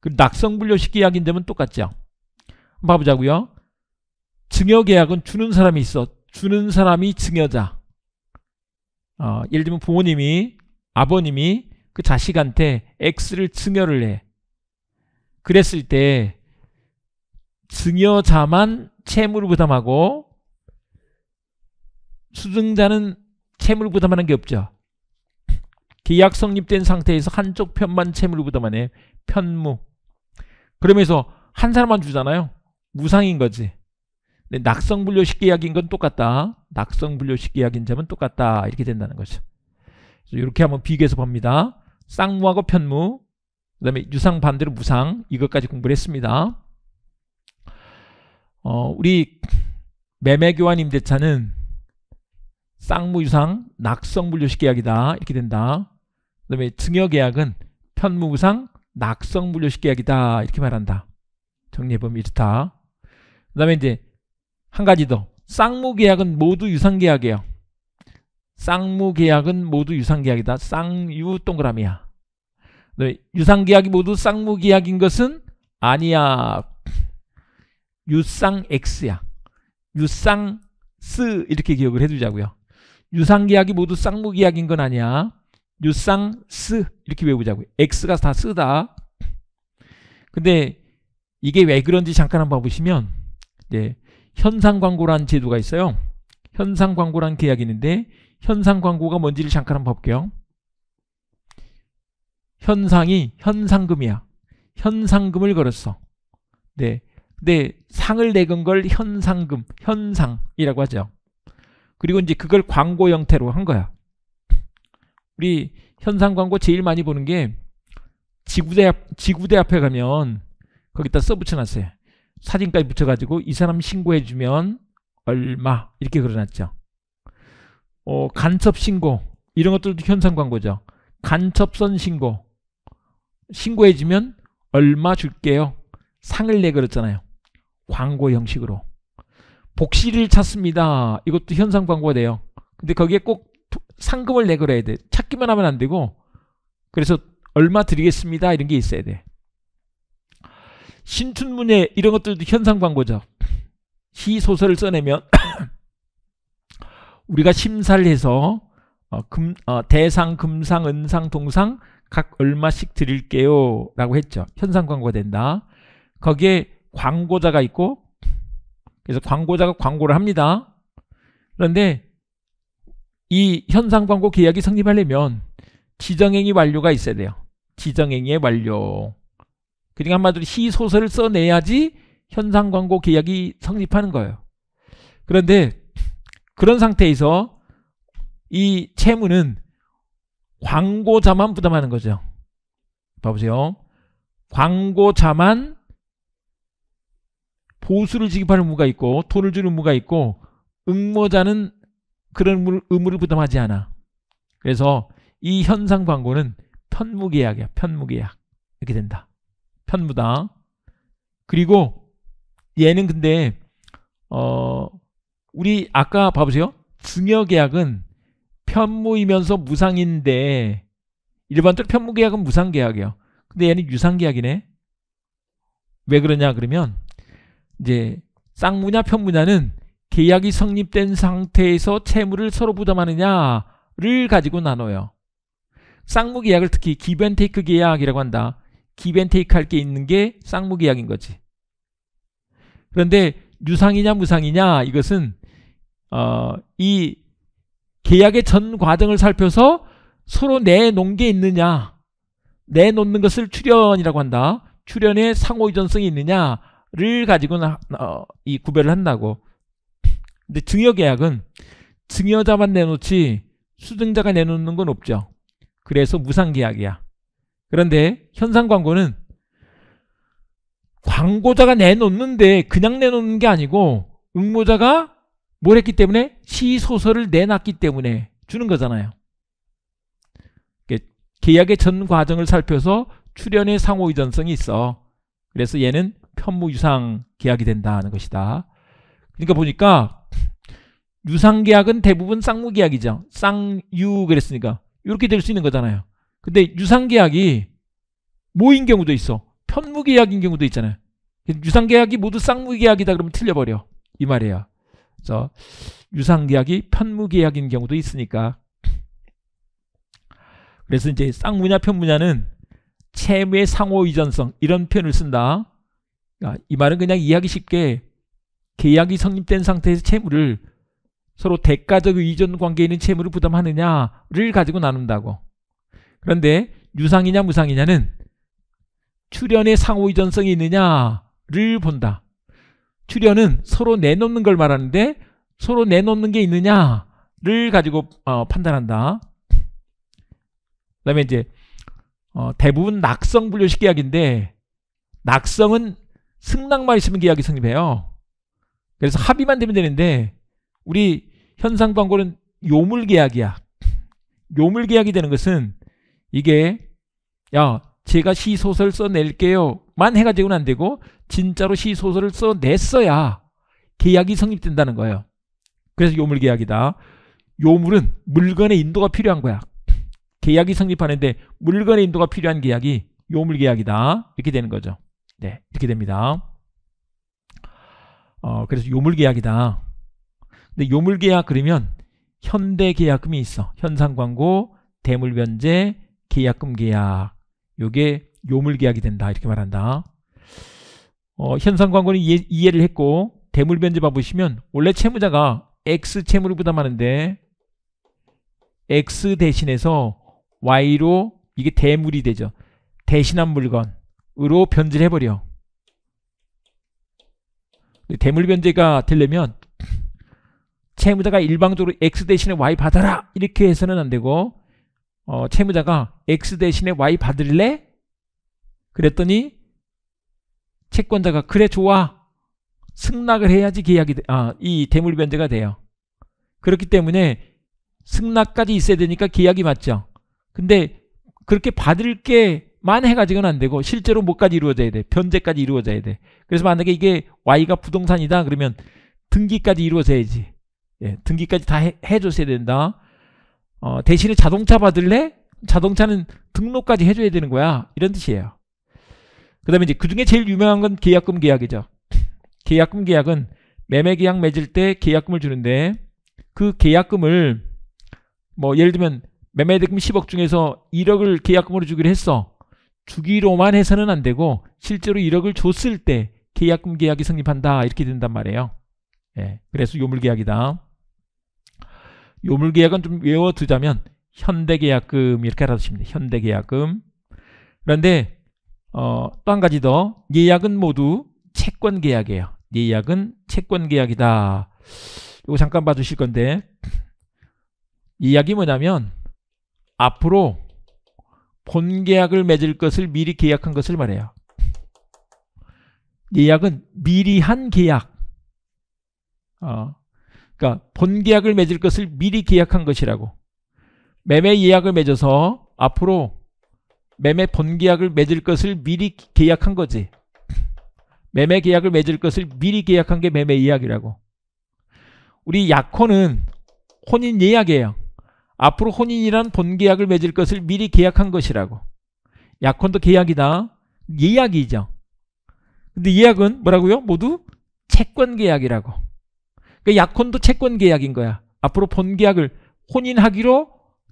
그 낙성분류식 계약인데면 똑같죠. 봐보자고요. 증여계약은 주는 사람이 있어. 주는 사람이 증여자. 어, 예를 들면 부모님이 아버님이 그 자식한테 X를 증여를 해. 그랬을 때 증여자만 채무를 부담하고 수증자는 채무를 부담하는 게 없죠. 계약 성립된 상태에서 한쪽 편만 채무를 부담하네. 편무. 그러면서 한 사람만 주잖아요. 무상인 거지. 낙성분류식 계약인 건 똑같다. 낙성분류식 계약인 점은 똑같다. 이렇게 된다는 거죠. 그래서 이렇게 한번 비교해서 봅니다. 쌍무하고 편무, 그 다음에 유상 반대로 무상 이것까지 공부를 했습니다. 어, 우리 매매교환 임대차는 쌍무유상 낙성분류식 계약이다. 이렇게 된다. 그 다음에 증여계약은 편무무상 낙성분류식 계약이다. 이렇게 말한다. 정리해보면 이렇다. 그 다음에 이제 한 가지 더. 쌍무계약은 모두 유상계약이에요. 쌍무계약은 모두 유상계약이다. 쌍유 동그라미야. 네, 유상계약이 모두 쌍무계약인 것은 아니야. 유상 X야. 유상 스 이렇게 기억을 해두자고요. 유상계약이 모두 쌍무계약인 건 아니야. 유상 스 이렇게 외우자고요. X가 다 쓰다. 근데 이게 왜 그런지 잠깐 한번 보시면 예, 현상광고란 제도가 있어요. 현상광고란 계약이 그 있는데 현상광고가 뭔지를 잠깐 한번 볼게요. 현상이 현상금이야. 현상금을 걸었어. 네. 근데 상을 내건 걸 현상금, 현상이라고 하죠. 그리고 이제 그걸 광고 형태로 한 거야. 우리 현상 광고 제일 많이 보는 게 지구대 앞, 지구대 앞에 가면 거기다 써붙여놨어요. 사진까지 붙여가지고 이 사람 신고해주면 얼마 이렇게 그려놨죠. 어, 간첩 신고 이런 것들도 현상 광고죠. 간첩선 신고 신고해주면 얼마 줄게요. 상을 내걸었잖아요. 광고 형식으로 복실을 찾습니다. 이것도 현상 광고가 돼요. 근데 거기에 꼭 상금을 내걸어야 돼. 찾기만 하면 안 되고 그래서 얼마 드리겠습니다 이런 게 있어야 돼. 신춘문예 이런 것들도 현상 광고죠. 시소설을 써내면 우리가 심사를 해서 어, 금, 어, 대상, 금상, 은상, 동상 각 얼마씩 드릴게요 라고 했죠. 현상 광고가 된다. 거기에 광고자가 있고 그래서 광고자가 광고를 합니다. 그런데 이 현상 광고 계약이 성립하려면 지정행위 완료가 있어야 돼요. 지정행위의 완료. 그러니까 한마디로 시소설을 써내야지 현상 광고 계약이 성립하는 거예요. 그런데 그런 상태에서 이 채무는 광고자만 부담하는 거죠. 봐보세요. 광고자만 보수를 지급하는 의무가 있고 돈을 주는 의무가 있고 응모자는 그런 의무를 부담하지 않아. 그래서 이 현상 광고는 편무계약이야. 편무계약. 이렇게 된다. 편무당. 그리고 얘는 근데 어 우리 아까 봐보세요. 증여계약은 편무이면서 무상인데 일반적으로 편무계약은 무상계약이에요. 근데 얘는 유상계약이네. 왜 그러냐 그러면 이제 쌍무냐 편무냐는 계약이 성립된 상태에서 채무를 서로 부담하느냐를 가지고 나눠요. 쌍무 계약을 특히 기브앤테이크 계약이라고 한다. 기벤테이크 할 게 있는 게 쌍무기약인 거지. 그런데 유상이냐 무상이냐 이것은 어, 이 계약의 전 과정을 살펴서 서로 내놓은 게 있느냐 내놓는 것을 출연이라고 한다. 출연의 상호 의존성이 있느냐를 가지고 어, 이 구별을 한다고. 근데 증여 계약은 증여자만 내놓지 수증자가 내놓는 건 없죠. 그래서 무상 계약이야. 그런데 현상 광고는 광고자가 내놓는데 그냥 내놓는 게 아니고 응모자가 뭘 했기 때문에 시소설을 내놨기 때문에 주는 거잖아요. 계약의 전 과정을 살펴서 출연의 상호 의전성이 있어. 그래서 얘는 편무 유상 계약이 된다는 것이다. 그러니까 보니까 유상 계약은 대부분 쌍무 계약이죠. 쌍유 그랬으니까 이렇게 될 수 있는 거잖아요. 근데 유상계약이 모인 경우도 있어. 편무계약인 경우도 있잖아요. 유상계약이 모두 쌍무계약이다 그러면 틀려버려. 이 말이에요. 그래서 유상계약이 편무계약인 경우도 있으니까 그래서 이제 쌍무냐 편무냐는 채무의 상호 이전성 이런 표현을 쓴다. 아, 이 말은 그냥 이해하기 쉽게 계약이 성립된 상태에서 채무를 서로 대가적 의존 관계에 있는 채무를 부담하느냐를 가지고 나눈다고. 그런데 유상이냐 무상이냐는 출현의 상호 의전성이 있느냐를 본다. 출현은 서로 내놓는 걸 말하는데 서로 내놓는 게 있느냐를 가지고 어, 판단한다. 그 다음에 이제 어, 대부분 낙성 분류식 계약인데 낙성은 승낙만 있으면 계약이 성립해요. 그래서 합의만 되면 되는데 우리 현상 광고는 요물 계약이야. 요물 계약이 되는 것은 이게 야 제가 시소설 써낼게요 만 해가지고는 안 되고 진짜로 시소설을 써냈어야 계약이 성립된다는 거예요 그래서 요물계약이다 요물은 물건의 인도가 필요한 거야 계약이 성립하는데 물건의 인도가 필요한 계약이 요물계약이다 이렇게 되는 거죠 네 이렇게 됩니다 어, 그래서 요물계약이다 근데 요물계약 그러면 현대계약금이 있어 현상광고, 대물변제, 계약금 계약 요게 요물 계약이 된다 이렇게 말한다 어, 현상 광고는 이해, 를 했고 대물 변제봐 보시면 원래 채무자가 X 채무를 부담하는데 X 대신해서 Y로 이게 대물이 되죠 대신한 물건으로 변제를 해버려 대물 변제가 되려면 채무자가 일방적으로 X 대신에 Y 받아라 이렇게 해서는 안되고 어, 채무자가 X 대신에 Y 받을래? 그랬더니 채권자가 그래 좋아 승낙을 해야지 계약이 아, 이 대물 변제가 돼요. 그렇기 때문에 승낙까지 있어야 되니까 계약이 맞죠. 근데 그렇게 받을 게만 해가지고는 안 되고 실제로 뭐까지 이루어져야 돼? 변제까지 이루어져야 돼. 그래서 만약에 이게 Y가 부동산이다 그러면 등기까지 이루어져야지. 예, 등기까지 다 해, 해줬어야 된다. 어, 대신에 자동차 받을래? 자동차는 등록까지 해줘야 되는 거야. 이런 뜻이에요. 그 다음에 이제 그 중에 제일 유명한 건 계약금 계약이죠. 계약금 계약은 매매 계약 맺을 때 계약금을 주는데 그 계약금을 뭐 예를 들면 매매 대금 10억 중에서 1억을 계약금으로 주기로 했어. 주기로만 해서는 안 되고 실제로 1억을 줬을 때 계약금 계약이 성립한다 이렇게 된단 말이에요. 예, 그래서 요물계약이다. 요물계약은 좀 외워두자면 현대계약금 이렇게 알아두시면 돼요. 현대계약금 그런데 어, 또 한 가지 더 예약은 모두 채권계약이에요. 예약은 채권계약이다. 이거 잠깐 봐주실 건데 예약이 뭐냐면 앞으로 본계약을 맺을 것을 미리 계약한 것을 말해요. 예약은 미리 한 계약. 어, 그러니까 본계약을 맺을 것을 미리 계약한 것이라고 매매 예약을 맺어서 앞으로 매매 본계약을 맺을 것을 미리 계약한 거지 매매 계약을 맺을 것을 미리 계약한 게 매매 예약이라고 우리 약혼은 혼인 예약이에요 앞으로 혼인이란 본계약을 맺을 것을 미리 계약한 것이라고 약혼도 계약이다 예약이죠 근데 예약은 뭐라고요? 모두 채권계약이라고 그러니까 약혼도 채권 계약인 거야. 앞으로 본 계약을 혼인하기로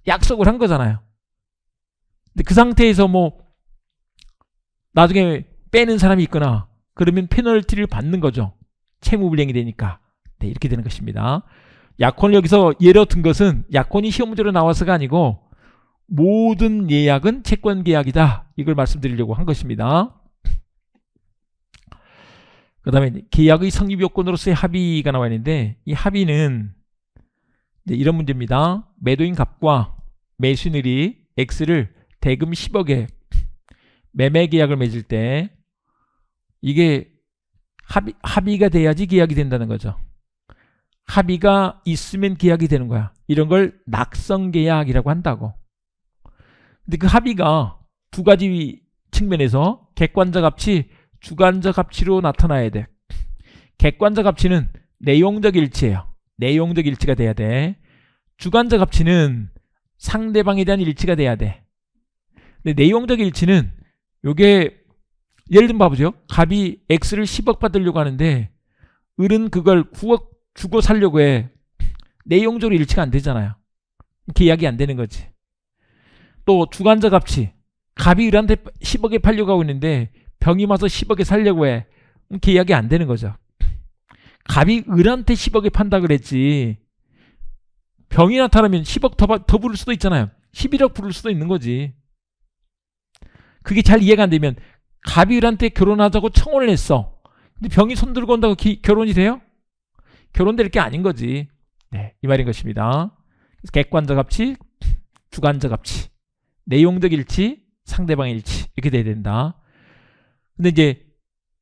약속을 한 거잖아요. 근데 그 상태에서 뭐 나중에 빼는 사람이 있거나 그러면 페널티를 받는 거죠. 채무불량이 되니까. 네, 이렇게 되는 것입니다. 약혼을 여기서 예로 든 것은 약혼이 시험 문제로 나와서가 아니고 모든 예약은 채권 계약이다. 이걸 말씀드리려고 한 것입니다. 그 다음에 계약의 성립 요건으로서의 합의가 나와 있는데 이 합의는 이런 문제입니다. 매도인 값과 매수인이 들 X를 대금 10억에 매매 계약을 맺을 때 이게 합의, 합의가 돼야지 계약이 된다는 거죠. 합의가 있으면 계약이 되는 거야. 이런 걸 낙성계약이라고 한다고. 근데 그 합의가 두 가지 측면에서 객관적 합치 주관적 합치로 나타나야 돼. 객관적 합치는 내용적 일치예요. 내용적 일치가 돼야 돼. 주관적 합치는 상대방에 대한 일치가 돼야 돼. 근데 내용적 일치는 요게 예를 들면 봐보죠. 갑이 X를 10억 받으려고 하는데 을은 그걸 9억 주고 살려고 해. 내용적으로 일치가 안 되잖아요. 계약이 안 되는 거지. 또 주관적 합치. 갑이 을한테 10억에 팔려고 하고 있는데 병이 와서 10억에 살려고 해. 이렇게 이야기 안 되는 거죠. 갑이 을한테 10억에 판다 그랬지. 병이 나타나면 10억 더, 더 부를 수도 있잖아요. 11억 부를 수도 있는 거지. 그게 잘 이해가 안 되면 갑이 을한테 결혼하자고 청혼을 했어. 근데 병이 손 들고 온다고 기, 결혼이 돼요? 결혼될 게 아닌 거지. 네, 이 말인 것입니다. 객관적 합치, 주관적 합치, 내용적 일치, 상대방 일치 이렇게 돼야 된다. 근데 이제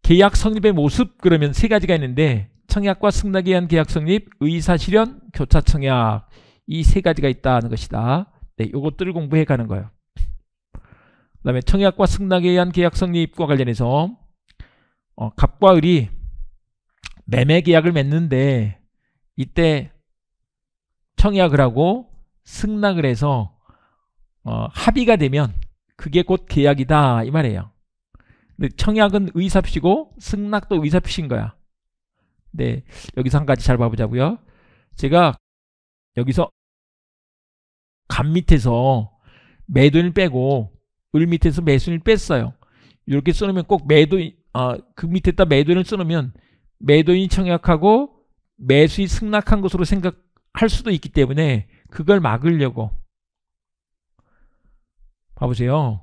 계약 성립의 모습 그러면 세 가지가 있는데 청약과 승낙에 의한 계약 성립, 의사 실현, 교차 청약 이 세 가지가 있다는 것이다. 네, 요것들을 공부해 가는 거예요. 그다음에 청약과 승낙에 의한 계약 성립과 관련해서 어, 갑과 을이 매매 계약을 맺는데 이때 청약을 하고 승낙을 해서 어, 합의가 되면 그게 곧 계약이다 이 말이에요. 근데 청약은 의사표시고 승낙도 의사표시인 거야. 네, 여기서 한 가지 잘 봐보자고요. 제가 여기서 간 밑에서 매도인을 빼고 을 밑에서 매수인을 뺐어요. 이렇게 써놓으면 꼭 매도인, 아, 그 밑에다 매도인을 써놓으면 매도인이 청약하고 매수이 승낙한 것으로 생각할 수도 있기 때문에 그걸 막으려고 봐보세요.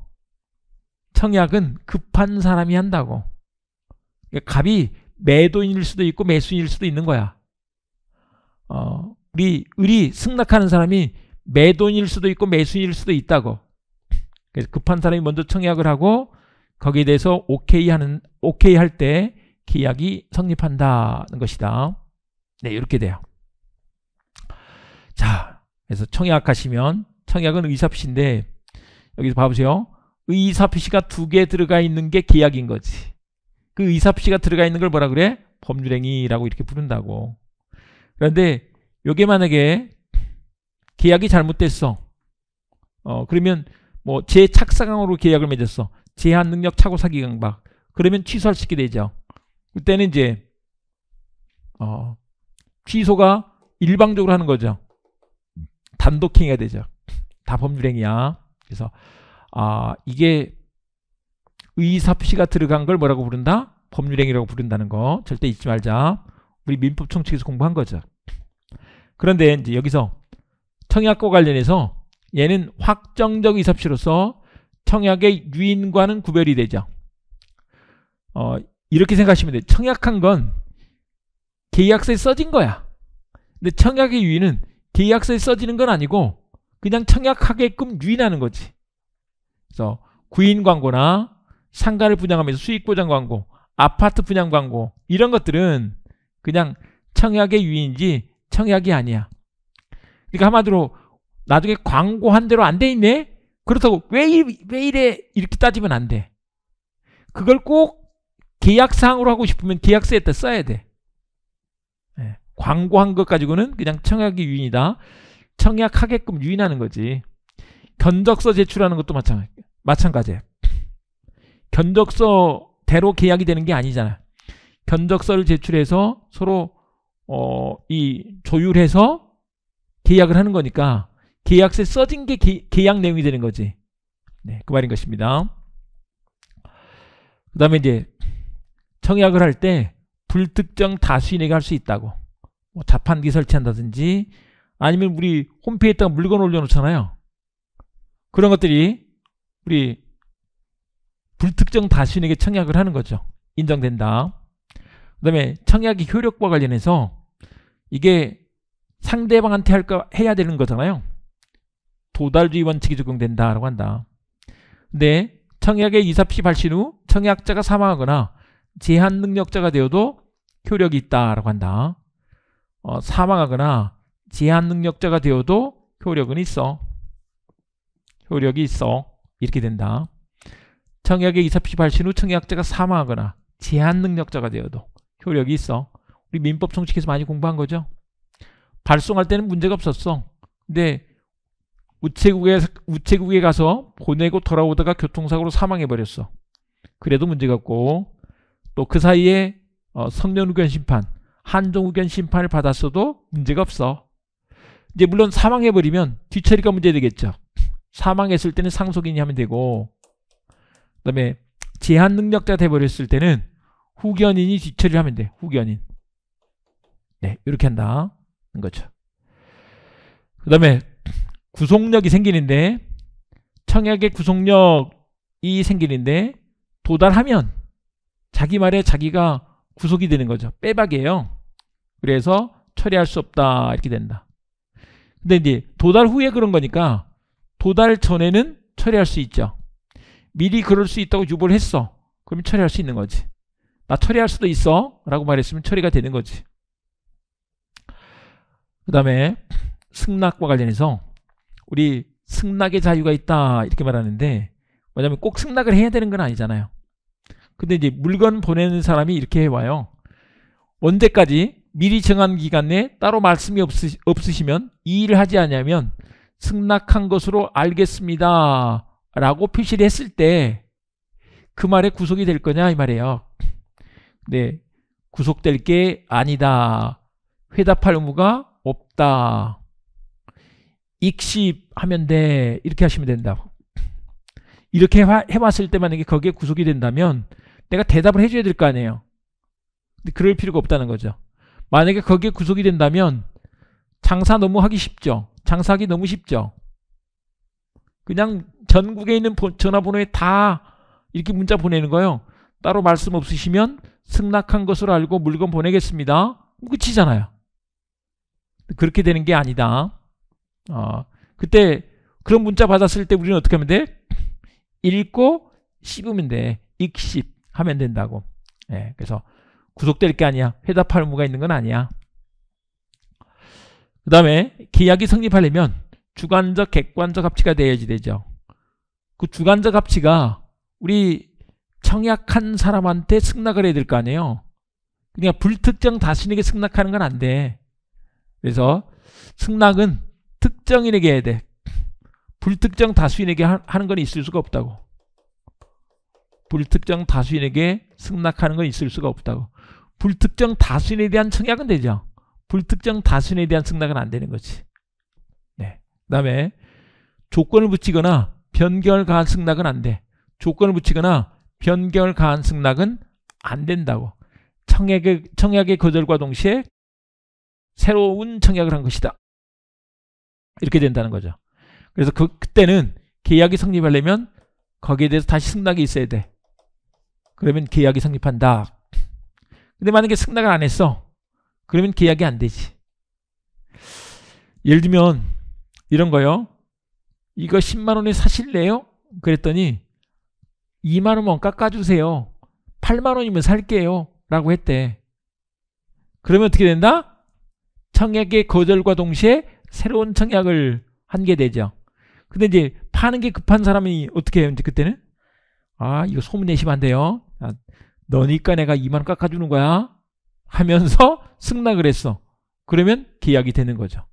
청약은 급한 사람이 한다고. 갑이 그러니까 매도인일 수도 있고 매수인일 수도 있는 거야. 어, 우리 을이 승낙하는 사람이 매도인일 수도 있고 매수인일 수도 있다고. 그래서 급한 사람이 먼저 청약을 하고 거기에 대해서 오케이 하는 오케이 할때 계약이 성립한다는 것이다. 네, 이렇게 돼요. 자, 그래서 청약하시면 청약은 의사표시인데 여기서 봐보세요. 의사표시가 두 개 들어가 있는 게 계약인 거지. 그 의사표시가 들어가 있는 걸 뭐라 그래? 법률행위라고 이렇게 부른다고. 그런데 요게 만약에 계약이 잘못됐어. 어, 그러면 뭐 재착상으로 사 계약을 맺었어. 제한 능력 착오 사기 강박. 그러면 취소할 수 있게 되죠. 그때는 이제 어, 취소가 일방적으로 하는 거죠. 단독행위가 되죠. 다 법률행위야. 그래서 아, 이게 의사표시가 들어간 걸 뭐라고 부른다? 법률행위라고 부른다는 거 절대 잊지 말자. 우리 민법 총칙에서 공부한 거죠. 그런데 이제 여기서 청약과 관련해서 얘는 확정적 의사표시로서 청약의 유인과는 구별이 되죠. 어, 이렇게 생각하시면 돼요. 청약한 건 계약서에 써진 거야. 근데 청약의 유인은 계약서에 써지는 건 아니고 그냥 청약하게끔 유인하는 거지. 그래서 구인 광고나 상가를 분양하면서 수익 보장 광고, 아파트 분양 광고 이런 것들은 그냥 청약의 유인지 청약이 아니야. 그러니까 한마디로 나중에 광고한 대로 안 돼 있네? 그렇다고 왜, 이, 왜 이래 이렇게 따지면 안 돼. 그걸 꼭계약상으로 하고 싶으면 계약서에다 써야 돼. 네. 예, 광고한 것 가지고는 그냥 청약의 유인이다. 청약하게끔 유인하는 거지. 견적서 제출하는 것도 마찬가지. 마찬가지예요. 견적서대로 계약이 되는 게 아니잖아. 견적서를 제출해서 서로 어, 이 조율해서 계약을 하는 거니까 계약서에 써진 게 게, 계약 내용이 되는 거지. 네, 그 말인 것입니다. 그 다음에 이제 청약을 할 때 불특정 다수인에게 할 수 있다고 뭐 자판기 설치한다든지 아니면 우리 홈페이지에다가 물건 올려놓잖아요. 그런 것들이 우리 불특정 다수에게 청약을 하는 거죠. 인정된다. 그 다음에 청약의 효력과 관련해서 이게 상대방한테 할까 해야 되는 거잖아요. 도달주의 원칙이 적용된다라고 한다. 근데 청약의 이사피 발신 후 청약자가 사망하거나 제한 능력자가 되어도 효력이 있다라고 한다. 어, 사망하거나 제한 능력자가 되어도 효력은 있어. 효력이 있어. 이렇게 된다. 청약의 이사피 발신 후 청약자가 사망하거나 제한 능력자가 되어도 효력이 있어. 우리 민법 총칙에서 많이 공부한 거죠. 발송할 때는 문제가 없었어. 근데 우체국에 우체국에 가서 보내고 돌아오다가 교통사고로 사망해 버렸어. 그래도 문제가 없고 또 그 사이에 어, 성년후견 심판, 한종후견 심판을 받았어도 문제가 없어. 이제 물론 사망해 버리면 뒤처리가 문제되겠죠. 사망했을 때는 상속인이 하면 되고 그 다음에 제한 능력자가 돼버렸을 때는 후견인이 뒤처리를 하면 돼. 후견인. 네, 이렇게 한다는 거죠. 그 다음에 구속력이 생기는데 청약의 구속력이 생기는데 도달하면 자기 말에 자기가 구속이 되는 거죠. 빼박이에요. 그래서 처리할 수 없다 이렇게 된다. 근데 이제 도달 후에 그런 거니까 도달 전에는 처리할 수 있죠. 미리 그럴 수 있다고 유보를 했어. 그럼 처리할 수 있는 거지. 나 처리할 수도 있어. 라고 말했으면 처리가 되는 거지. 그 다음에 승낙과 관련해서 우리 승낙의 자유가 있다 이렇게 말하는데 뭐냐면 꼭 승낙을 해야 되는 건 아니잖아요 근데 이제 물건 보내는 사람이 이렇게 해와요 언제까지 미리 정한 기간 내에 따로 말씀이 없으, 없으시면 이 일을 하지 않냐면 승낙한 것으로 알겠습니다. 라고 표시를 했을 때 그 말에 구속이 될 거냐 이 말이에요. 네, 구속될 게 아니다. 회답할 의무가 없다. 익십하면 돼. 이렇게 하시면 된다고. 이렇게 해봤을 때 만약에 거기에 구속이 된다면 내가 대답을 해줘야 될 거 아니에요. 근데 그럴 필요가 없다는 거죠. 만약에 거기에 구속이 된다면 장사 너무 하기 쉽죠. 장사하기 너무 쉽죠. 그냥 전국에 있는 전화번호에 다 이렇게 문자 보내는 거예요. 따로 말씀 없으시면 승낙한 것으로 알고 물건 보내겠습니다. 뭐 끝이잖아요. 그렇게 되는 게 아니다. 어, 그때 그런 문자 받았을 때 우리는 어떻게 하면 돼? 읽고 씹으면 돼. 읽씹 하면 된다고. 예, 그래서 구속될 게 아니야. 회답할 무가 있는 건 아니야. 그 다음에 계약이 성립하려면 주관적 객관적 합치가 돼야지 되죠 그 주관적 합치가 우리 청약한 사람한테 승낙을 해야 될 거 아니에요 그러니까 불특정 다수인에게 승낙하는 건 안돼 그래서 승낙은 특정인에게 해야 돼 불특정 다수인에게 하는 건 있을 수가 없다고 불특정 다수인에게 승낙하는 건 있을 수가 없다고 불특정 다수인에 대한 청약은 되죠 불특정 다순에 대한 승낙은 안 되는 거지. 네. 그다음에 조건을 붙이거나 변경을 가한 승낙은 안 돼. 조건을 붙이거나 변경을 가한 승낙은 안 된다고. 청약의 청약의 거절과 동시에 새로운 청약을 한 것이다. 이렇게 된다는 거죠. 그래서 그, 그때는 계약이 성립하려면 거기에 대해서 다시 승낙이 있어야 돼. 그러면 계약이 성립한다. 근데 만약에 승낙을 안 했어. 그러면 계약이 안 되지. 예를 들면 이런 거요. 이거 10만 원에 사실래요? 그랬더니 2만 원만 깎아주세요. 8만 원이면 살게요. 라고 했대. 그러면 어떻게 된다? 청약의 거절과 동시에 새로운 청약을 한 게 되죠. 근데 이제 파는 게 급한 사람이 어떻게 해요? 이제 그때는? 아 이거 소문 내시면 안 돼요. 아, 너니까 내가 2만 원 깎아주는 거야. 하면서 승낙을 했어. 그러면 계약이 되는 거죠.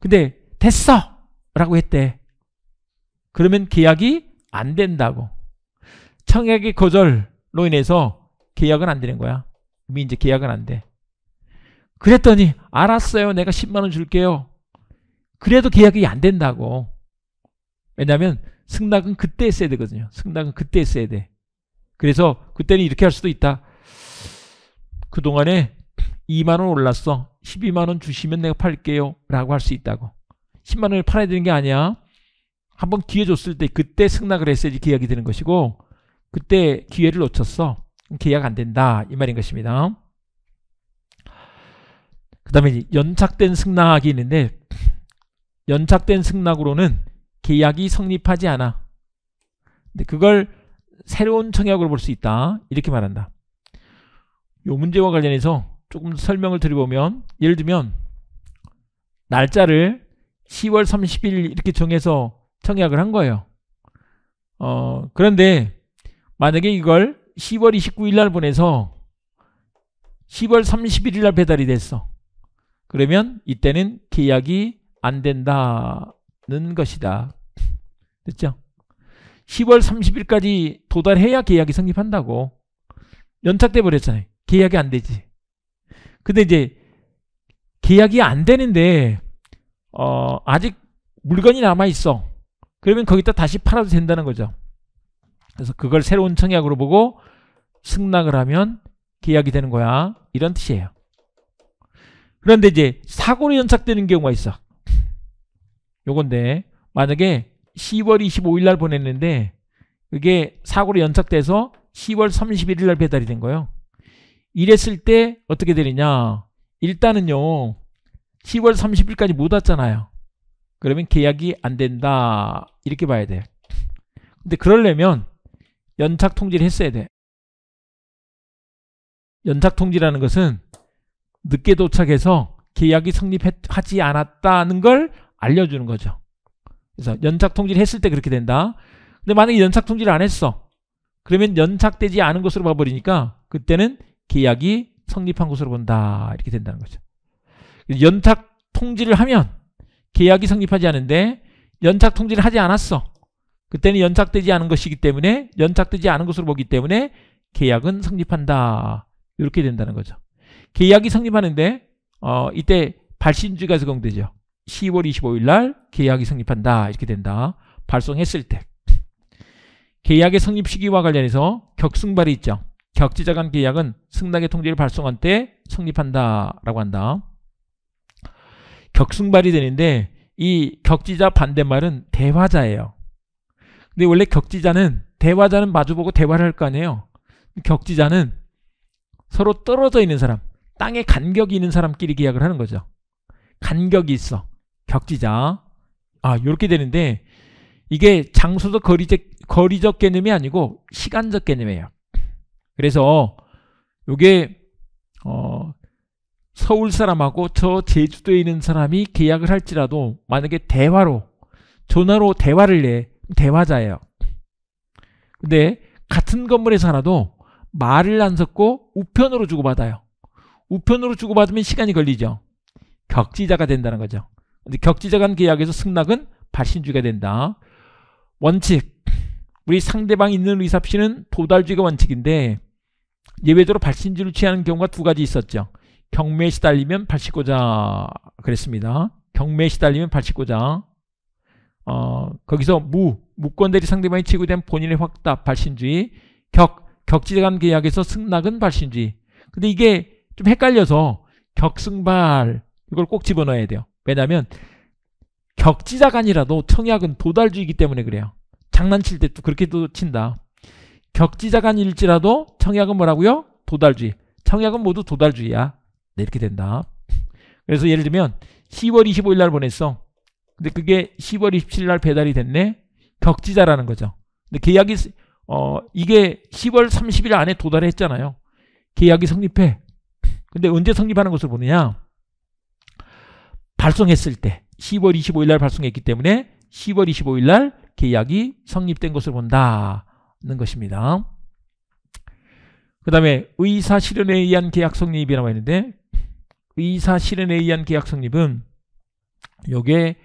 근데 됐어! 라고 했대. 그러면 계약이 안 된다고. 청약의 거절로 인해서 계약은 안 되는 거야. 이미 이제 계약은 안 돼. 그랬더니 알았어요. 내가 10만 원 줄게요. 그래도 계약이 안 된다고. 왜냐하면 승낙은 그때 했어야 되거든요. 승낙은 그때 했어야 돼. 그래서 그때는 이렇게 할 수도 있다. 그동안에 2만 원 올랐어. 12만 원 주시면 내가 팔게요. 라고 할 수 있다고. 10만 원을 팔아야 되는 게 아니야. 한번 기회 줬을 때 그때 승낙을 했어야지 계약이 되는 것이고 그때 기회를 놓쳤어. 계약 안 된다. 이 말인 것입니다. 그 다음에 연착된 승낙이 있는데 연착된 승낙으로는 계약이 성립하지 않아. 근데 그걸 새로운 청약으로 볼 수 있다. 이렇게 말한다. 이 문제와 관련해서 조금 설명을 드려보면 예를 들면 날짜를 10월 30일 이렇게 정해서 청약을 한 거예요. 어, 그런데 만약에 이걸 10월 29일 날 보내서 10월 31일 날 배달이 됐어. 그러면 이때는 계약이 안 된다는 것이다. 됐죠? 10월 30일까지 도달해야 계약이 성립한다고. 연착돼 버렸잖아요. 계약이 안 되지. 근데 이제 계약이 안 되는데 어, 아직 물건이 남아 있어. 그러면 거기다 다시 팔아도 된다는 거죠. 그래서 그걸 새로운 청약으로 보고 승낙을 하면 계약이 되는 거야. 이런 뜻이에요. 그런데 이제 사고로 연착되는 경우가 있어. 요건데 만약에 10월 25일 날 보냈는데 그게 사고로 연착돼서 10월 31일 날 배달이 된 거예요. 이랬을 때 어떻게 되느냐 일단은요 10월 30일까지 못 왔잖아요 그러면 계약이 안 된다 이렇게 봐야 돼요 근데 그러려면 연착 통지를 했어야 돼 연착 통지라는 것은 늦게 도착해서 계약이 성립하지 않았다는 걸 알려주는 거죠 그래서 연착 통지를 했을 때 그렇게 된다 근데 만약에 연착 통지를 안 했어 그러면 연착되지 않은 것으로 봐버리니까 그때는 계약이 성립한 것으로 본다. 이렇게 된다는 거죠. 연탁 통지를 하면 계약이 성립하지 않은데 연착 통지를 하지 않았어. 그때는 연착되지 않은 것이기 때문에 연착되지 않은 것으로 보기 때문에 계약은 성립한다. 이렇게 된다는 거죠. 계약이 성립하는데 어, 이때 발신주가 적용되죠. 10월 25일 날 계약이 성립한다. 이렇게 된다. 발송했을 때. 계약의 성립 시기와 관련해서 격승발이 있죠. 격지자 간 계약은 승낙의 통지를 발송한 때 성립한다라고 한다. 격승발이 되는데 이 격지자 반대말은 대화자예요. 근데 원래 격지자는 대화자는 마주보고 대화를 할 거 아니에요. 격지자는 서로 떨어져 있는 사람, 땅에 간격이 있는 사람끼리 계약을 하는 거죠. 간격이 있어. 격지자. 아, 이렇게 되는데 이게 장소적 거리적, 거리적 개념이 아니고 시간적 개념이에요. 그래서 이게 어, 서울 사람하고 저 제주도에 있는 사람이 계약을 할지라도 만약에 대화로 전화로 대화를 해 대화자예요. 근데 같은 건물에 살아도 말을 안 섞고 우편으로 주고받아요. 우편으로 주고받으면 시간이 걸리죠. 격지자가 된다는 거죠. 근데 격지자 간 계약에서 승낙은 발신주가 된다. 원칙. 우리 상대방 있는 의사표시는 도달주의가 원칙인데 예외적으로 발신지를 취하는 경우가 두 가지 있었죠. 경매에 시달리면 발신고자 그랬습니다. 경매에 시달리면 발신고자 어, 거기서 무, 무권대리 상대방이 치고된 본인의 확답, 발신주의 격, 격지간 계약에서 승낙은 발신주의 근데 이게 좀 헷갈려서 격승발 이걸 꼭 집어넣어야 돼요. 왜냐하면 격지자간이라도 청약은 도달주의이기 때문에 그래요. 장난칠 때 또 그렇게 도 친다. 격지자간일지라도 청약은 뭐라고요? 도달주의. 청약은 모두 도달주의야. 네, 이렇게 된다. 그래서 예를 들면 10월 25일 날 보냈어. 근데 그게 10월 27일 날 배달이 됐네. 격지자라는 거죠. 근데 계약이 어 이게 10월 30일 안에 도달했잖아요. 계약이 성립해. 근데 언제 성립하는 것을 보느냐? 발송했을 때 10월 25일 날 발송했기 때문에 10월 25일 날 계약이 성립된 것을 본다. 있는 것입니다. 그 다음에 의사 실현에 의한 계약 성립이라고 했는데 의사 실현에 의한 계약 성립은 요게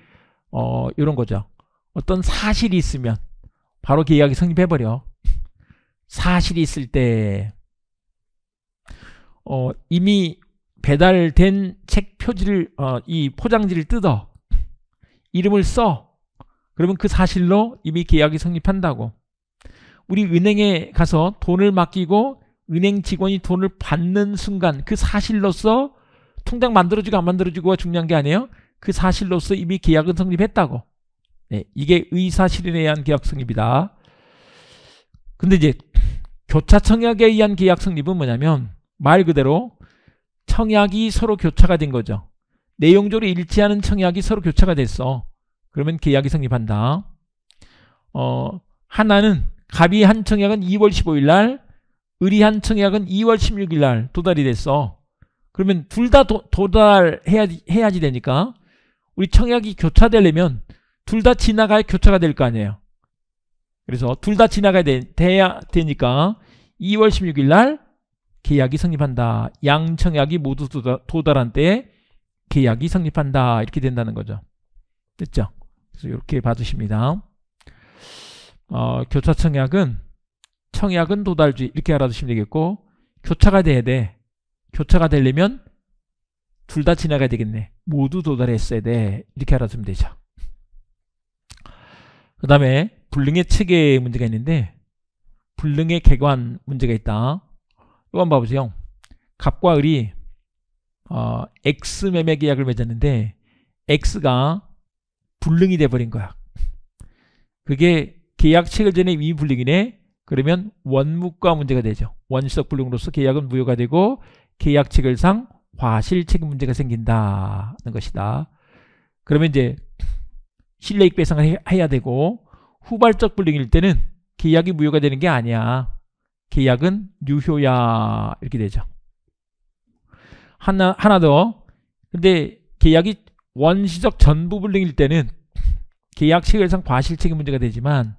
어, 이런 거죠. 어떤 사실이 있으면 바로 계약이 성립해버려. 사실이 있을 때 어, 이미 배달된 책 표지를 어, 이 포장지를 뜯어 이름을 써 그러면 그 사실로 이미 계약이 성립한다고 우리 은행에 가서 돈을 맡기고 은행 직원이 돈을 받는 순간 그 사실로서 통장 만들어지고안만들어지고가 중요한 게 아니에요. 그 사실로서 이미 계약은 성립했다고. 네, 이게 의사실인에 의한 계약 성립이다. 근데 이제 교차 청약에 의한 계약 성립은 뭐냐면 말 그대로 청약이 서로 교차가 된 거죠. 내용적으로 일치하는 청약이 서로 교차가 됐어. 그러면 계약이 성립한다. 어, 하나는 갑이 한 청약은 2월 15일 날, 을이 한 청약은 2월 16일 날 도달이 됐어. 그러면 둘 다 도달해야지 해야지 되니까 우리 청약이 교차되려면 둘 다 지나가야 교차가 될 거 아니에요. 그래서 둘 다 지나가야 되, 야 되니까 2월 16일 날 계약이 성립한다. 양청약이 모두 도달한 때에 계약이 성립한다. 이렇게 된다는 거죠. 됐죠? 그래서 이렇게 봐주십니다. 어, 교차 청약은 청약은 도달지 이렇게 알아두시면 되겠고 교차가 돼야 돼. 교차가 되려면 둘 다 지나가야 되겠네. 모두 도달했어야 돼. 이렇게 알아두면 되죠. 그 다음에 불능의 체계 문제가 있는데 불능의 개관 문제가 있다. 이거 한번 봐보세요. 갑과 을이 어, X 매매 계약을 맺었는데 X가 불능이 돼버린 거야. 그게 계약 체결 전에 임의 불능이네. 그러면 원무과 문제가 되죠. 원시적 불링으로서 계약은 무효가 되고 계약 체결상 과실 책임 문제가 생긴다는 것이다. 그러면 이제 실내익 배상을 해야 되고 후발적 불링일 때는 계약이 무효가 되는 게 아니야. 계약은 유효야 이렇게 되죠. 하나 하나 더. 근데 계약이 원시적 전부 불링일 때는 계약 체결상 과실 책임 문제가 되지만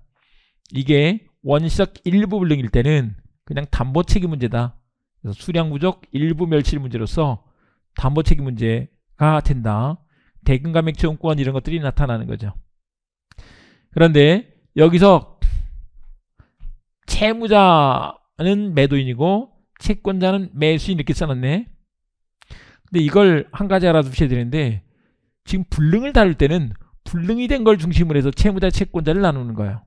이게 원시적 일부 불능일 때는 그냥 담보 책임 문제다. 그래서 수량 부족 일부 멸실 문제로서 담보 책임 문제가 된다. 대금 감액 채용권 이런 것들이 나타나는 거죠. 그런데 여기서 채무자는 매도인이고 채권자는 매수인 이렇게 써놨네. 근데 이걸 한 가지 알아두셔야 되는데 지금 불능을 다룰 때는 불능이 된 걸 중심으로 해서 채무자 채권자를 나누는 거예요.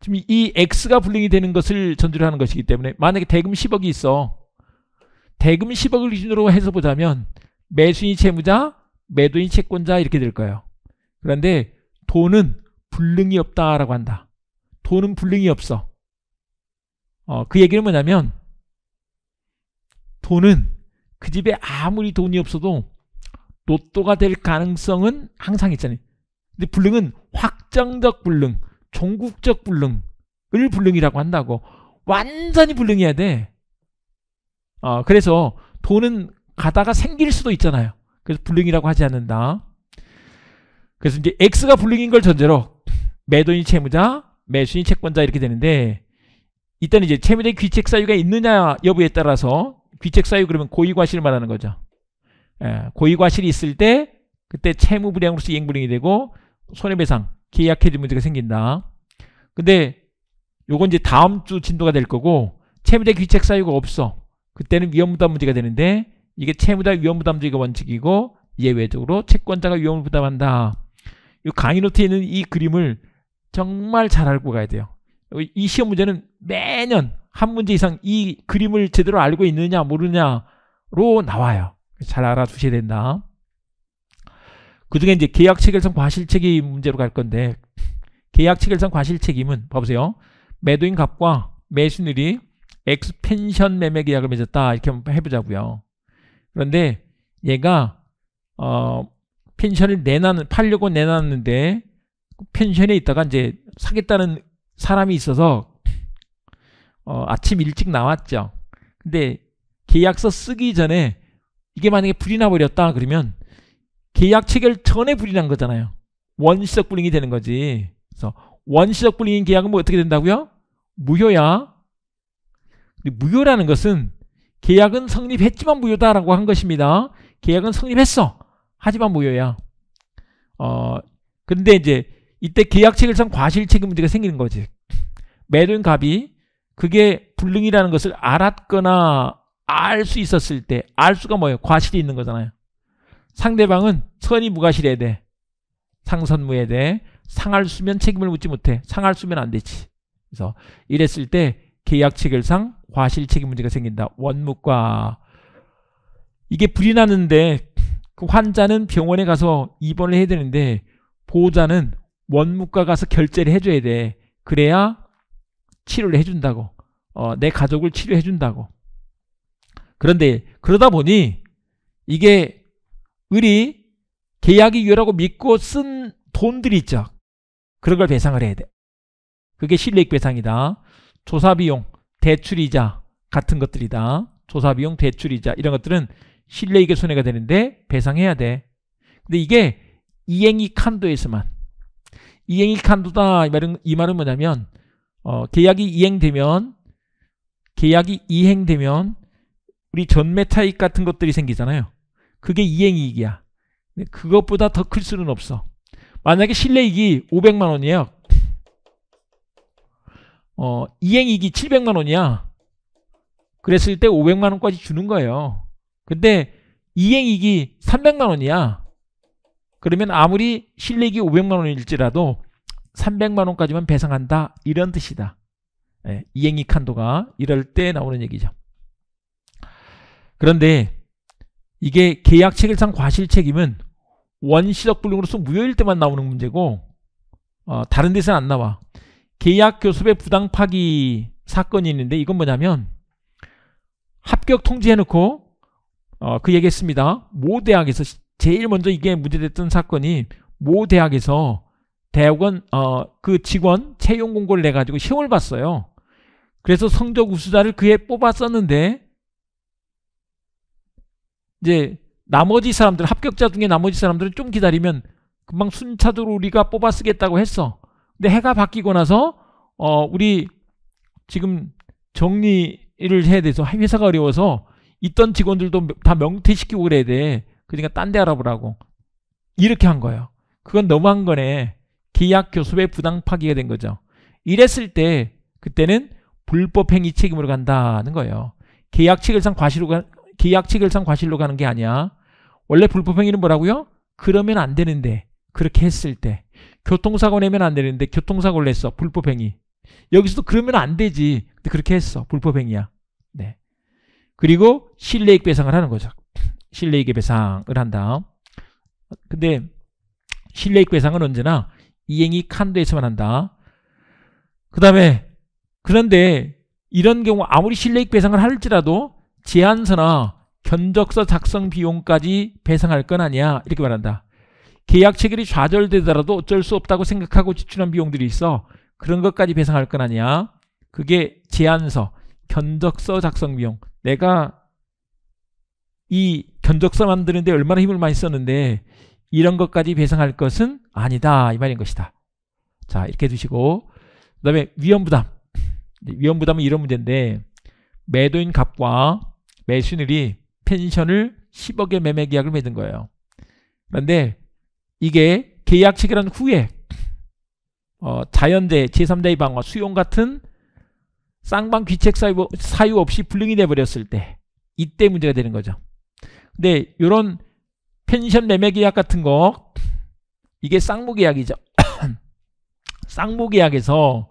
지금 이 X가 불링이 되는 것을 전제로 하는 것이기 때문에 만약에 대금 10억이 있어. 대금 10억을 기준으로 해서 보자면 매수인 이 채무자, 매도인 채권자 이렇게 될 거예요. 그런데 돈은 불능이 없다라고 한다. 돈은 불능이 없어. 어, 그 얘기는 뭐냐면 돈은 그 집에 아무리 돈이 없어도 로또가 될 가능성은 항상 있잖아요. 근데 불능은 확정적 불능. 종국적 불능을 불능이라고 한다고 완전히 불능해야 돼. 어, 그래서 돈은 가다가 생길 수도 있잖아요. 그래서 불능이라고 하지 않는다. 그래서 이제 X가 불능인 걸 전제로 매도인 채무자, 매수인 채권자 이렇게 되는데 이때는 이제 채무자의 귀책 사유가 있느냐 여부에 따라서 귀책 사유 그러면 고의과실을 말하는 거죠. 예, 고의과실이 있을 때 그때 채무불량으로서 이행불능이 되고 손해배상 계약해진 문제가 생긴다. 근데 요건 이제 다음 주 진도가 될 거고 채무자 귀책 사유가 없어. 그때는 위험부담 문제가 되는데 이게 채무자 위험부담 주의가 원칙이고 예외적으로 채권자가 위험을 부담한다. 요 강의노트에 있는 이 그림을 정말 잘 알고 가야 돼요. 이 시험 문제는 매년 한 문제 이상 이 그림을 제대로 알고 있느냐 모르냐로 나와요. 잘 알아두셔야 된다. 그중에 이제 계약 체결성 과실 책임 문제로 갈 건데 계약 체결성 과실 책임은 봐보세요. 매도인 값과 매수율이 엑스펜션 매매 계약을 맺었다 이렇게 한번 해보자고요. 그런데 얘가 어 펜션을 내놨는 팔려고 내놨는데 펜션에 있다가 이제 사겠다는 사람이 있어서 어, 아침 일찍 나왔죠. 근데 계약서 쓰기 전에 이게 만약에 불이 나버렸다 그러면 계약 체결 전에 불이 난 거잖아요. 원시적 불링이 되는 거지. 그래서 원시적 불링 계약은 뭐 어떻게 된다고요? 무효야. 무효라는 것은 계약은 성립했지만 무효다라고 한 것입니다. 계약은 성립했어. 하지만 무효야. 어, 근데 이제 이때 계약 체결상 과실 책임 문제가 생기는 거지. 매도인 갑이 그게 불능이라는 것을 알았거나 알 수 있었을 때, 알 수가 뭐예요? 과실이 있는 거잖아요. 상대방은 선이 무과실에 대해 상선무에 대해 상할 수면 책임을 묻지 못해 상할 수면 안 되지 그래서 이랬을 때 계약 체결상 과실 책임 문제가 생긴다 원무과 이게 불이 나는데 그 환자는 병원에 가서 입원을 해야 되는데 보호자는 원무과 가서 결제를 해줘야 돼 그래야 치료를 해준다고 어, 내 가족을 치료해준다고 그런데 그러다 보니 이게 을이 계약이 유효라고 믿고 쓴 돈들이 있죠. 그런 걸 배상을 해야 돼. 그게 실리익 배상이다. 조사비용, 대출이자 같은 것들이다. 조사비용, 대출이자 이런 것들은 실리익의 손해가 되는데 배상해야 돼. 근데 이게 이행이 칸도에서만 이행이 칸도다 이 말은, 이 말은 뭐냐면 어, 계약이 이행되면 계약이 이행되면 우리 전매 차익 같은 것들이 생기잖아요. 그게 이행이익이야. 그것보다 더 클 수는 없어. 만약에 실내이익이 500만 원이에요. 어, 이행이익이 700만 원이야. 그랬을 때 500만 원까지 주는 거예요. 근데 이행이익이 300만 원이야. 그러면 아무리 실내이익이 500만 원일지라도 300만 원까지만 배상한다. 이런 뜻이다. 예, 이행이익 한도가 이럴 때 나오는 얘기죠. 그런데 이게 계약 체결상 과실 책임은 원시적 불능으로서 무효일 때만 나오는 문제고 어, 다른 데서는 안 나와. 계약 교섭의 부당 파기 사건이 있는데 이건 뭐냐면 합격 통지해놓고 어, 그 얘기했습니다. 모 대학에서 제일 먼저 이게 문제됐던 사건이 모 대학에서 대학원 어, 그 직원 채용 공고를 내가지고 시험을 봤어요. 그래서 성적 우수자를 그에 뽑았었는데 이제 나머지 사람들 합격자 중에 나머지 사람들은 좀 기다리면 금방 순차적으로 우리가 뽑아 쓰겠다고 했어. 근데 해가 바뀌고 나서 어 우리 지금 정리를 해야 돼서 회사가 어려워서 있던 직원들도 다 명퇴시키고 그래야 돼. 그러니까 딴 데 알아보라고. 이렇게 한 거예요. 그건 너무한 거네. 계약 교섭의 부당 파기가 된 거죠. 이랬을 때 그때는 불법행위 책임으로 간다는 거예요. 계약 책결상 과실로 계약체결상 과실로 가는 게 아니야. 원래 불법행위는 뭐라고요? 그러면 안 되는데 그렇게 했을 때 교통사고 내면 안 되는데 교통사고를 냈어. 불법행위. 여기서도 그러면 안 되지. 근데 그렇게 했어. 불법행위야. 네. 그리고 실내익 배상을 하는 거죠. 실내익의 배상을 한다. 근데 실내익 배상은 언제나 이행이 칸도에서만 한다. 그 다음에 그런데 이런 경우 아무리 실내익 배상을 할지라도 제안서나 견적서 작성 비용까지 배상할 건 아니야 이렇게 말한다. 계약 체결이 좌절되더라도 어쩔 수 없다고 생각하고 지출한 비용들이 있어 그런 것까지 배상할 건 아니야. 그게 제안서, 견적서 작성 비용. 내가 이 견적서 만드는데 얼마나 힘을 많이 썼는데 이런 것까지 배상할 것은 아니다 이 말인 것이다. 자 이렇게 두시고 그 다음에 위험부담 네, 위험부담은 이런 문제인데 매도인 값과 매수인들이 펜션을 1 0억에 매매 계약을 맺은 거예요. 그런데 이게 계약 체결한 후에 어, 자연재, 제3자의 방어, 수용 같은 쌍방 귀책 사유, 사유 없이 불능이 돼버렸을 때 이때 문제가 되는 거죠. 근데 이런 펜션 매매 계약 같은 거 이게 쌍무 계약이죠. 쌍무 계약에서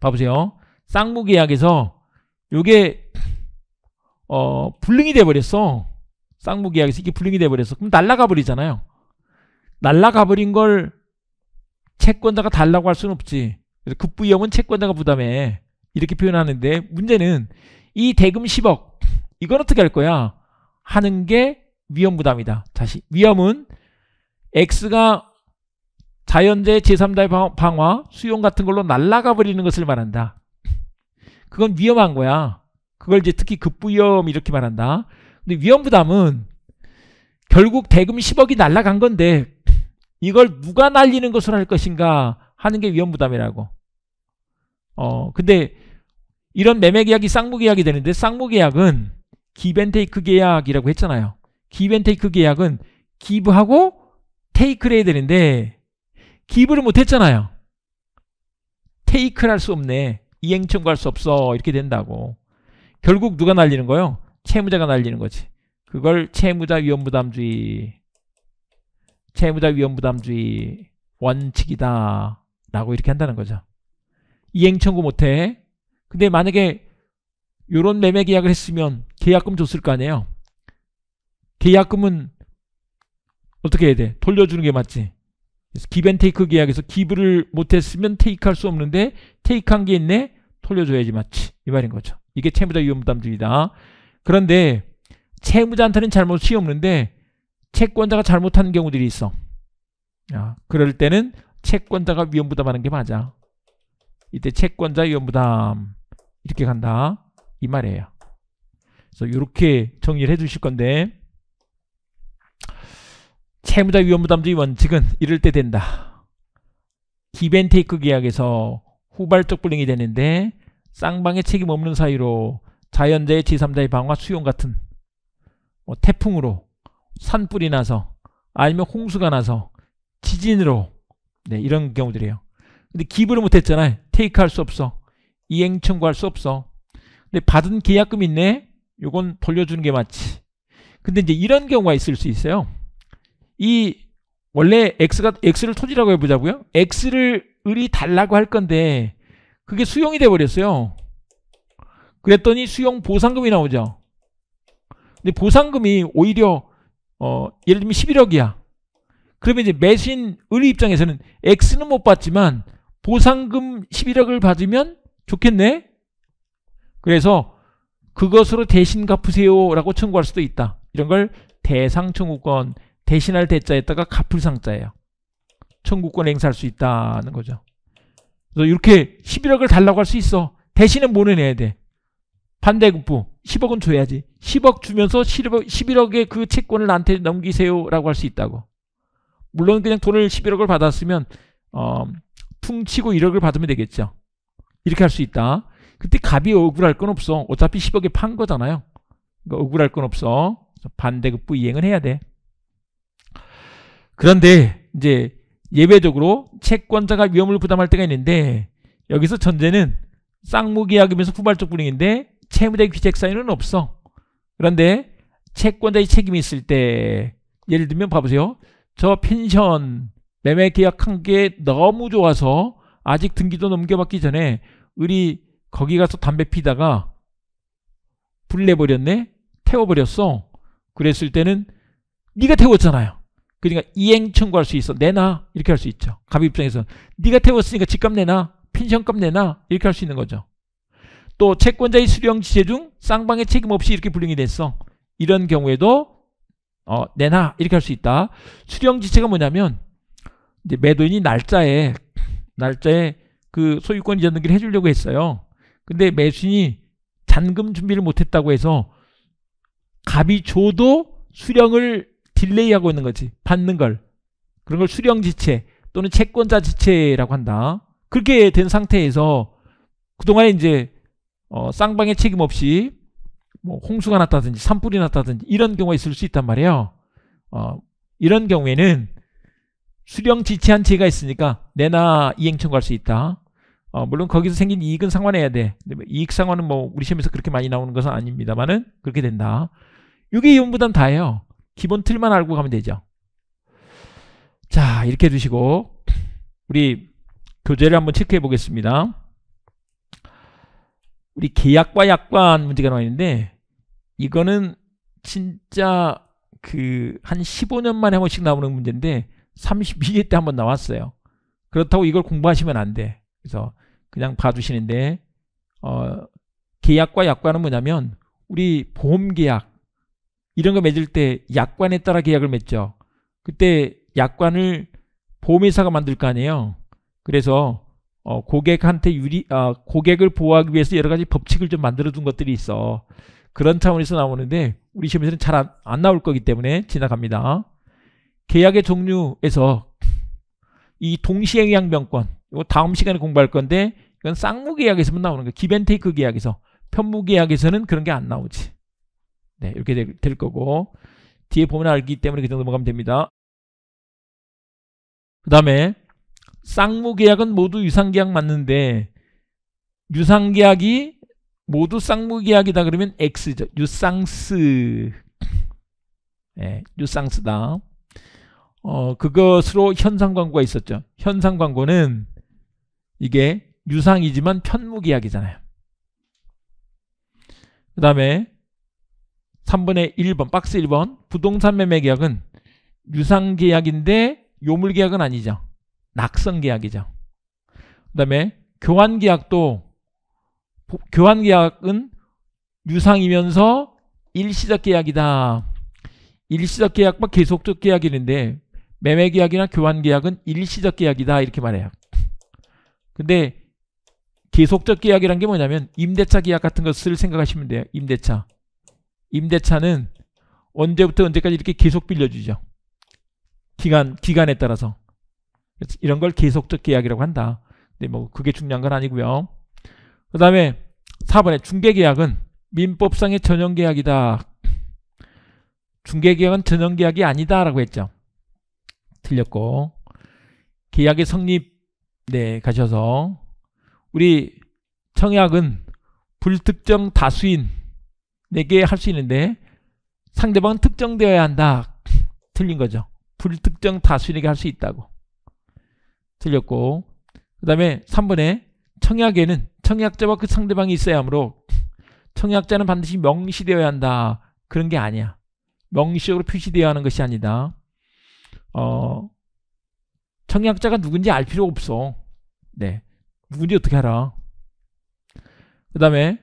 봐보세요. 쌍무 계약에서 이게 어 불능이 돼버렸어. 쌍무계약에서 이게 불능이 돼버렸어. 그럼 날라가 버리잖아요. 날라가 버린 걸 채권자가 달라고 할 수는 없지. 그래서 급부위험은 채권자가 부담해. 이렇게 표현하는데 문제는 이 대금 10억 이건 어떻게 할 거야? 하는 게 위험 부담이다. 다시 위험은 X가 자연재 제3자의 방화, 수용 같은 걸로 날라가 버리는 것을 말한다. 그건 위험한 거야. 그걸 이제 특히 급부위험 이렇게 말한다. 근데 위험 부담은 결국 대금 10억이 날라간 건데 이걸 누가 날리는 것으로 할 것인가 하는 게 위험 부담이라고. 어, 근데 이런 매매 계약이 쌍무 계약이 되는데 쌍무 계약은 기벤테이크 계약이라고 했잖아요. 기벤테이크 계약은 기부하고 테이크를 해야 되는데 기부를 못 했잖아요. 테이크를 할 수 없네. 이행청구할 수 없어. 이렇게 된다고. 결국 누가 날리는 거예요? 채무자가 날리는 거지. 그걸 채무자 위험부담주의 채무자 위험부담주의 원칙이다 라고 이렇게 한다는 거죠. 이행청구 못해. 근데 만약에 요런 매매 계약을 했으면 계약금 줬을 거 아니에요. 계약금은 어떻게 해야 돼? 돌려주는 게 맞지. 그래서 기벤테이크 계약에서 기부를 못했으면 테이크할 수 없는데 테이크한 게 있네? 돌려줘야지 맞지. 이 말인 거죠. 이게 채무자 위험부담주의다. 그런데 채무자한테는 잘못이 없는데 채권자가 잘못한 경우들이 있어. 야, 아, 그럴 때는 채권자가 위험부담하는 게 맞아. 이때 채권자 위험부담 이렇게 간다. 이 말이에요. 그래서 이렇게 정리를 해 주실 건데 채무자 위험부담주의 원칙은 이럴 때 된다. 기벤테이크 계약에서 후발적 불링이 되는데 쌍방의 책임 없는 사이로 자연재해 지3자의 방화 수용 같은 뭐 태풍으로 산불이 나서 아니면 홍수가 나서 지진으로 네, 이런 경우들이에요. 근데 기부를 못했잖아요. 테이크할 수 없어. 이행 청구할 수 없어. 근데 받은 계약금 있네. 요건 돌려주는 게 맞지. 근데 이제 이런 경우가 있을 수 있어요. 이 원래 x가 x를 토지라고 해보자고요. x를 을이 달라고 할 건데 그게 수용이 돼버렸어요 그랬더니 수용 보상금이 나오죠 근데 보상금이 오히려 어, 예를 들면 11억이야 그러면 이제 매신 의을 입장에서는 X는 못 받지만 보상금 11억을 받으면 좋겠네 그래서 그것으로 대신 갚으세요 라고 청구할 수도 있다 이런 걸 대상 청구권 대신할 대자에다가 갚을 상자예요 청구권 행사할 수 있다는 거죠 그래서 이렇게 11억을 달라고 할 수 있어. 대신에 뭐는 내야 돼? 반대급부 10억은 줘야지. 10억 주면서 11억, 11억의 그 채권을 나한테 넘기세요라고 할 수 있다고. 물론 그냥 돈을 11억을 받았으면 어, 퉁치고 1억을 받으면 되겠죠. 이렇게 할 수 있다. 그때 갑이 억울할 건 없어. 어차피 10억에 판 거잖아요. 그러니까 억울할 건 없어. 반대급부 이행은 해야 돼. 그런데 이제 예외적으로 채권자가 위험을 부담할 때가 있는데 여기서 전제는 쌍무계약이면서 후발적 불행인데 채무자의 귀책 사유는 없어. 그런데 채권자의 책임이 있을 때 예를 들면 봐보세요. 저 펜션 매매 계약한 게 너무 좋아서 아직 등기도 넘겨받기 전에 우리 거기 가서 담배 피다가 불 내버렸네? 태워버렸어. 그랬을 때는 네가 태웠잖아요. 그러니까 이행 청구할 수 있어. 내놔. 이렇게 할 수 있죠. 갑입 입장에서 네가 태웠으니까 집값 내놔. 펜션값 내놔. 이렇게 할 수 있는 거죠. 또 채권자의 수령 지체 중 쌍방의 책임 없이 이렇게 불링이 됐어. 이런 경우에도 어, 내놔. 이렇게 할 수 있다. 수령 지체가 뭐냐면 이제 매도인이 날짜에 날짜에 그 소유권 이전 등기를 해주려고 했어요. 근데 매수인이 잔금 준비를 못했다고 해서 갑이 줘도 수령을 딜레이하고 있는 거지. 받는 걸. 그런 걸 수령지체 또는 채권자 지체라고 한다. 그렇게 된 상태에서 그동안에 이제 어, 쌍방의 책임 없이 뭐 홍수가 났다든지 산불이 났다든지 이런 경우가 있을 수 있단 말이에요. 어, 이런 경우에는 수령 지체한 죄가 있으니까 내나 이행 청구할 수 있다. 어, 물론 거기서 생긴 이익은 상환해야 돼. 뭐 이익 상환은 뭐 우리 시험에서 그렇게 많이 나오는 것은 아닙니다만은 그렇게 된다. 이게 이혼부단 다예요. 기본 틀만 알고 가면 되죠. 자 이렇게 두시고 우리 교재를 한번 체크해 보겠습니다. 우리 계약과 약관 문제가 나와 있는데 이거는 진짜 그 한 15년 만에 한 번씩 나오는 문제인데 32회 때한번 나왔어요. 그렇다고 이걸 공부하시면 안 돼. 그래서 그냥 봐주시는데 어, 계약과 약관은 뭐냐면 우리 보험계약 이런 거 맺을 때 약관에 따라 계약을 맺죠. 그때 약관을 보험회사가 만들 거 아니에요. 그래서 어, 고객한테 유리 어, 고객을 보호하기 위해서 여러 가지 법칙을 좀 만들어 둔 것들이 있어. 그런 차원에서 나오는데 우리 시험에서는 잘안안 나올 거기 때문에 지나갑니다. 계약의 종류에서 이동시행위양변권 이거 다음 시간에 공부할 건데 이건 쌍무 계약에서만 나오는 거예요 기벤테이크 계약에서 편무 계약에서는 그런 게 안 나오지. 네, 이렇게 될, 될 거고 뒤에 보면 알기 때문에 그냥 넘어가면 됩니다. 그 다음에 쌍무 계약은 모두 유상 계약 맞는데 유상 계약이 모두 쌍무 계약이다 그러면 X죠. 유상스 네, 예, 유상스다 어, 그것으로 현상 광고가 있었죠. 현상 광고는 이게 유상이지만 편무 계약이잖아요. 그 다음에 3분의 1번 박스 1번 부동산 매매 계약은 유상 계약인데 요물 계약은 아니죠. 낙선 계약이죠. 그 다음에 교환 계약도 교환 계약은 유상이면서 일시적 계약이다. 일시적 계약과 계속적 계약이 있는데 매매 계약이나 교환 계약은 일시적 계약이다 이렇게 말해요. 근데 계속적 계약이란 게 뭐냐면 임대차 계약 같은 것을 생각하시면 돼요. 임대차. 임대차는 언제부터 언제까지 이렇게 계속 빌려주죠. 기간, 기간에 따라서. 이런 걸 계속적 계약이라고 한다. 근데 뭐 그게 중요한 건 아니고요. 그 다음에 4번에 중개계약은 민법상의 전형계약이다. 중개계약은 전형계약이 아니다라고 했죠. 틀렸고 계약의 성립 네 가셔서 우리 청약은 불특정 다수인 4개 할 수 있는데 상대방은 특정되어야 한다. 틀린 거죠. 불특정 다수에게 할 수 있다고. 틀렸고 그 다음에 3번에 청약에는 청약자와 그 상대방이 있어야 하므로 청약자는 반드시 명시되어야 한다. 그런 게 아니야. 명시적으로 표시되어야 하는 것이 아니다. 어, 청약자가 누군지 알 필요 없어. 네. 누군지 어떻게 알아? 그 다음에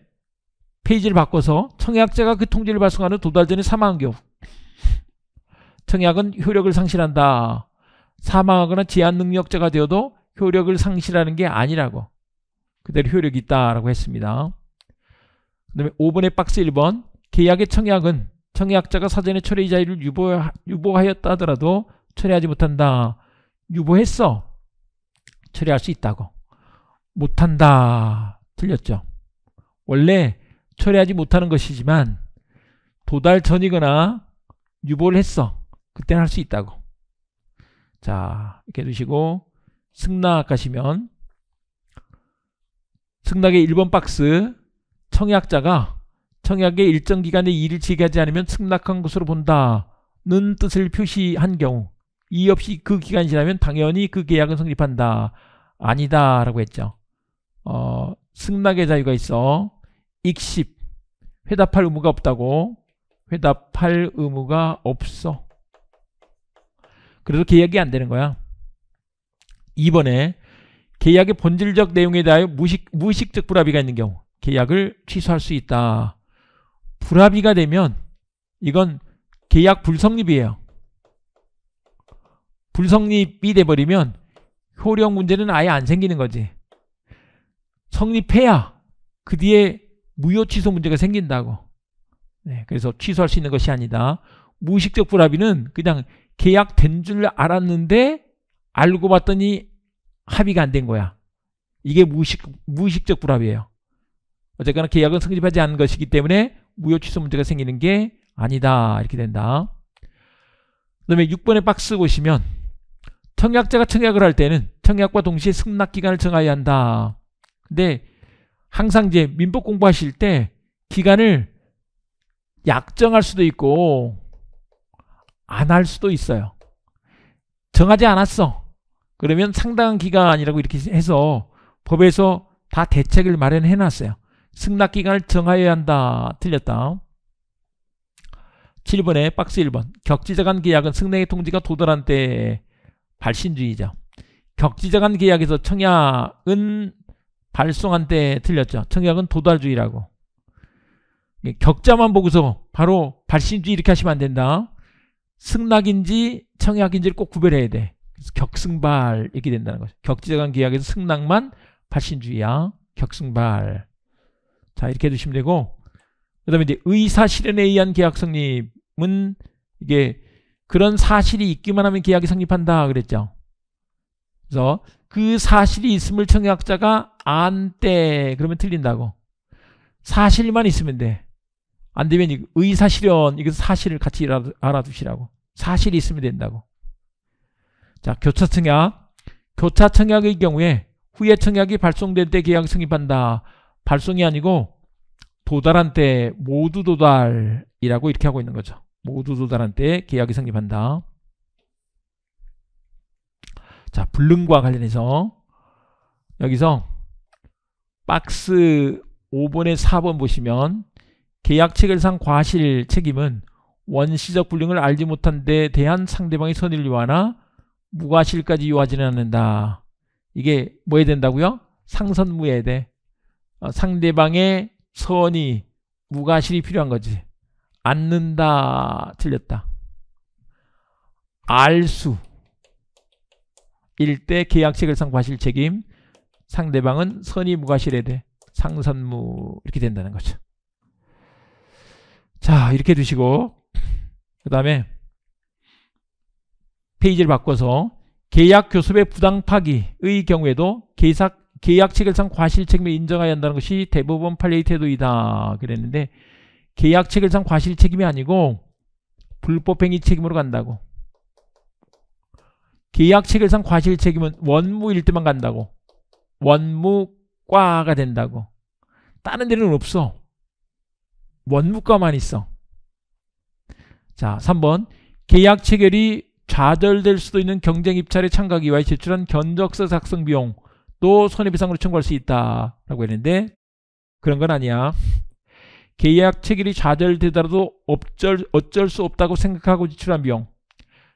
페이지를 바꿔서 청약자가 그 통지를 발송하는 두 달 전에 사망한 경우 청약은 효력을 상실한다. 사망하거나 제한 능력자가 되어도 효력을 상실하는 게 아니라고 그대로 효력이 있다라고 했습니다. 그 다음에 5번의 박스 1번 계약의 청약은 청약자가 사전에 철회이자율을 유보, 하였다 하더라도 철회하지 못한다. 유보했어. 철회할 수 있다고. 못한다. 틀렸죠. 원래 처리하지 못하는 것이지만 도달 전이거나 유보를 했어. 그때는 할 수 있다고. 자 이렇게 두시고 승낙 가시면 승낙의 1번 박스 청약자가 청약의 일정 기간에 일을 지게하지 않으면 승낙한 것으로 본다는 뜻을 표시한 경우 이 없이 그 기간이 지나면 당연히 그 계약은 성립한다. 아니다 라고 했죠. 어, 승낙의 자유가 있어 익십 회답할 의무가 없다고 회답할 의무가 없어 그래서 계약이 안 되는 거야 2번에 계약의 본질적 내용에 대하여 무식, 무의식적 불합의가 있는 경우 계약을 취소할 수 있다 불합의가 되면 이건 계약 불성립이에요 불성립이 돼버리면 효력 문제는 아예 안 생기는 거지 성립해야 그 뒤에 무효 취소 문제가 생긴다고. 네, 그래서 취소할 수 있는 것이 아니다. 무의식적 불합의는 그냥 계약된 줄 알았는데 알고 봤더니 합의가 안 된 거야. 이게 무의식, 무의식적 불합이에요. 어쨌거나 계약은 성립하지 않은 것이기 때문에 무효 취소 문제가 생기는 게 아니다. 이렇게 된다. 그 다음에 6번의 박스 보시면 청약자가 청약을 할 때는 청약과 동시에 승낙기간을 정하여야 한다. 근데 항상 이제 민법 공부하실 때 기간을 약정할 수도 있고 안 할 수도 있어요. 정하지 않았어. 그러면 상당한 기간이라고 이렇게 해서 법에서 다 대책을 마련해 놨어요. 승낙 기간을 정하여야 한다. 틀렸다. 7번에 박스 1번. 격지자 간 계약은 승낙의 통지가 도달한 때에 발신주의죠 격지자 간 계약에서 청약은 발송한 때 틀렸죠. 청약은 도달주의라고. 격자만 보고서 바로 발신주의 이렇게 하시면 안 된다. 승낙인지 청약인지를 꼭 구별해야 돼. 그래서 격승발 이렇게 된다는 거죠. 격지자간 계약에서 승낙만 발신주의야. 격승발. 자 이렇게 해주시면 되고 그 다음에 이제 의사 실현에 의한 계약 성립은 이게 그런 사실이 있기만 하면 계약이 성립한다 그랬죠. 그래서 그 사실이 있음을 청약자가 안때 그러면 틀린다고. 사실만 있으면 돼. 안 되면 의사 실현 이거 사실을 같이 알아두시라고. 사실이 있으면 된다고. 자, 교차 청약. 교차 청약의 경우에 후에 청약이 발송될 때 계약 승립한다 발송이 아니고 도달한 때 모두 도달이라고 이렇게 하고 있는 거죠. 모두 도달한 때 계약이 성립한다. 자, 불능과 관련해서 여기서 박스 5번에 4번 보시면 계약 체결상 과실 책임은 원시적 불능을 알지 못한 데 대한 상대방의 선의를 요하나 무과실까지 요하지는 않는다. 이게 뭐에 된다고요? 상선무에대 어, 상대방의 선의, 무과실이 필요한 거지. 않는다. 틀렸다. 알수 일대 계약 체결상 과실 책임 상대방은 선의 무과실에대 해 상선무 이렇게 된다는 거죠. 자 이렇게 두시고 그 다음에 페이지를 바꿔서 계약 교섭의 부당 파기의 경우에도 계약, 계약 체결상 과실 책임을 인정해야 한다는 것이 대법원 판례의 태도이다 그랬는데 계약 체결상 과실 책임이 아니고 불법행위 책임으로 간다고 계약 체결상 과실 책임은 원무일 때만 간다고 원무과가 된다고. 다른 데는 없어. 원무과만 있어. 자, 3번. 계약 체결이 좌절될 수도 있는 경쟁 입찰에 참가 하 기와에 제출한 견적서 작성 비용 또 손해배상으로 청구할 수 있다라고 했는데 그런 건 아니야. 계약 체결이 좌절되더라도 어쩔, 어쩔 수 없다고 생각하고 제출한 비용,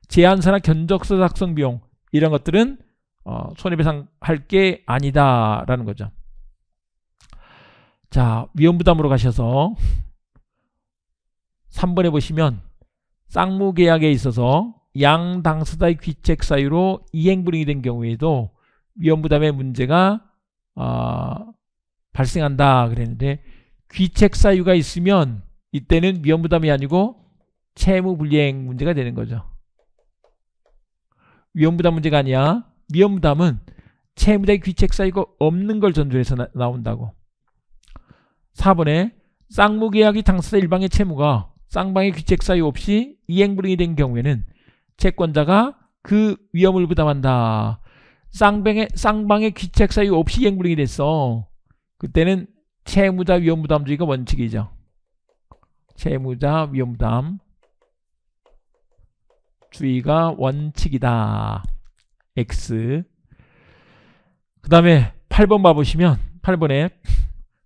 제안서나 견적서 작성 비용 이런 것들은 어, 손해배상할 게 아니다라는 거죠. 자 위험부담으로 가셔서 3번에 보시면 쌍무계약에 있어서 양 당사자의 귀책 사유로 이행불응이 된 경우에도 위험부담의 문제가 어, 발생한다 그랬는데 귀책 사유가 있으면 이때는 위험부담이 아니고 채무불이행 문제가 되는 거죠. 위험부담 문제가 아니야. 위험담은 채무자의 귀책 사유가 없는 걸전조해서 나, 온다고 4번에 쌍무계약이 당사자 일방의 채무가 쌍방의 귀책 사유 없이 이행불응이 된 경우에는 채권자가 그 위험을 부담한다. 쌍방의, 쌍방의 귀책 사유 없이 이행불응이 됐어. 그때는 채무자 위험부담주의가 원칙이죠. 채무자 위험부담 주의가 원칙이다. x 그 다음에 8번 봐보시면 8번에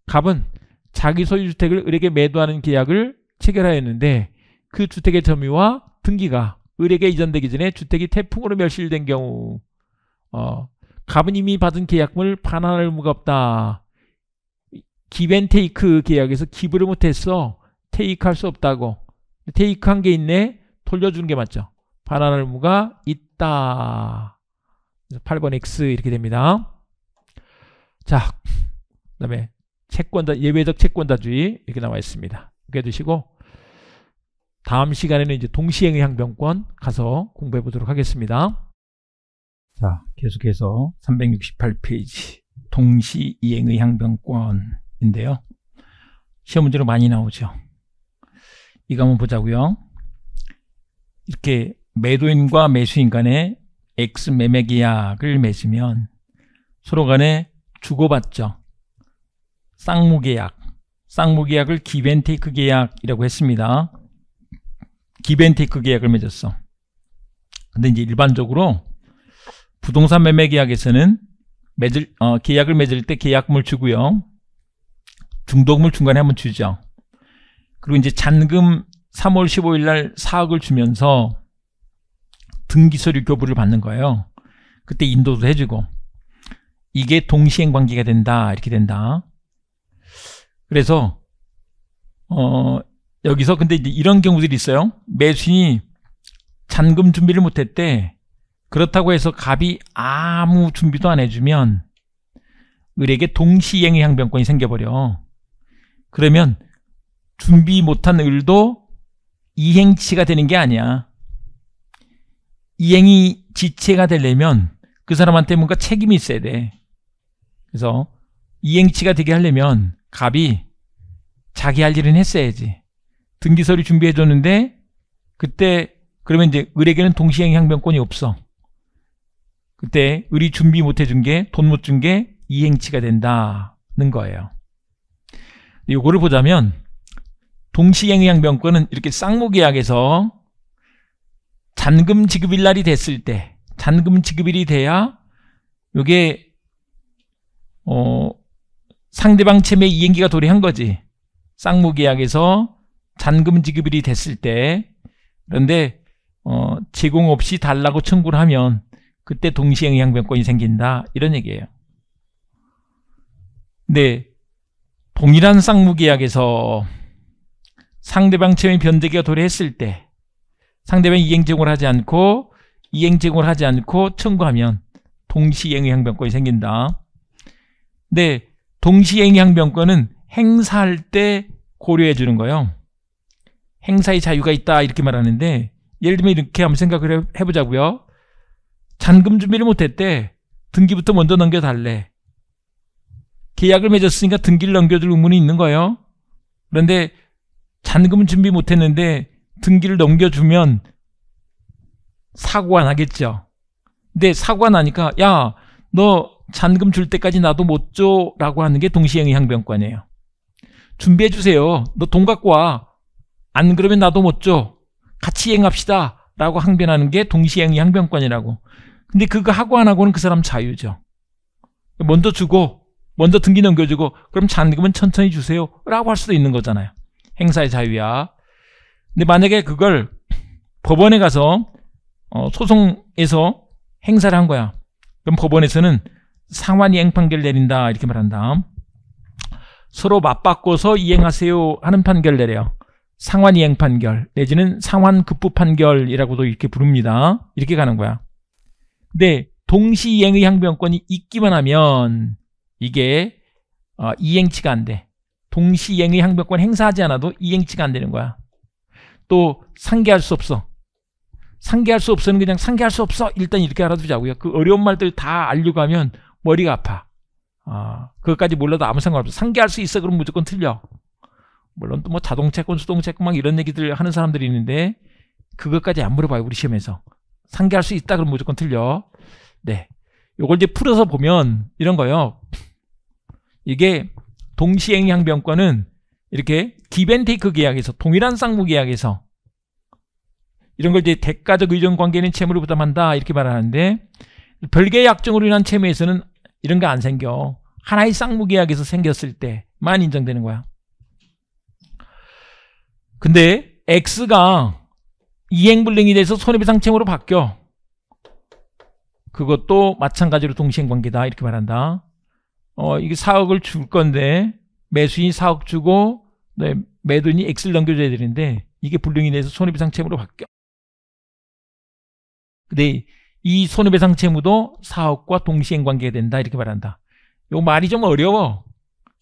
갑은 자기 소유주택을 을에게 매도하는 계약을 체결하였는데 그 주택의 점유와 등기가 을에게 이전되기 전에 주택이 태풍으로 멸실된 경우 어, 갑은 이미 받은 계약물 반환할 의무가 없다. 기벤테이크 그 계약에서 기부를 못했어. 테이크할 수 없다고. 테이크한 게 있네. 돌려주는 게 맞죠. 반환할 의무가 있다. 8번 X 이렇게 됩니다. 자, 그 다음에 채권자 예외적 채권자주의 이렇게 나와 있습니다. 이렇게 해두시고 다음 시간에는 이제 동시행의 항변권 가서 공부해 보도록 하겠습니다. 자, 계속해서 368페이지 동시이행의 항변권인데요. 시험 문제로 많이 나오죠. 이거 한번 보자고요. 이렇게 매도인과 매수인 간의 X 매매 계약을 맺으면 서로 간에 주고받죠. 쌍무 계약. 쌍무 계약을 기벤테이크 계약이라고 했습니다. 기벤테이크 계약을 맺었어. 근데 이제 일반적으로 부동산 매매 계약에서는 맺을, 어, 계약을 맺을 때계약물 주고요. 중도금을 중간에 한번 주죠. 그리고 이제 잔금 3월 15일 날 4억을 주면서 등기서류 교부를 받는 거예요. 그때 인도도 해주고 이게 동시행 관계가 된다 이렇게 된다. 그래서 어 여기서 근데 이제 이런 경우들이 있어요. 매수인이 잔금 준비를 못했대. 그렇다고 해서 갑이 아무 준비도 안 해주면 을에게 동시행의 향변권이 생겨버려. 그러면 준비 못한 을도 이행치가 되는 게 아니야. 이행이 지체가 되려면 그 사람한테 뭔가 책임이 있어야 돼. 그래서 이행치가 되게 하려면 갑이 자기 할 일은 했어야지. 등기서류 준비해 줬는데 그때 그러면 이제 을에게는 동시행 향변권이 없어. 그때 을이 준비 못 해준 게 돈 못 준 게 이행치가 된다는 거예요. 이거를 보자면 동시행위항변권은 이렇게 쌍무계약에서 잔금 지급일 날이 됐을 때 잔금 지급일이 돼야 이게 어 상대방 채무의 이행기가 도래한 거지. 쌍무계약에서 잔금 지급일이 됐을 때 그런데 어 제공 없이 달라고 청구를 하면 그때 동시행 의향변권이 생긴다 이런 얘기예요. 네, 동일한 쌍무계약에서 상대방 채무 의 변제기가 도래했을 때 상대방이 이행제공을 하지 않고 이행제공을 하지 않고 청구하면 동시행위항변권이 생긴다. 네, 동시행위항변권은 행사할 때 고려해 주는 거예요. 행사의 자유가 있다 이렇게 말하는데 예를 들면 이렇게 한번 생각을 해보자고요. 잔금 준비를 못했대. 등기부터 먼저 넘겨달래. 계약을 맺었으니까 등기를 넘겨줄 의무는 있는 거예요. 그런데 잔금 준비 못했는데 등기를 넘겨주면 사고가 나겠죠. 근데 사고가 나니까 야 너 잔금 줄 때까지 나도 못 줘라고 하는 게 동시행위 항변권이에요. 준비해 주세요. 너 돈 갖고 와. 안 그러면 나도 못 줘. 같이 행합시다. 라고 항변하는 게 동시행위 항변권이라고. 근데 그거 하고 안 하고는 그 사람 자유죠. 먼저 주고 먼저 등기 넘겨주고 그럼 잔금은 천천히 주세요 라고 할 수도 있는 거잖아요 행사의 자유야 근데 만약에 그걸 법원에 가서 어, 소송에서 행사를 한 거야. 그럼 법원에서는 상환이행 판결 내린다 이렇게 말한다. 서로 맞바꿔서 이행하세요 하는 판결 내려요. 상환이행 판결 내지는 상환급부 판결이라고도 이렇게 부릅니다. 이렇게 가는 거야. 근데 동시이행의 항변권이 있기만 하면 이게 어, 이행치가 안 돼. 동시이행의 항변권 행사하지 않아도 이행치가 안 되는 거야. 또 상기할 수 없어. 상기할 수 없어는 그냥 상기할 수 없어. 일단 이렇게 알아두자고요. 그 어려운 말들 다 알려고 하면 머리가 아파. 아, 그것까지 몰라도 아무 상관없어. 상기할 수 있어. 그럼 무조건 틀려. 물론 또 뭐 자동채권, 수동채권 막 이런 얘기들 하는 사람들이 있는데 그것까지 안 물어봐요. 우리 시험에서. 상기할 수 있다. 그럼 무조건 틀려. 네. 요걸 이제 풀어서 보면 이런 거요. 이게 동시행위항변권은 이렇게 기벤테이크 그 계약에서 동일한 쌍무 계약에서 이런 걸 이제 대가적 의존 관계는 채무를 부담한다 이렇게 말하는데 별개의 약정으로 인한 채무에서는 이런 게 안 생겨 하나의 쌍무 계약에서 생겼을 때만 인정되는 거야 근데 X가 이행불능이 돼서 손해배상 채무로 바뀌어 그것도 마찬가지로 동시행관계다 이렇게 말한다 어 이게 4억을 줄 건데 매수인 이 4억 주고 네, 매도인이 X를 넘겨줘야 되는데 이게 불능이 돼서 손해배상 채무로 바뀌어 근데 이 손해배상 채무도 사업과 동시행 관계가 된다 이렇게 말한다 요 말이 좀 어려워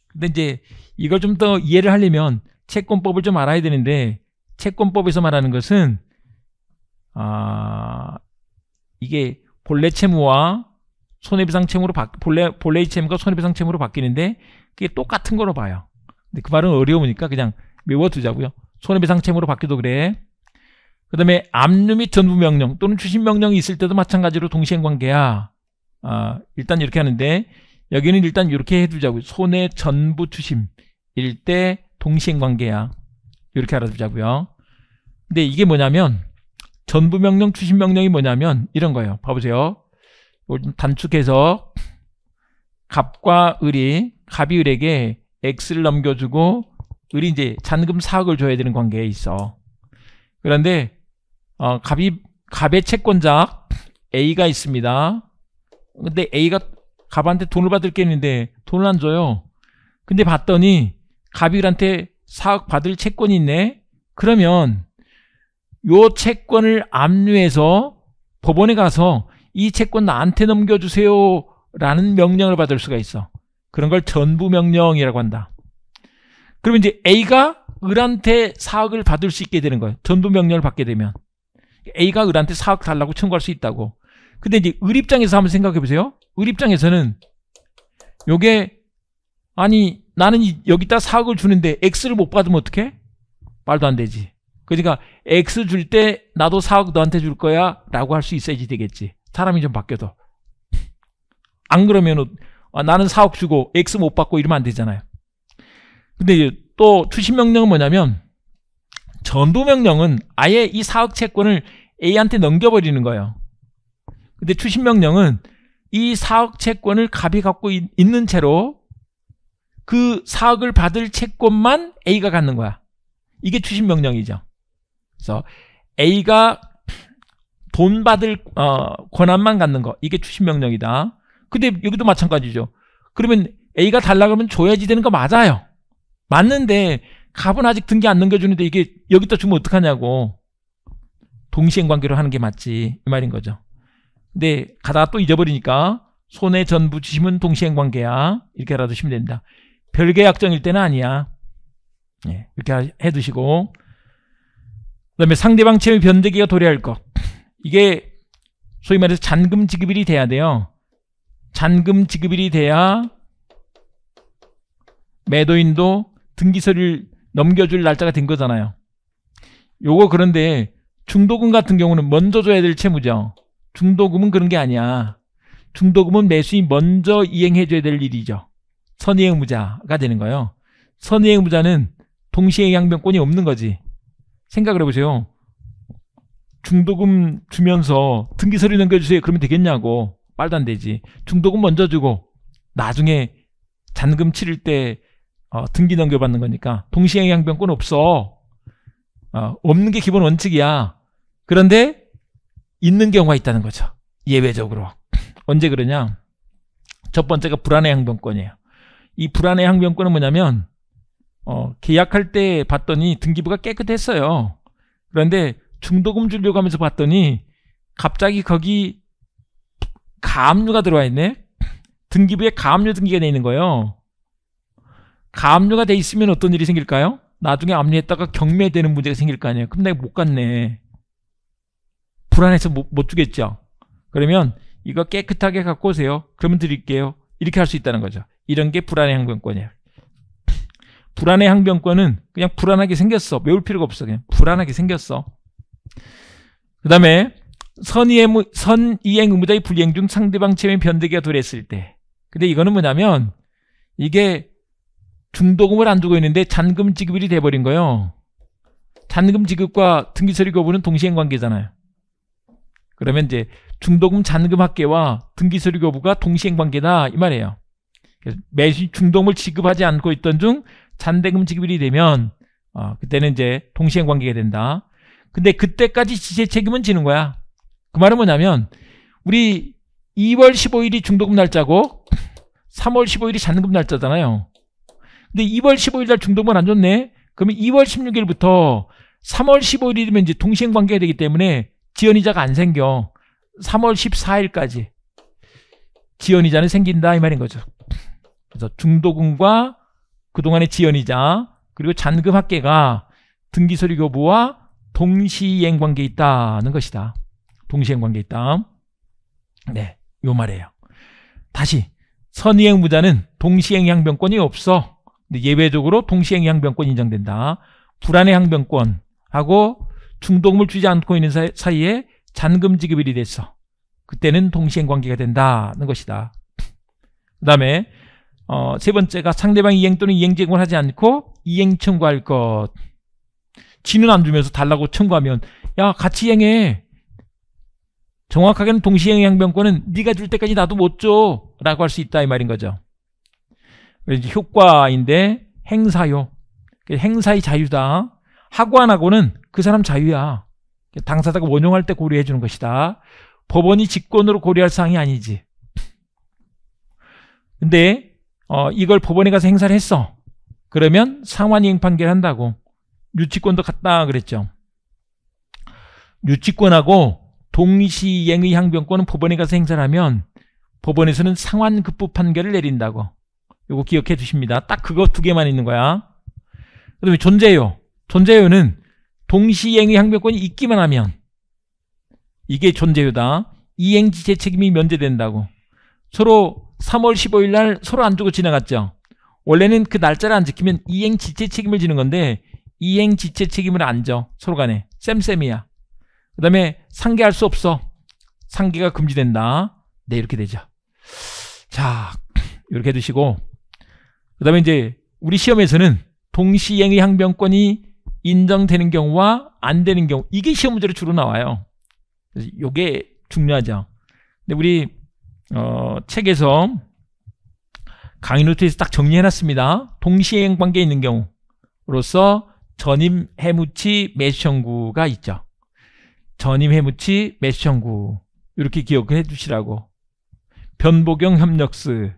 근데 이제 이걸 좀 더 이해를 하려면 채권법을 좀 알아야 되는데 채권법에서 말하는 것은 아 이게 본래 채무와 손해배상 채무로 바, 본래 본래의 채무가 손해배상 채무로 바뀌는데 그게 똑같은 거로 봐요. 근데 그발은 어려우니까 그냥 외워두자고요. 손해배상채무로 받기도 그래. 그 다음에 압류 및 전부명령 또는 추신명령이 있을 때도 마찬가지로 동시행관계야. 아, 일단 이렇게 하는데 여기는 일단 이렇게 해두자고요. 손해 전부 추심 일대 동시행관계야. 이렇게 알아두자고요. 근데 이게 뭐냐면 전부명령, 추신명령이 뭐냐면 이런 거예요. 봐보세요. 단축해서 갑과 을이 갑이 을에게 x를 넘겨주고 을이 이제 잔금 4억을 줘야 되는 관계에 있어. 그런데 어, 갑이 갑의 채권자 A가 있습니다. 근데 A가 갑한테 돈을 받을 게 있는데 돈을 안 줘요. 근데 봤더니 갑이 을한테 4억 받을 채권이 있네. 그러면 요 채권을 압류해서 법원에 가서 이 채권 나한테 넘겨주세요 라는 명령을 받을 수가 있어. 그런 걸 전부명령이라고 한다. 그러면 이제 A가 을한테 사학을 받을 수 있게 되는 거예요. 전부명령을 받게 되면. A가 을한테 사학 달라고 청구할 수 있다고. 근데 이제 을 입장에서 한번 생각해 보세요. 을 입장에서는 요게 아니 나는 여기다 사학을 주는데 X를 못 받으면 어떡해? 말도 안 되지. 그러니까 X 줄 때 나도 사학 너한테 줄 거야 라고 할 수 있어야지 되겠지. 사람이 좀 바뀌어도. 안 그러면 아, 나는 4억 주고 X 못 받고 이러면 안 되잖아요. 근데 또 추신 명령은 뭐냐면 전도 명령은 아예 이 4억 채권을 A한테 넘겨버리는 거예요. 근데 추신 명령은 이 4억 채권을 갑이 갖고 있, 는 채로 그 4억을 받을 채권만 A가 갖는 거야. 이게 추신 명령이죠. 그래서 A가 돈 받을 어, 권한만 갖는 거 이게 추신 명령이다. 근데 여기도 마찬가지죠. 그러면 A가 달라 그러면 줘야지 되는 거 맞아요. 맞는데 갑은 아직 등기 안 넘겨주는데 이게 여기다 주면 어떡하냐고. 동시행 관계로 하는 게 맞지 이 말인 거죠. 근데 가다가 또 잊어버리니까 손해 전부 지심은 동시행 관계야 이렇게 알아두시면 됩니다. 별개 약정일 때는 아니야. 네, 이렇게 해두시고 그다음에 상대방 채무 변제기가 도래할 것 이게 소위 말해서 잔금 지급일이 돼야 돼요. 잔금 지급일이 돼야 매도인도 등기서를 넘겨줄 날짜가 된 거잖아요. 요거 그런데 중도금 같은 경우는 먼저 줘야 될 채무죠. 중도금은 그런 게 아니야. 중도금은 매수인 먼저 이행해줘야 될 일이죠. 선의행 무자가 되는 거예요. 선의행 무자는 동시에 양변권이 없는 거지. 생각을 해보세요. 중도금 주면서 등기서류 넘겨주세요. 그러면 되겠냐고. 말도 안 되지. 중도금 먼저 주고 나중에 잔금 치를 때 어, 등기 넘겨받는 거니까 동시행 양변권 없어. 어, 없는 게 기본 원칙이야. 그런데 있는 경우가 있다는 거죠. 예외적으로. 언제 그러냐? 첫 번째가 불안해 항변권이에요. 이불안해 항변권은 뭐냐면 어, 계약할 때 봤더니 등기부가 깨끗했어요. 그런데 중도금 주려고 하면서 봤더니 갑자기 거기 가압류가 들어와 있네. 등기부에 가압류 등기가 되어 있는 거예요. 가압류가 돼 있으면 어떤 일이 생길까요? 나중에 압류했다가 경매되는 문제가 생길 거 아니에요. 그럼 내가 못 갔네. 불안해서 못, 못 주겠죠. 그러면 이거 깨끗하게 갖고 오세요. 그러면 드릴게요. 이렇게 할 수 있다는 거죠. 이런 게 불안의 항변권이에요. 불안의 항변권은 그냥 불안하게 생겼어. 외울 필요가 없어. 그냥 불안하게 생겼어. 그 다음에 선의의, 선이행 의무자의 불이행 중 상대방 체면 변대기가 도래했을 때 근데 이거는 뭐냐면 이게 중도금을 안 주고 있는데 잔금 지급이 일 돼버린 거예요 잔금 지급과 등기처리 거부는 동시행 관계잖아요 그러면 이제 중도금 잔금 합계와 등기처리 거부가 동시행 관계다 이 말이에요 매수 중도금을 지급하지 않고 있던 중 잔대금 지급이 일 되면 어, 그때는 이제 동시행 관계가 된다 근데 그때까지 지체 책임은 지는 거야 그 말은 뭐냐면 우리 2월 15일이 중도금 날짜고 3월 15일이 잔금 날짜잖아요. 근데 2월 15일 날 중도금 안 줬네. 그러면 2월 16일부터 3월 15일이면 이제 동시행 관계가 되기 때문에 지연이자가 안 생겨. 3월 14일까지 지연이자는 생긴다 이 말인 거죠. 그래서 중도금과 그동안의 지연이자 그리고 잔금 합계가 등기소리 교부와 동시이행 관계에 있다는 것이다. 동시행관계 있다. 네, 요 말이에요. 다시 선의행무자는 동시행양변권이 없어. 근데 예외적으로 동시행양변권 인정된다. 불안의 양변권하고 중독물 주지 않고 있는 사이에 잔금 지급일이 됐어. 그때는 동시행관계가 된다는 것이다. 그 다음에 어, 세 번째가 상대방 이행 또는 이행 제공을 하지 않고 이행 청구할 것. 지는 안 주면서 달라고 청구하면 야 같이 이행해 정확하게는 동시행위항변권은 네가 줄 때까지 나도 못 줘. 라고 할 수 있다 이 말인 거죠. 그래서 효과인데 행사요. 행사의 자유다. 하관하고는 그 사람 자유야. 당사자가 원용할 때 고려해 주는 것이다. 법원이 직권으로 고려할 사항이 아니지. 근데 어, 이걸 법원에 가서 행사를 했어. 그러면 상환이행 판결 한다고. 유치권도 갔다 그랬죠. 유치권하고 동시이행의 항변권은 법원에 가서 행사를 하면 법원에서는 상환급부 판결을 내린다고 이거 기억해 두십니다딱 그거 두 개만 있는 거야 그 다음에 존재요 존재요는 동시이행의 항변권이 있기만 하면 이게 존재요다 이행지체 책임이 면제된다고 서로 3월 15일 날 서로 안 주고 지나갔죠 원래는 그 날짜를 안 지키면 이행지체 책임을 지는 건데 이행지체 책임을 안 져 서로 간에 쌤쌤이야 그 다음에 상계할 수 없어. 상계가 금지된다. 네, 이렇게 되죠. 자, 이렇게 해두시고 그 다음에 이제 우리 시험에서는 동시행의 항변권이 인정되는 경우와 안 되는 경우 이게 시험 문제로 주로 나와요. 그래서 이게 중요하죠. 근데 우리 어, 책에서 강의 노트에서 딱 정리해놨습니다. 동시행 관계에 있는 경우로서 전임 해무치 매수 청구가 있죠. 전임 해무치 매시 청구 이렇게 기억을 해주시라고 변보경 협력스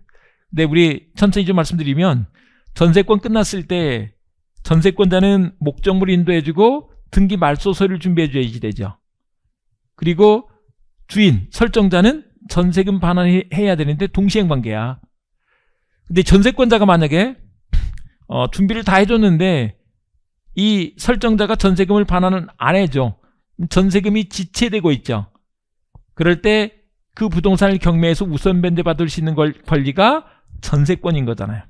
네 우리 천천히 좀 말씀드리면 전세권 끝났을 때 전세권자는 목적물 인도해주고 등기 말소서를 준비해줘야지 되죠 그리고 주인 설정자는 전세금 반환해야 되는데 동시행관계야 근데 전세권자가 만약에 어, 준비를 다 해줬는데 이 설정자가 전세금을 반환을안 해줘 전세금이 지체되고 있죠. 그럴 때 그 부동산을 경매에서 우선 변제받을 수 있는 권리가 전세권인 거잖아요.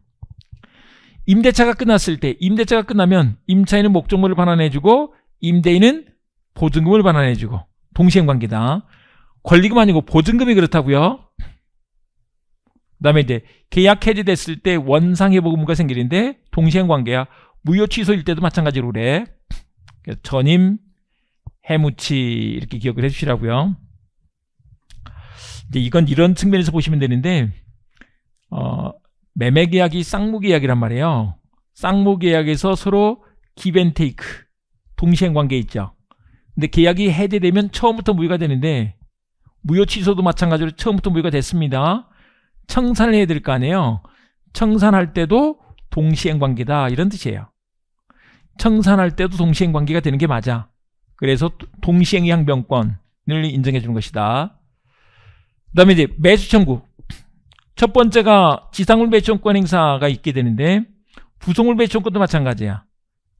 임대차가 끝났을 때 임대차가 끝나면 임차인은 목적물을 반환해주고 임대인은 보증금을 반환해주고 동시행관계다. 권리금 아니고 보증금이 그렇다고요. 그 다음에 이제 계약 해지됐을 때 원상회복 의무가 생기는데 동시행관계야. 무효 취소일 때도 마찬가지로 그래. 전임, 해무치 이렇게 기억을 해주시라고요. 이제 이건 이런 측면에서 보시면 되는데 어, 매매 계약이 쌍무 계약이란 말이에요. 쌍무 계약에서 서로 기벤테이크 동시행 관계 있죠. 근데 계약이 해제되면 처음부터 무효가 되는데 무효 취소도 마찬가지로 처음부터 무효가 됐습니다. 청산을 해야 될 거 아니에요. 청산할 때도 동시행 관계다 이런 뜻이에요. 청산할 때도 동시행 관계가 되는 게 맞아. 그래서 동시행 위향변권을 인정해 주는 것이다. 그 다음에 이제 매수 청구. 첫 번째가 지상물 배치권 행사가 있게 되는데 부속물 배치권도 마찬가지야.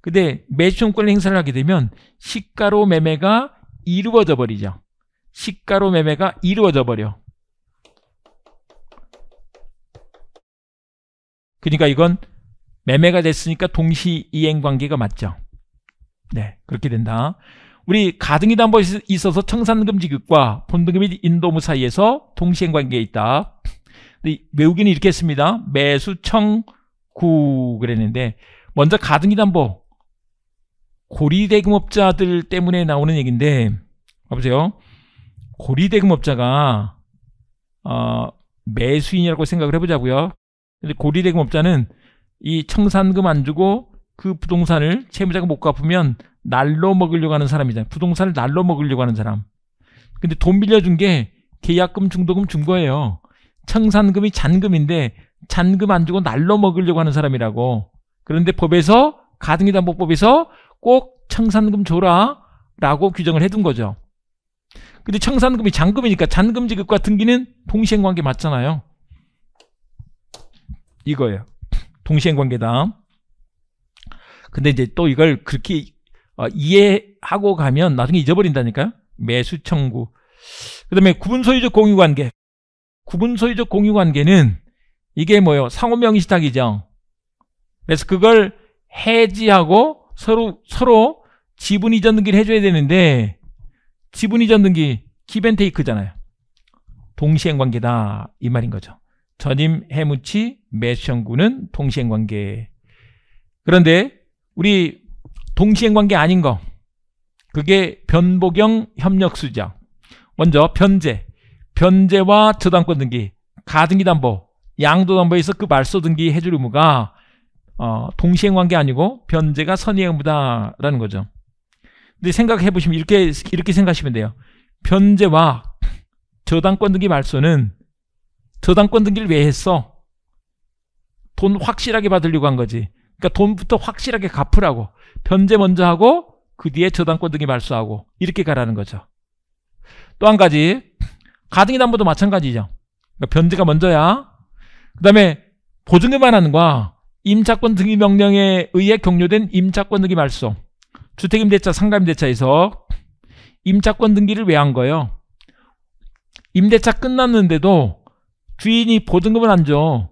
근데 매수권권 행사를 하게 되면 시가로 매매가 이루어져 버리죠. 시가로 매매가 이루어져 버려. 그러니까 이건 매매가 됐으니까 동시 이행 관계가 맞죠. 네, 그렇게 된다. 우리 가등기담보에 있어서 청산금 지급과 본등급 및 인도무 사이에서 동시행 관계에 있다. 외우기는 이렇게 했습니다. 매수 청구 그랬는데 먼저 가등기담보 고리대금업자들 때문에 나오는 얘기인데 봐보세요. 고리대금업자가 어, 매수인이라고 생각을 해보자고요. 근데 고리대금업자는 이 청산금 안 주고 그 부동산을 채무자가 못 갚으면 날로 먹으려고 하는 사람이잖아요. 부동산을 날로 먹으려고 하는 사람. 근데 돈 빌려준 게 계약금, 중도금 준 거예요. 청산금이 잔금인데 잔금 안 주고 날로 먹으려고 하는 사람이라고. 그런데 법에서 가등기담보법에서 꼭 청산금 줘라 라고 규정을 해둔 거죠. 근데 청산금이 잔금이니까 잔금 지급과 등기는 동시행관계 맞잖아요. 이거예요. 동시행관계다. 근데 이제 또 이걸 그렇게 어, 이해하고 가면 나중에 잊어버린다니까요. 매수 청구. 그다음에 구분소유적 공유관계. 구분소유적 공유관계는 이게 뭐예요? 상호명의시탁이죠. 그래서 그걸 해지하고 서로 서로 지분 이전 등기를 해줘야 되는데 지분 이전 등기 기벤테이크잖아요. 동시행관계다 이 말인 거죠. 전임 해무치 매수청구는 동시행관계. 그런데 우리 동시행관계 아닌 거 그게 변보경 협력수장 먼저 변제 변제와 저당권 등기 가등기 담보 양도담보에서 그 말소 등기 해줄 의무가 어, 동시행관계 아니고 변제가 선의의 의무다라는 거죠 근데 생각해 보시면 이렇게 이렇게 생각하시면 돼요 변제와 저당권 등기 말소는 저당권 등기를 왜 했어? 돈 확실하게 받으려고 한 거지 그러니까 돈부터 확실하게 갚으라고 변제 먼저 하고 그 뒤에 저당권 등이 발수하고 이렇게 가라는 거죠. 또 한 가지 가등기 담보도 마찬가지죠. 그러니까 변제가 먼저야. 그 다음에 보증금 말하는 거야. 임차권 등기 명령에 의해 격려된 임차권 등기 말소. 주택임대차 상가임대차에서 임차권 등기를 왜 한 거예요? 임대차 끝났는데도 주인이 보증금을 안 줘.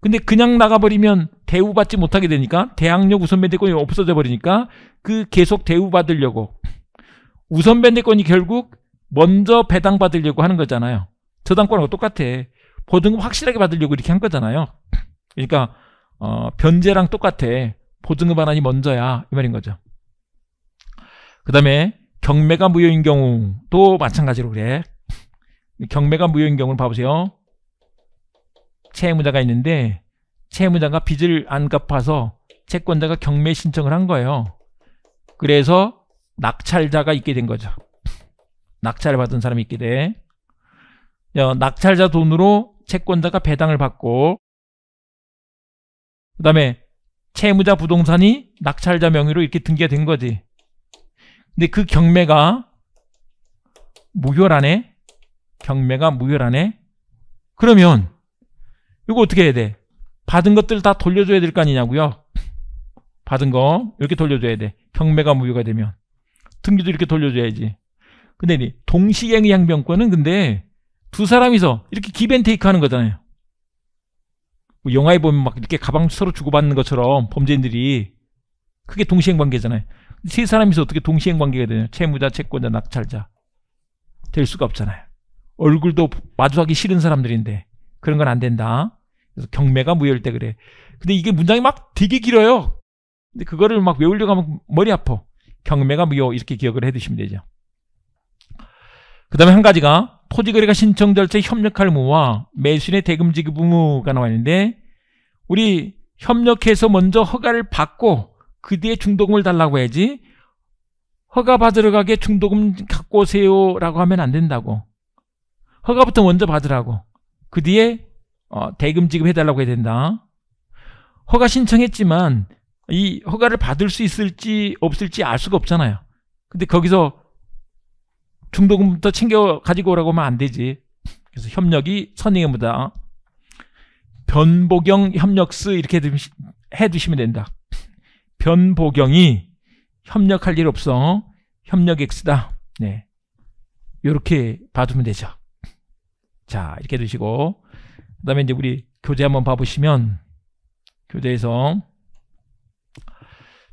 근데 그냥 나가버리면 대우받지 못하게 되니까 대학력 우선밴대권이 없어져 버리니까 그 계속 대우받으려고 우선밴대권이 결국 먼저 배당받으려고 하는 거잖아요. 저당권하고 똑같아. 보증금 확실하게 받으려고 이렇게 한 거잖아요. 그러니까 어, 변제랑 똑같아. 보증금 반환이 먼저야 이 말인 거죠. 그 다음에 경매가 무효인 경우도 마찬가지로 그래. 경매가 무효인 경우를 봐보세요. 채무자가 있는데 채무자가 빚을 안 갚아서 채권자가 경매 신청을 한 거예요. 그래서 낙찰자가 있게 된 거죠. 낙찰을 받은 사람이 있게 돼. 어, 낙찰자 돈으로 채권자가 배당을 받고 그 다음에 채무자 부동산이 낙찰자 명의로 이렇게 등기가 된 거지. 근데 그 경매가 무효라네. 경매가 무효라네. 그러면 이거 어떻게 해야 돼? 받은 것들 다 돌려줘야 될 거 아니냐고요. 받은 거 이렇게 돌려줘야 돼. 경매가 무효가 되면. 등기도 이렇게 돌려줘야지. 근데 동시행위 항변권은 근데 두 사람이서 이렇게 기벤테이크 하는 거잖아요. 뭐 영화에 보면 막 이렇게 가방 서로 주고받는 것처럼 범죄인들이 그게 동시행 관계잖아요. 세 사람이서 어떻게 동시행 관계가 되냐. 채무자, 채권자, 낙찰자. 될 수가 없잖아요. 얼굴도 마주하기 싫은 사람들인데 그런 건 안 된다. 그래서 경매가 무효일 뭐 때 그래. 근데 이게 문장이 막 되게 길어요. 근데 그거를 막 외우려고 하면 머리 아파. 경매가 무효 뭐 이렇게 기억을 해두시면 되죠. 그 다음에 한 가지가 토지거래가 신청 절차에 협력할 무와 매수인의 대금 지급 의무가 나와 있는데 우리 협력해서 먼저 허가를 받고 그 뒤에 중도금을 달라고 해야지 허가 받으러 가게 중도금 갖고 오세요라고 하면 안 된다고 허가부터 먼저 받으라고 그 뒤에 어, 대금 지급해달라고 해야 된다. 허가 신청했지만 이 허가를 받을 수 있을지 없을지 알 수가 없잖아요. 근데 거기서 중도금부터 챙겨 가지고 오라고 하면 안 되지. 그래서 협력이 선행입니다 변보경 협력스 이렇게 해두시면 된다. 변보경이 협력할 일 없어. 협력 엑스다 네. 이렇게 봐두면 되죠. 자, 이렇게 두시고 그 다음에 이제 우리 교재 한번 봐보시면 교재에서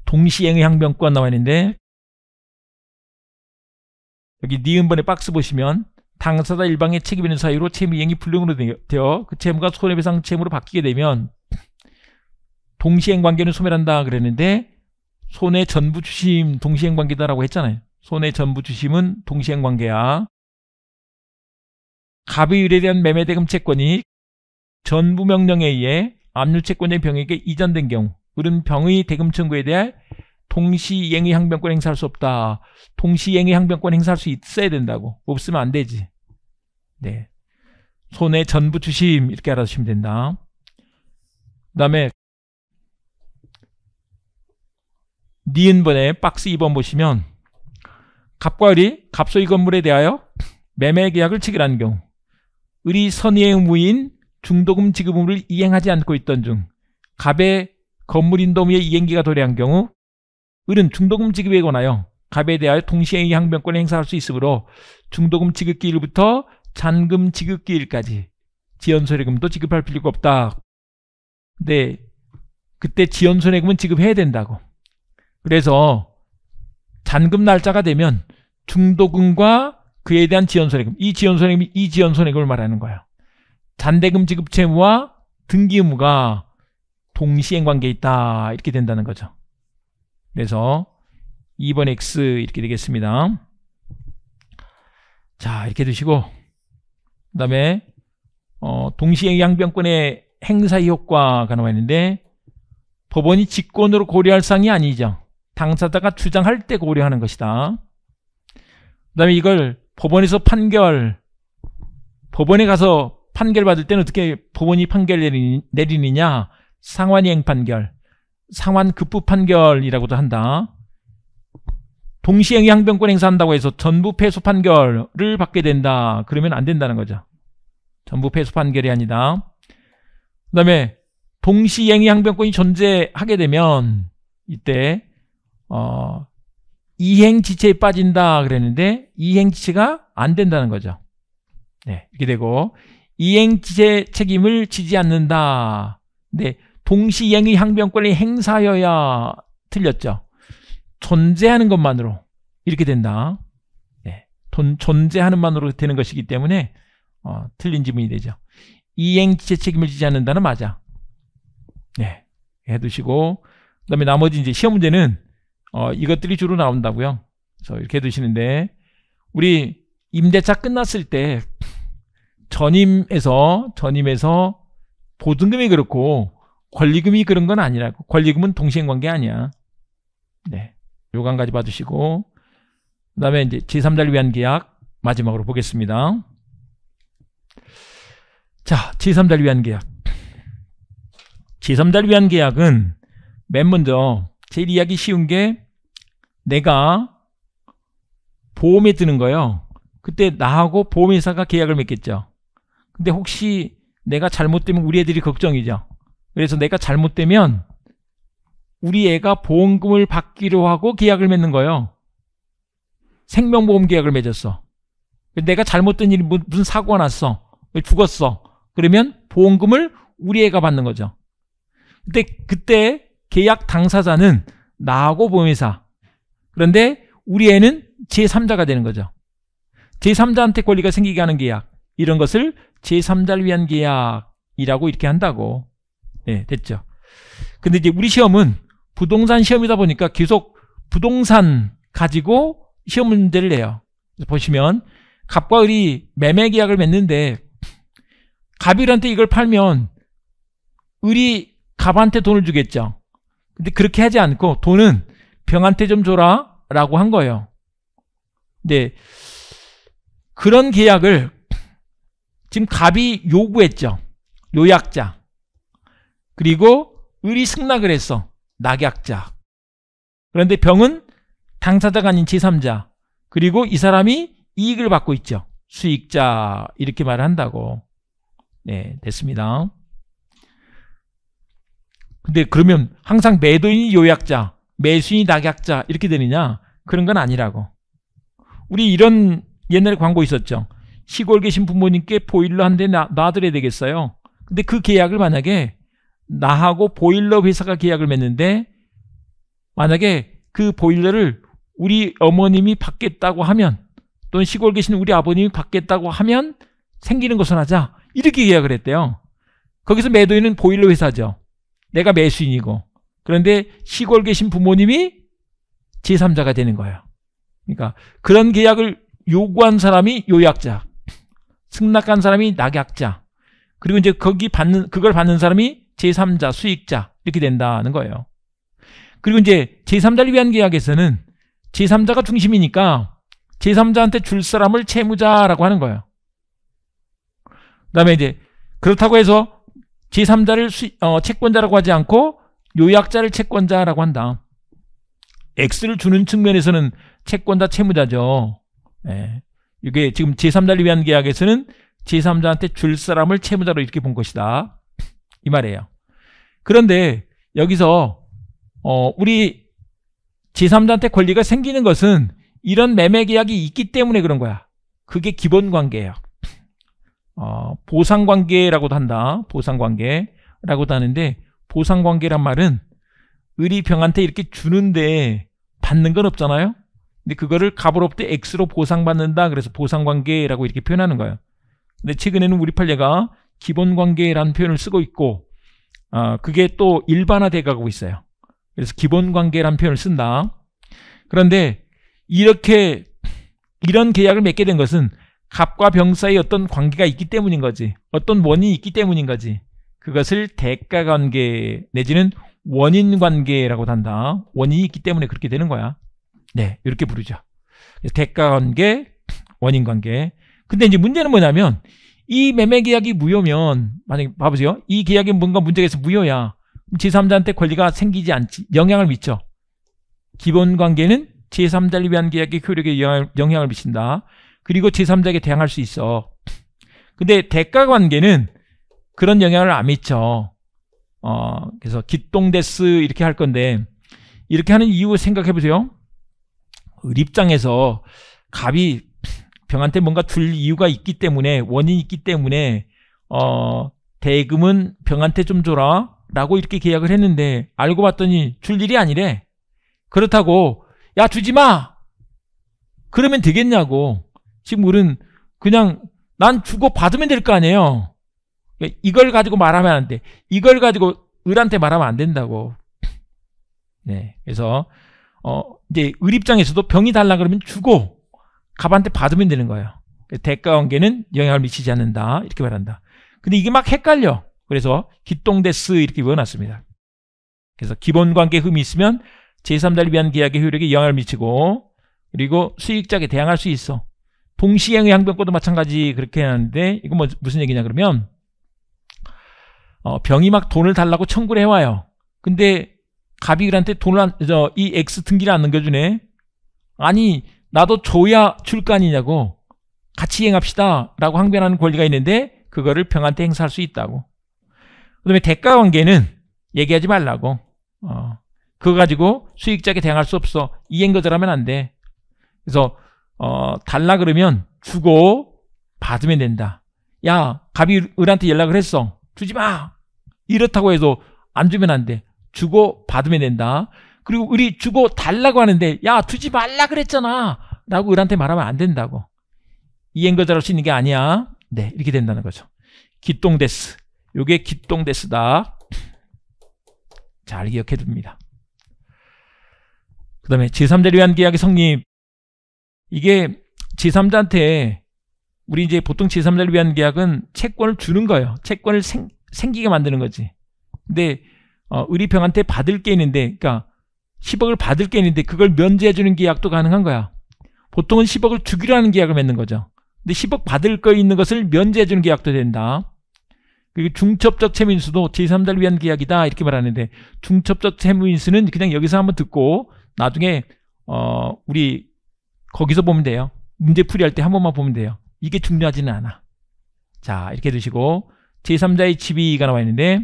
동시행의 항변권 나와 있는데 여기 니은번의 박스 보시면 당사자 일방의 책임 있는 사유로 채무 이행이 불능으로 되어 그 채무가 손해배상 채무로 바뀌게 되면 동시행 관계는 소멸한다 그랬는데 손해 전부 주심 동시행 관계다라고 했잖아요. 손해 전부 주심은 동시행 관계야. 갑의율에 유 대한 매매대금 채권이 전부 명령에 의해 압류채권의 병에게 이전된 경우 을은 병의 대금 청구에 대해 동시이행의 항변권 행사할 수 없다. 동시이행의 항변권 행사할 수 있어야 된다고. 없으면 안 되지. 네. 손해 전부 주심 이렇게 알아주시면 된다. 그 다음에 니은번에 박스 2번 보시면 갑과 을이 갑소유 건물에 대하여 매매 계약을 체결한 경우 을이 선의의 의무인 중도금 지급 의무를 이행하지 않고 있던 중 갑의 건물인도미의 이행기가 도래한 경우 을은 중도금 지급에 관하여 갑에 대하여 동시에 이 항변권을 행사할 수 있으므로 중도금 지급기일부터 잔금 지급기일까지 지연손해금도 지급할 필요가 없다. 근데 네, 그때 지연손해금은 지급해야 된다고. 그래서 잔금 날짜가 되면 중도금과 그에 대한 지연손해금, 이 지연손해금이 이 지연손해금을 말하는 거예요. 잔대금 지급 채무와 등기 의무가 동시행 관계에 있다 이렇게 된다는 거죠 그래서 2번 X 이렇게 되겠습니다 자 이렇게 두시고 그 다음에 어, 동시행 양변권의 행사의 효과가 나와 있는데 법원이 직권으로 고려할 사항이 아니죠 당사자가 주장할 때 고려하는 것이다 그 다음에 이걸 법원에서 판결 법원에 가서 판결받을 때는 어떻게 법원이 판결 내리느냐 상환이행 판결 상환급부 판결이라고도 한다 동시행위 항변권 행사한다고 해서 전부 패소 판결을 받게 된다 그러면 안 된다는 거죠 전부 패소 판결이 아니다 그 다음에 동시행위 항변권이 존재하게 되면 이때 어, 이행지체에 빠진다 그랬는데 이행지체가 안 된다는 거죠 네, 이렇게 되고 이행제 책임을 지지 않는다. 네, 동시행의 항변권이 행사여야 틀렸죠. 존재하는 것만으로 이렇게 된다. 네, 돈, 존재하는 만으로 되는 것이기 때문에 어, 틀린 지문이 되죠. 이행제 책임을 지지 않는다는 맞아. 네, 해두시고 그 다음에 나머지 이제 시험 문제는 어, 이것들이 주로 나온다고요. 그래서 이렇게 해두시는데 우리 임대차 끝났을 때 전임에서 전임에서 보증금이 그렇고 권리금이 그런 건 아니라고. 권리금은 동시행관계 아니야. 네. 요강한 가지 봐주시고 그 다음에 이제 제3자를 위한 계약 마지막으로 보겠습니다. 자, 제3자를 위한 계약. 제3자를 위한 계약은 맨 먼저 제일 이해하기 쉬운 게 내가 보험에 드는 거예요. 그때 나하고 보험회사가 계약을 맺겠죠. 근데 혹시 내가 잘못되면 우리 애들이 걱정이죠. 그래서 내가 잘못되면 우리 애가 보험금을 받기로 하고 계약을 맺는 거예요. 생명보험 계약을 맺었어. 내가 잘못된 일이 무슨 사고가 났어. 죽었어. 그러면 보험금을 우리 애가 받는 거죠. 근데 그때 계약 당사자는 나하고 보험회사. 그런데 우리 애는 제3자가 되는 거죠. 제3자한테 권리가 생기게 하는 계약. 이런 것을 제3자를 위한 계약이라고 이렇게 한다고 네, 됐죠. 근데 이제 우리 시험은 부동산 시험이다 보니까 계속 부동산 가지고 시험 문제를 내요. 보시면 갑과 을이 매매 계약을 맺는데 갑일한테 이걸 팔면 을이 갑한테 돈을 주겠죠. 근데 그렇게 하지 않고 돈은 병한테 좀 줘라 라고 한 거예요. 네 그런 계약을 지금 갑이 요구했죠. 요약자. 그리고 을이 승낙을 했어. 낙약자. 그런데 병은 당사자가 아닌 제3자. 그리고 이 사람이 이익을 받고 있죠. 수익자 이렇게 말을 한다고. 네, 됐습니다. 근데 그러면 항상 매도인이 요약자, 매수인이 낙약자 이렇게 되느냐? 그런 건 아니라고. 우리 이런 옛날에 광고 있었죠. 시골 계신 부모님께 보일러 한 대 놔드려야 되겠어요. 근데 그 계약을 만약에 나하고 보일러 회사가 계약을 맺는데 만약에 그 보일러를 우리 어머님이 받겠다고 하면 또는 시골 계신 우리 아버님이 받겠다고 하면 생기는 것은 하자 이렇게 계약을 했대요. 거기서 매도인은 보일러 회사죠. 내가 매수인이고 그런데 시골 계신 부모님이 제3자가 되는 거예요. 그러니까 그런 계약을 요구한 사람이 요약자 승낙한 사람이 낙약자 그리고 이제 거기 받는 그걸 받는 사람이 제3자 수익자 이렇게 된다는 거예요. 그리고 이제 제3자를 위한 계약에서는 제3자가 중심이니까 제3자한테 줄 사람을 채무자라고 하는 거예요. 그다음에 이제 그렇다고 해서 제3자를 수, 어, 채권자라고 하지 않고 요약자를 채권자라고 한다. X를 주는 측면에서는 채권자 채무자죠. 예. 이게 지금 제3자를 위한 계약에서는 제3자한테 줄 사람을 채무자로 이렇게 본 것이다. 이 말이에요. 그런데 여기서 어, 우리 제3자한테 권리가 생기는 것은 이런 매매 계약이 있기 때문에 그런 거야. 그게 기본 관계예요. 어, 보상 관계라고도 한다. 보상 관계라고도 하는데 보상 관계란 말은 의리병한테 이렇게 주는데 받는 건 없잖아요. 근데 그거를 갑으로부터 x로 보상받는다. 그래서 보상관계라고 이렇게 표현하는 거예요. 근데 최근에는 우리 판례가 기본관계라는 표현을 쓰고 있고 아, 그게 또 일반화돼 가고 있어요. 그래서 기본관계라는 표현을 쓴다. 그런데 이렇게 이런 계약을 맺게 된 것은 갑과 병 사이 어떤 관계가 있기 때문인 거지. 어떤 원인이 있기 때문인 거지. 그것을 대가관계 내지는 원인관계라고 한다. 원인이 있기 때문에 그렇게 되는 거야. 네, 이렇게 부르죠. 대가 관계, 원인 관계. 근데 이제 문제는 뭐냐면 이 매매 계약이 무효면 만약에 봐보세요. 이 계약이 뭔가 문제가 있어 무효야. 제3자한테 권리가 생기지 않지 영향을 미쳐. 기본 관계는 제3자를 위한 계약의 효력에 영향을, 영향을 미친다. 그리고 제3자에게 대항할 수 있어. 근데 대가 관계는 그런 영향을 안 미쳐. 어, 그래서 기똥데스 이렇게 할 건데 이렇게 하는 이유 생각해 보세요. 입장에서 갑이 병한테 뭔가 둘 이유가 있기 때문에 원인이 있기 때문에 어 대금은 병한테 좀 줘라 라고 이렇게 계약을 했는데 알고 봤더니 줄 일이 아니래 그렇다고 야 주지 마 그러면 되겠냐고 지금 우리 그냥 난 주고 받으면 될 거 아니에요 이걸 가지고 말하면 안 돼 이걸 가지고 을한테 말하면 안 된다고 네 그래서 어 이제 을 입장에서도 병이 달라 그러면 주고 갑한테 받으면 되는 거예요. 대가 관계는 영향을 미치지 않는다. 이렇게 말한다. 근데 이게 막 헷갈려. 그래서 기똥데스 이렇게 외워놨습니다. 그래서 기본 관계 흠이 있으면 제3자를 위한 계약의 효력에 영향을 미치고 그리고 수익자에게 대항할 수 있어. 동시행의 항변권도 마찬가지 그렇게 하는데 이거 뭐 무슨 얘기냐 그러면 어, 병이 막 돈을 달라고 청구를 해와요. 근데 가비글한테 돈을 안, 저, 이 X 등기를 안 넘겨주네. 아니, 나도 줘야 출거 아니냐고. 같이 행합시다. 라고 항변하는 권리가 있는데, 그거를 병한테 행사할 수 있다고. 그 다음에 대가 관계는 얘기하지 말라고. 어, 그거 가지고 수익자에게 대항할 수 없어. 이행거절하면 안 돼. 그래서, 어, 달라 그러면 주고 받으면 된다. 야, 갑이 을한테 연락을 했어. 주지 마! 이렇다고 해도 안 주면 안 돼. 주고 받으면 된다. 그리고 우리 주고 달라고 하는데 야 주지 말라 그랬잖아 라고 을한테 말하면 안 된다고 이행거절 할수 있는 게 아니야 네 이렇게 된다는 거죠 기똥데스 요게 기똥데스다 잘 기억해 둡니다 그 다음에 제3자를 위한 계약의 성립 이게 제3자한테 우리 이제 보통 제3자를 위한 계약은 채권을 주는 거예요 채권을 생, 생기게 만드는 거지 근데 어, 의리평한테 받을 게 있는데 그러니까 10억을 받을 게 있는데 그걸 면제해주는 계약도 가능한 거야. 보통은 10억을 주기로 하는 계약을 맺는 거죠. 근데 10억 받을 거 있는 것을 면제해주는 계약도 된다. 그리고 중첩적 채무인수도 제3자를 위한 계약이다 이렇게 말하는데 중첩적 채무인수는 그냥 여기서 한번 듣고 나중에 어 우리 거기서 보면 돼요. 문제 풀이할 때 한 번만 보면 돼요. 이게 중요하지는 않아. 자 이렇게 두시고 제3자의 지위가 나와 있는데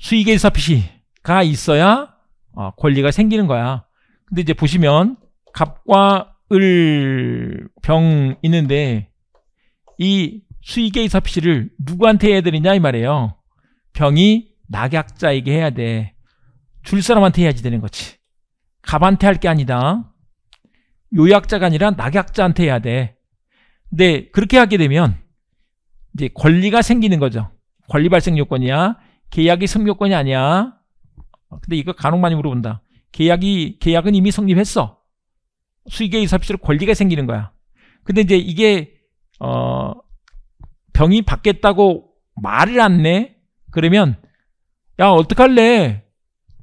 수익의 사피시가 있어야 어, 권리가 생기는 거야. 근데 이제 보시면 갑과 을, 병 있는데 이 수익의 사피시를 누구한테 해야 되느냐 이 말이에요. 병이 낙약자에게 해야 돼. 줄 사람한테 해야지 되는 거지. 갑한테 할 게 아니다. 요약자가 아니라 낙약자한테 해야 돼. 근데 그렇게 하게 되면 이제 권리가 생기는 거죠. 권리 발생 요건이야. 계약이 승려권이 아니야. 어, 근데 이거 간혹 많이 물어본다. 계약이 계약은 이미 성립했어. 수익의 의사표시로 권리가 생기는 거야. 근데 이제 이게 어 병이 받겠다고 말을 안 내. 그러면 야 어떡할래?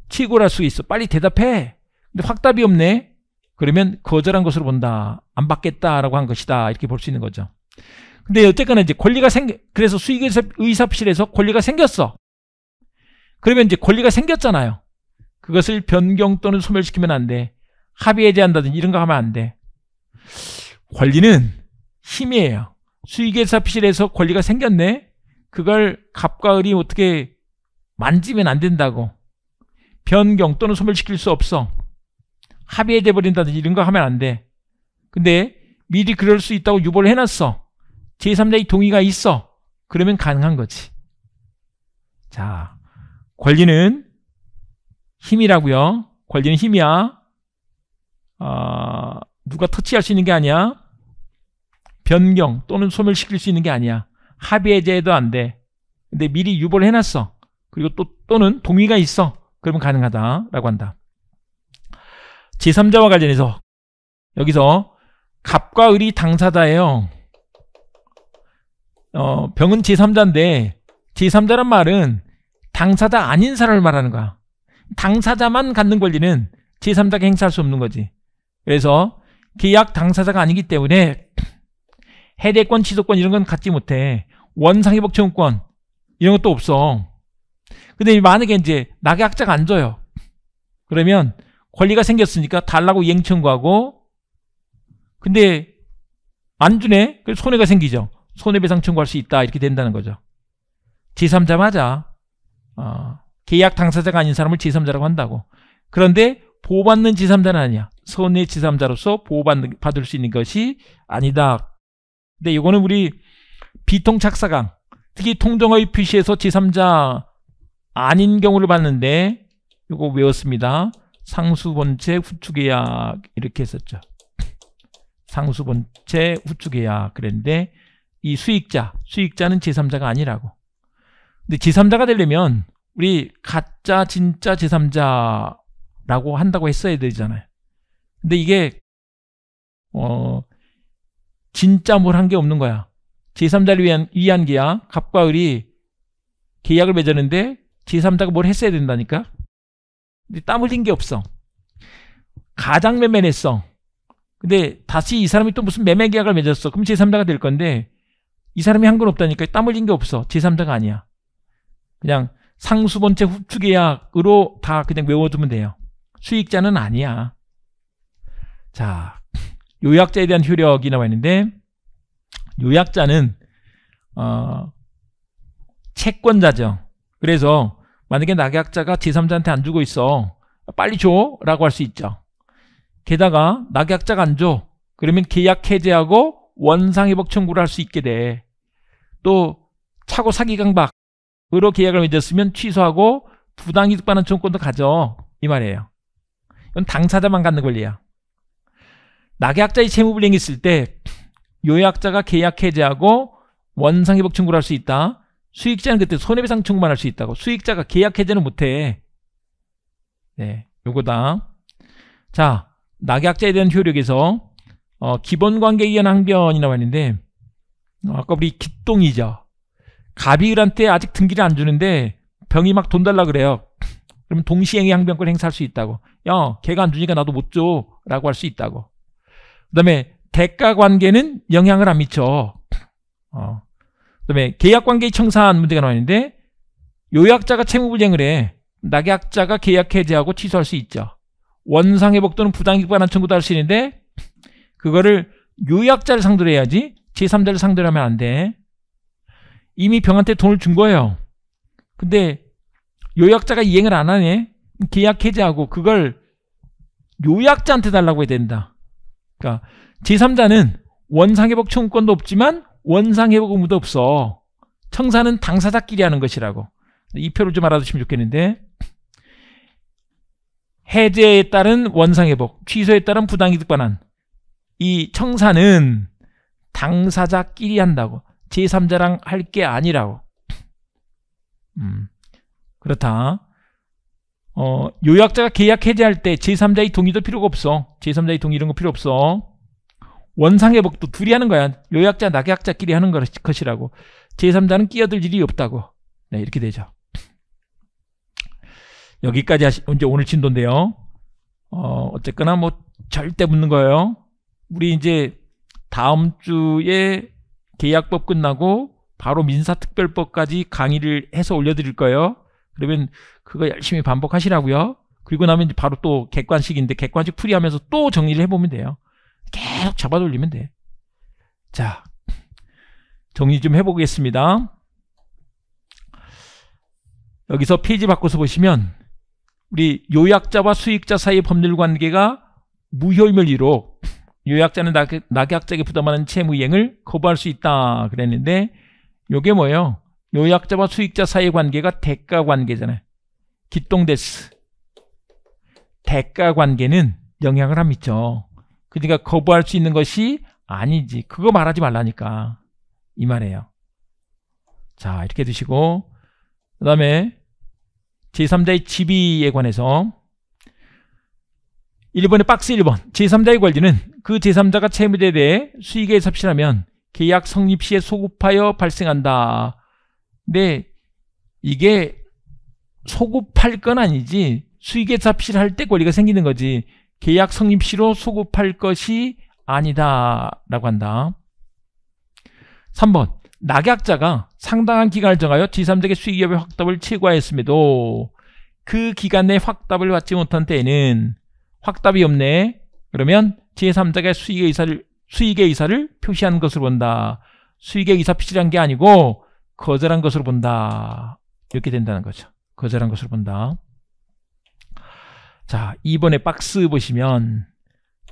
치고할수 있어. 빨리 대답해. 근데 확답이 없네. 그러면 거절한 것으로 본다. 안 받겠다라고 한 것이다. 이렇게 볼 수 있는 거죠. 근데 어쨌거나 이제 권리가 생 그래서 수익 의사실에서 권리가 생겼어. 그러면 이제 권리가 생겼잖아요. 그것을 변경 또는 소멸시키면 안 돼. 합의 에제한다든지 이런 거 하면 안 돼. 권리는 힘이에요. 수익의사 피실에서 권리가 생겼네. 그걸 갑과 을이 어떻게 만지면 안 된다고. 변경 또는 소멸시킬 수 없어. 합의해제 버린다든지 이런 거 하면 안 돼. 근데 미리 그럴 수 있다고 유보를 해놨어. 제3자의 동의가 있어. 그러면 가능한 거지. 자, 권리는 힘이라고요. 권리는 힘이야. 아, 누가 터치할 수 있는 게 아니야. 변경 또는 소멸시킬 수 있는 게 아니야. 합의해제도 안 돼. 근데 미리 유보를 해놨어. 그리고 또, 또는 동의가 있어. 그러면 가능하다라고 한다. 제3자와 관련해서 여기서 갑과 을이 당사자예요. 어, 병은 제3자인데 제3자란 말은 당사자 아닌 사람을 말하는 거야. 당사자만 갖는 권리는 제3자가 행사할 수 없는 거지. 그래서 계약 당사자가 아니기 때문에 해대권, 취소권 이런 건 갖지 못해. 원상회복 청구권 이런 것도 없어. 근데 만약에 이제 낙약자가 안 줘요. 그러면 권리가 생겼으니까 달라고 이행 청구하고 근데 안 주네? 그래서 손해가 생기죠. 손해배상 청구할 수 있다 이렇게 된다는 거죠. 제3자 맞아. 어, 계약 당사자가 아닌 사람을 제3자라고 한다고. 그런데 보호받는 제3자는 아니야. 선의 제3자로서 보호받을 수 있는 것이 아니다. 근데 이거는 우리 비통착사강, 특히 통정의 표시에서 제3자 아닌 경우를 봤는데 이거 외웠습니다. 상수본체 후축계약 이렇게 했었죠. 상수본체 후축계약 그랬는데 이 수익자, 수익자는 제3자가 아니라고. 근데 제3자가 되려면 우리 가짜 진짜 제3자라고 한다고 했어야 되잖아요. 근데 이게 어 진짜 뭘 한 게 없는 거야. 제3자를 위한, 위한 계약, 갑과 을이 계약을 맺었는데 제3자가 뭘 했어야 된다니까? 근데 땀 흘린 게 없어. 가장 매매냈어 근데 다시 이 사람이 또 무슨 매매 계약을 맺었어. 그럼 제3자가 될 건데 이 사람이 한 건 없다니까 땀 흘린 게 없어. 제3자가 아니야. 그냥 상수본체후축계약으로다 그냥 외워두면 돼요. 수익자는 아니야. 자, 요약자에 대한 효력이 나와 있는데 요약자는 어, 채권자죠. 그래서 만약에 낙약자가 제3자한테 안 주고 있어. 빨리 줘 라고 할 수 있죠. 게다가 낙약자가 안 줘. 그러면 계약 해제하고 원상회복 청구를 할 수 있게 돼. 또 차고 사기 강박 의료 계약을 맺었으면 취소하고 부당이득 받는 증권도 가져 이 말이에요 이건 당사자만 갖는 권리야 낙약자의 채무불이행이 있을 때 요약자가 계약 해제하고 원상회복 청구를 할 수 있다 수익자는 그때 손해배상 청구만 할 수 있다고 수익자가 계약 해제는 못해 네, 요거다 자 낙약자에 대한 효력에서 어, 기본관계에 의한 항변이라고 하는데 아까 우리 기똥이죠 가비일한테 아직 등기를 안 주는데 병이 막 돈 달라 그래요. 그러면 동시행위 항변권 행사할 수 있다고. 야, 걔가 안 주니까 나도 못 줘. 라고 할 수 있다고. 그 다음에 대가 관계는 영향을 안 미쳐. 어. 그 다음에 계약관계의 청산 문제가 나왔는데 요약자가 채무불이행을 해. 낙약자가 계약 해제하고 취소할 수 있죠. 원상회복 또는 부당이익 반환 청구도 할 수 있는데 그거를 요약자를 상대로 해야지 제3자를 상대로 하면 안 돼. 이미 병한테 돈을 준 거예요. 근데 요약자가 이행을 안 하네. 계약 해제하고 그걸 요약자한테 달라고 해야 된다. 그러니까 제3자는 원상회복 청구권도 없지만 원상회복 의무도 없어. 청사는 당사자끼리 하는 것이라고. 이 표를 좀 알아두시면 좋겠는데 해제에 따른 원상회복, 취소에 따른 부당이득 반환. 이 청사는 당사자끼리 한다고. 제3자랑 할 게 아니라고. 음, 그렇다. 어, 요약자가 계약 해제할 때 제3자의 동의도 필요가 없어. 제3자의 동의 이런 거 필요 없어. 원상회복도 둘이 하는 거야. 요약자, 낙약자끼리 하는 것이라고. 제3자는 끼어들 일이 없다고. 네, 이렇게 되죠. 여기까지 하시, 이제 오늘 진도인데요. 어, 어쨌거나 뭐 절대 붙는 거예요. 우리 이제 다음 주에 계약법 끝나고 바로 민사특별법까지 강의를 해서 올려드릴 거예요. 그러면 그거 열심히 반복하시라고요. 그리고 나면 바로 또 객관식인데 객관식 풀이하면서 또 정리를 해보면 돼요. 계속 잡아돌리면 돼. 자, 정리 좀 해보겠습니다. 여기서 페이지 바꿔서 보시면 우리 요약자와 수익자 사이의 법률 관계가 무혈멸리로 요약자는 낙약자에게 부담하는 채무이행을 거부할 수 있다 그랬는데 요게 뭐예요? 요약자와 수익자 사이의 관계가 대가 관계잖아요. 기똥데스. 대가 관계는 영향을 안 미쳐. 그러니까 거부할 수 있는 것이 아니지. 그거 말하지 말라니까. 이 말이에요. 자 이렇게 두시고그 다음에 제3자의 지비에 관해서 1번의 박스 1번 제3자의 권리는 그 제3자가 채무에 대해 수익에 삽실하면 계약 성립 시에 소급하여 발생한다. 네, 이게 소급할 건 아니지 수익에 삽실할 때 권리가 생기는 거지 계약 성립 시로 소급할 것이 아니다 라고 한다. 3번 낙약자가 상당한 기간을 정하여 제3자에게 수익협의 확답을 최고하였음에도 그 기간 내 확답을 받지 못한 때에는 확답이 없네 그러면 제3자가 수익의 이사를 수익의 이사를 표시한 것으로 본다. 수익의 이사 표시란 게 아니고 거절한 것으로 본다. 이렇게 된다는 거죠. 거절한 것으로 본다. 자, 이번에 박스 보시면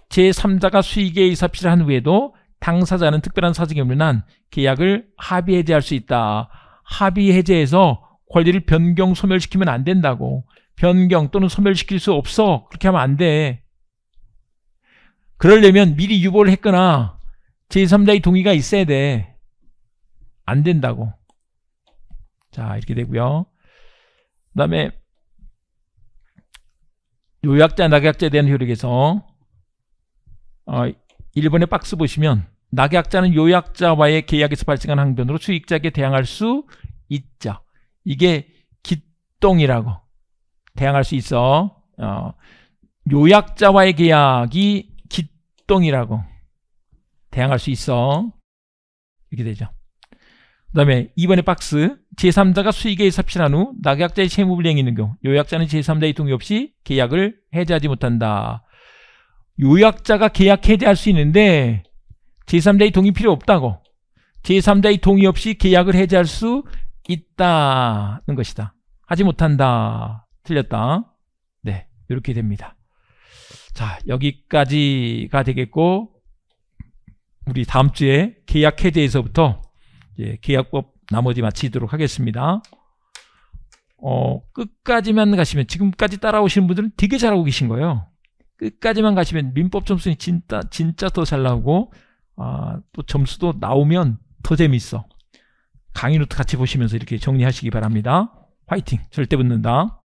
제3자가 수익의 이사 표시를 한 후에도 당사자는 특별한 사정이 없는 난 계약을 합의 해제할 수 있다. 합의 해제해서 권리를 변경 소멸시키면 안 된다고. 변경 또는 소멸시킬 수 없어. 그렇게 하면 안 돼. 그러려면 미리 유보를 했거나 제3자의 동의가 있어야 돼. 안 된다고. 자, 이렇게 되고요. 그 다음에 요약자, 낙약자에 대한 효력에서 어, 1번의 박스 보시면 낙약자는 요약자와의 계약에서 발생한 항변으로 수익자에게 대항할 수 있죠. 이게 기똥이라고 대항할 수 있어. 어, 요약자와의 계약이 축동이라고 대항할 수 있어 이렇게 되죠 그 다음에 2번의 박스 제3자가 수익에 삽신한 후 낙약자의 채무 불이행이 있는 경우 요약자는 제3자의 동의 없이 계약을 해제하지 못한다 요약자가 계약 해제할 수 있는데 제3자의 동의 필요 없다고 제3자의 동의 없이 계약을 해제할 수 있다는 것이다 하지 못한다 틀렸다 네 이렇게 됩니다 자, 여기까지가 되겠고 우리 다음 주에 계약 해제에서부터 예, 계약법 나머지 마치도록 하겠습니다. 어, 끝까지만 가시면 지금까지 따라오시는 분들은 되게 잘하고 계신 거예요. 끝까지만 가시면 민법 점수는 진짜 진짜 더 잘 나오고 아, 또 점수도 나오면 더 재밌어. 강의노트 같이 보시면서 이렇게 정리하시기 바랍니다. 화이팅! 절대 붙는다.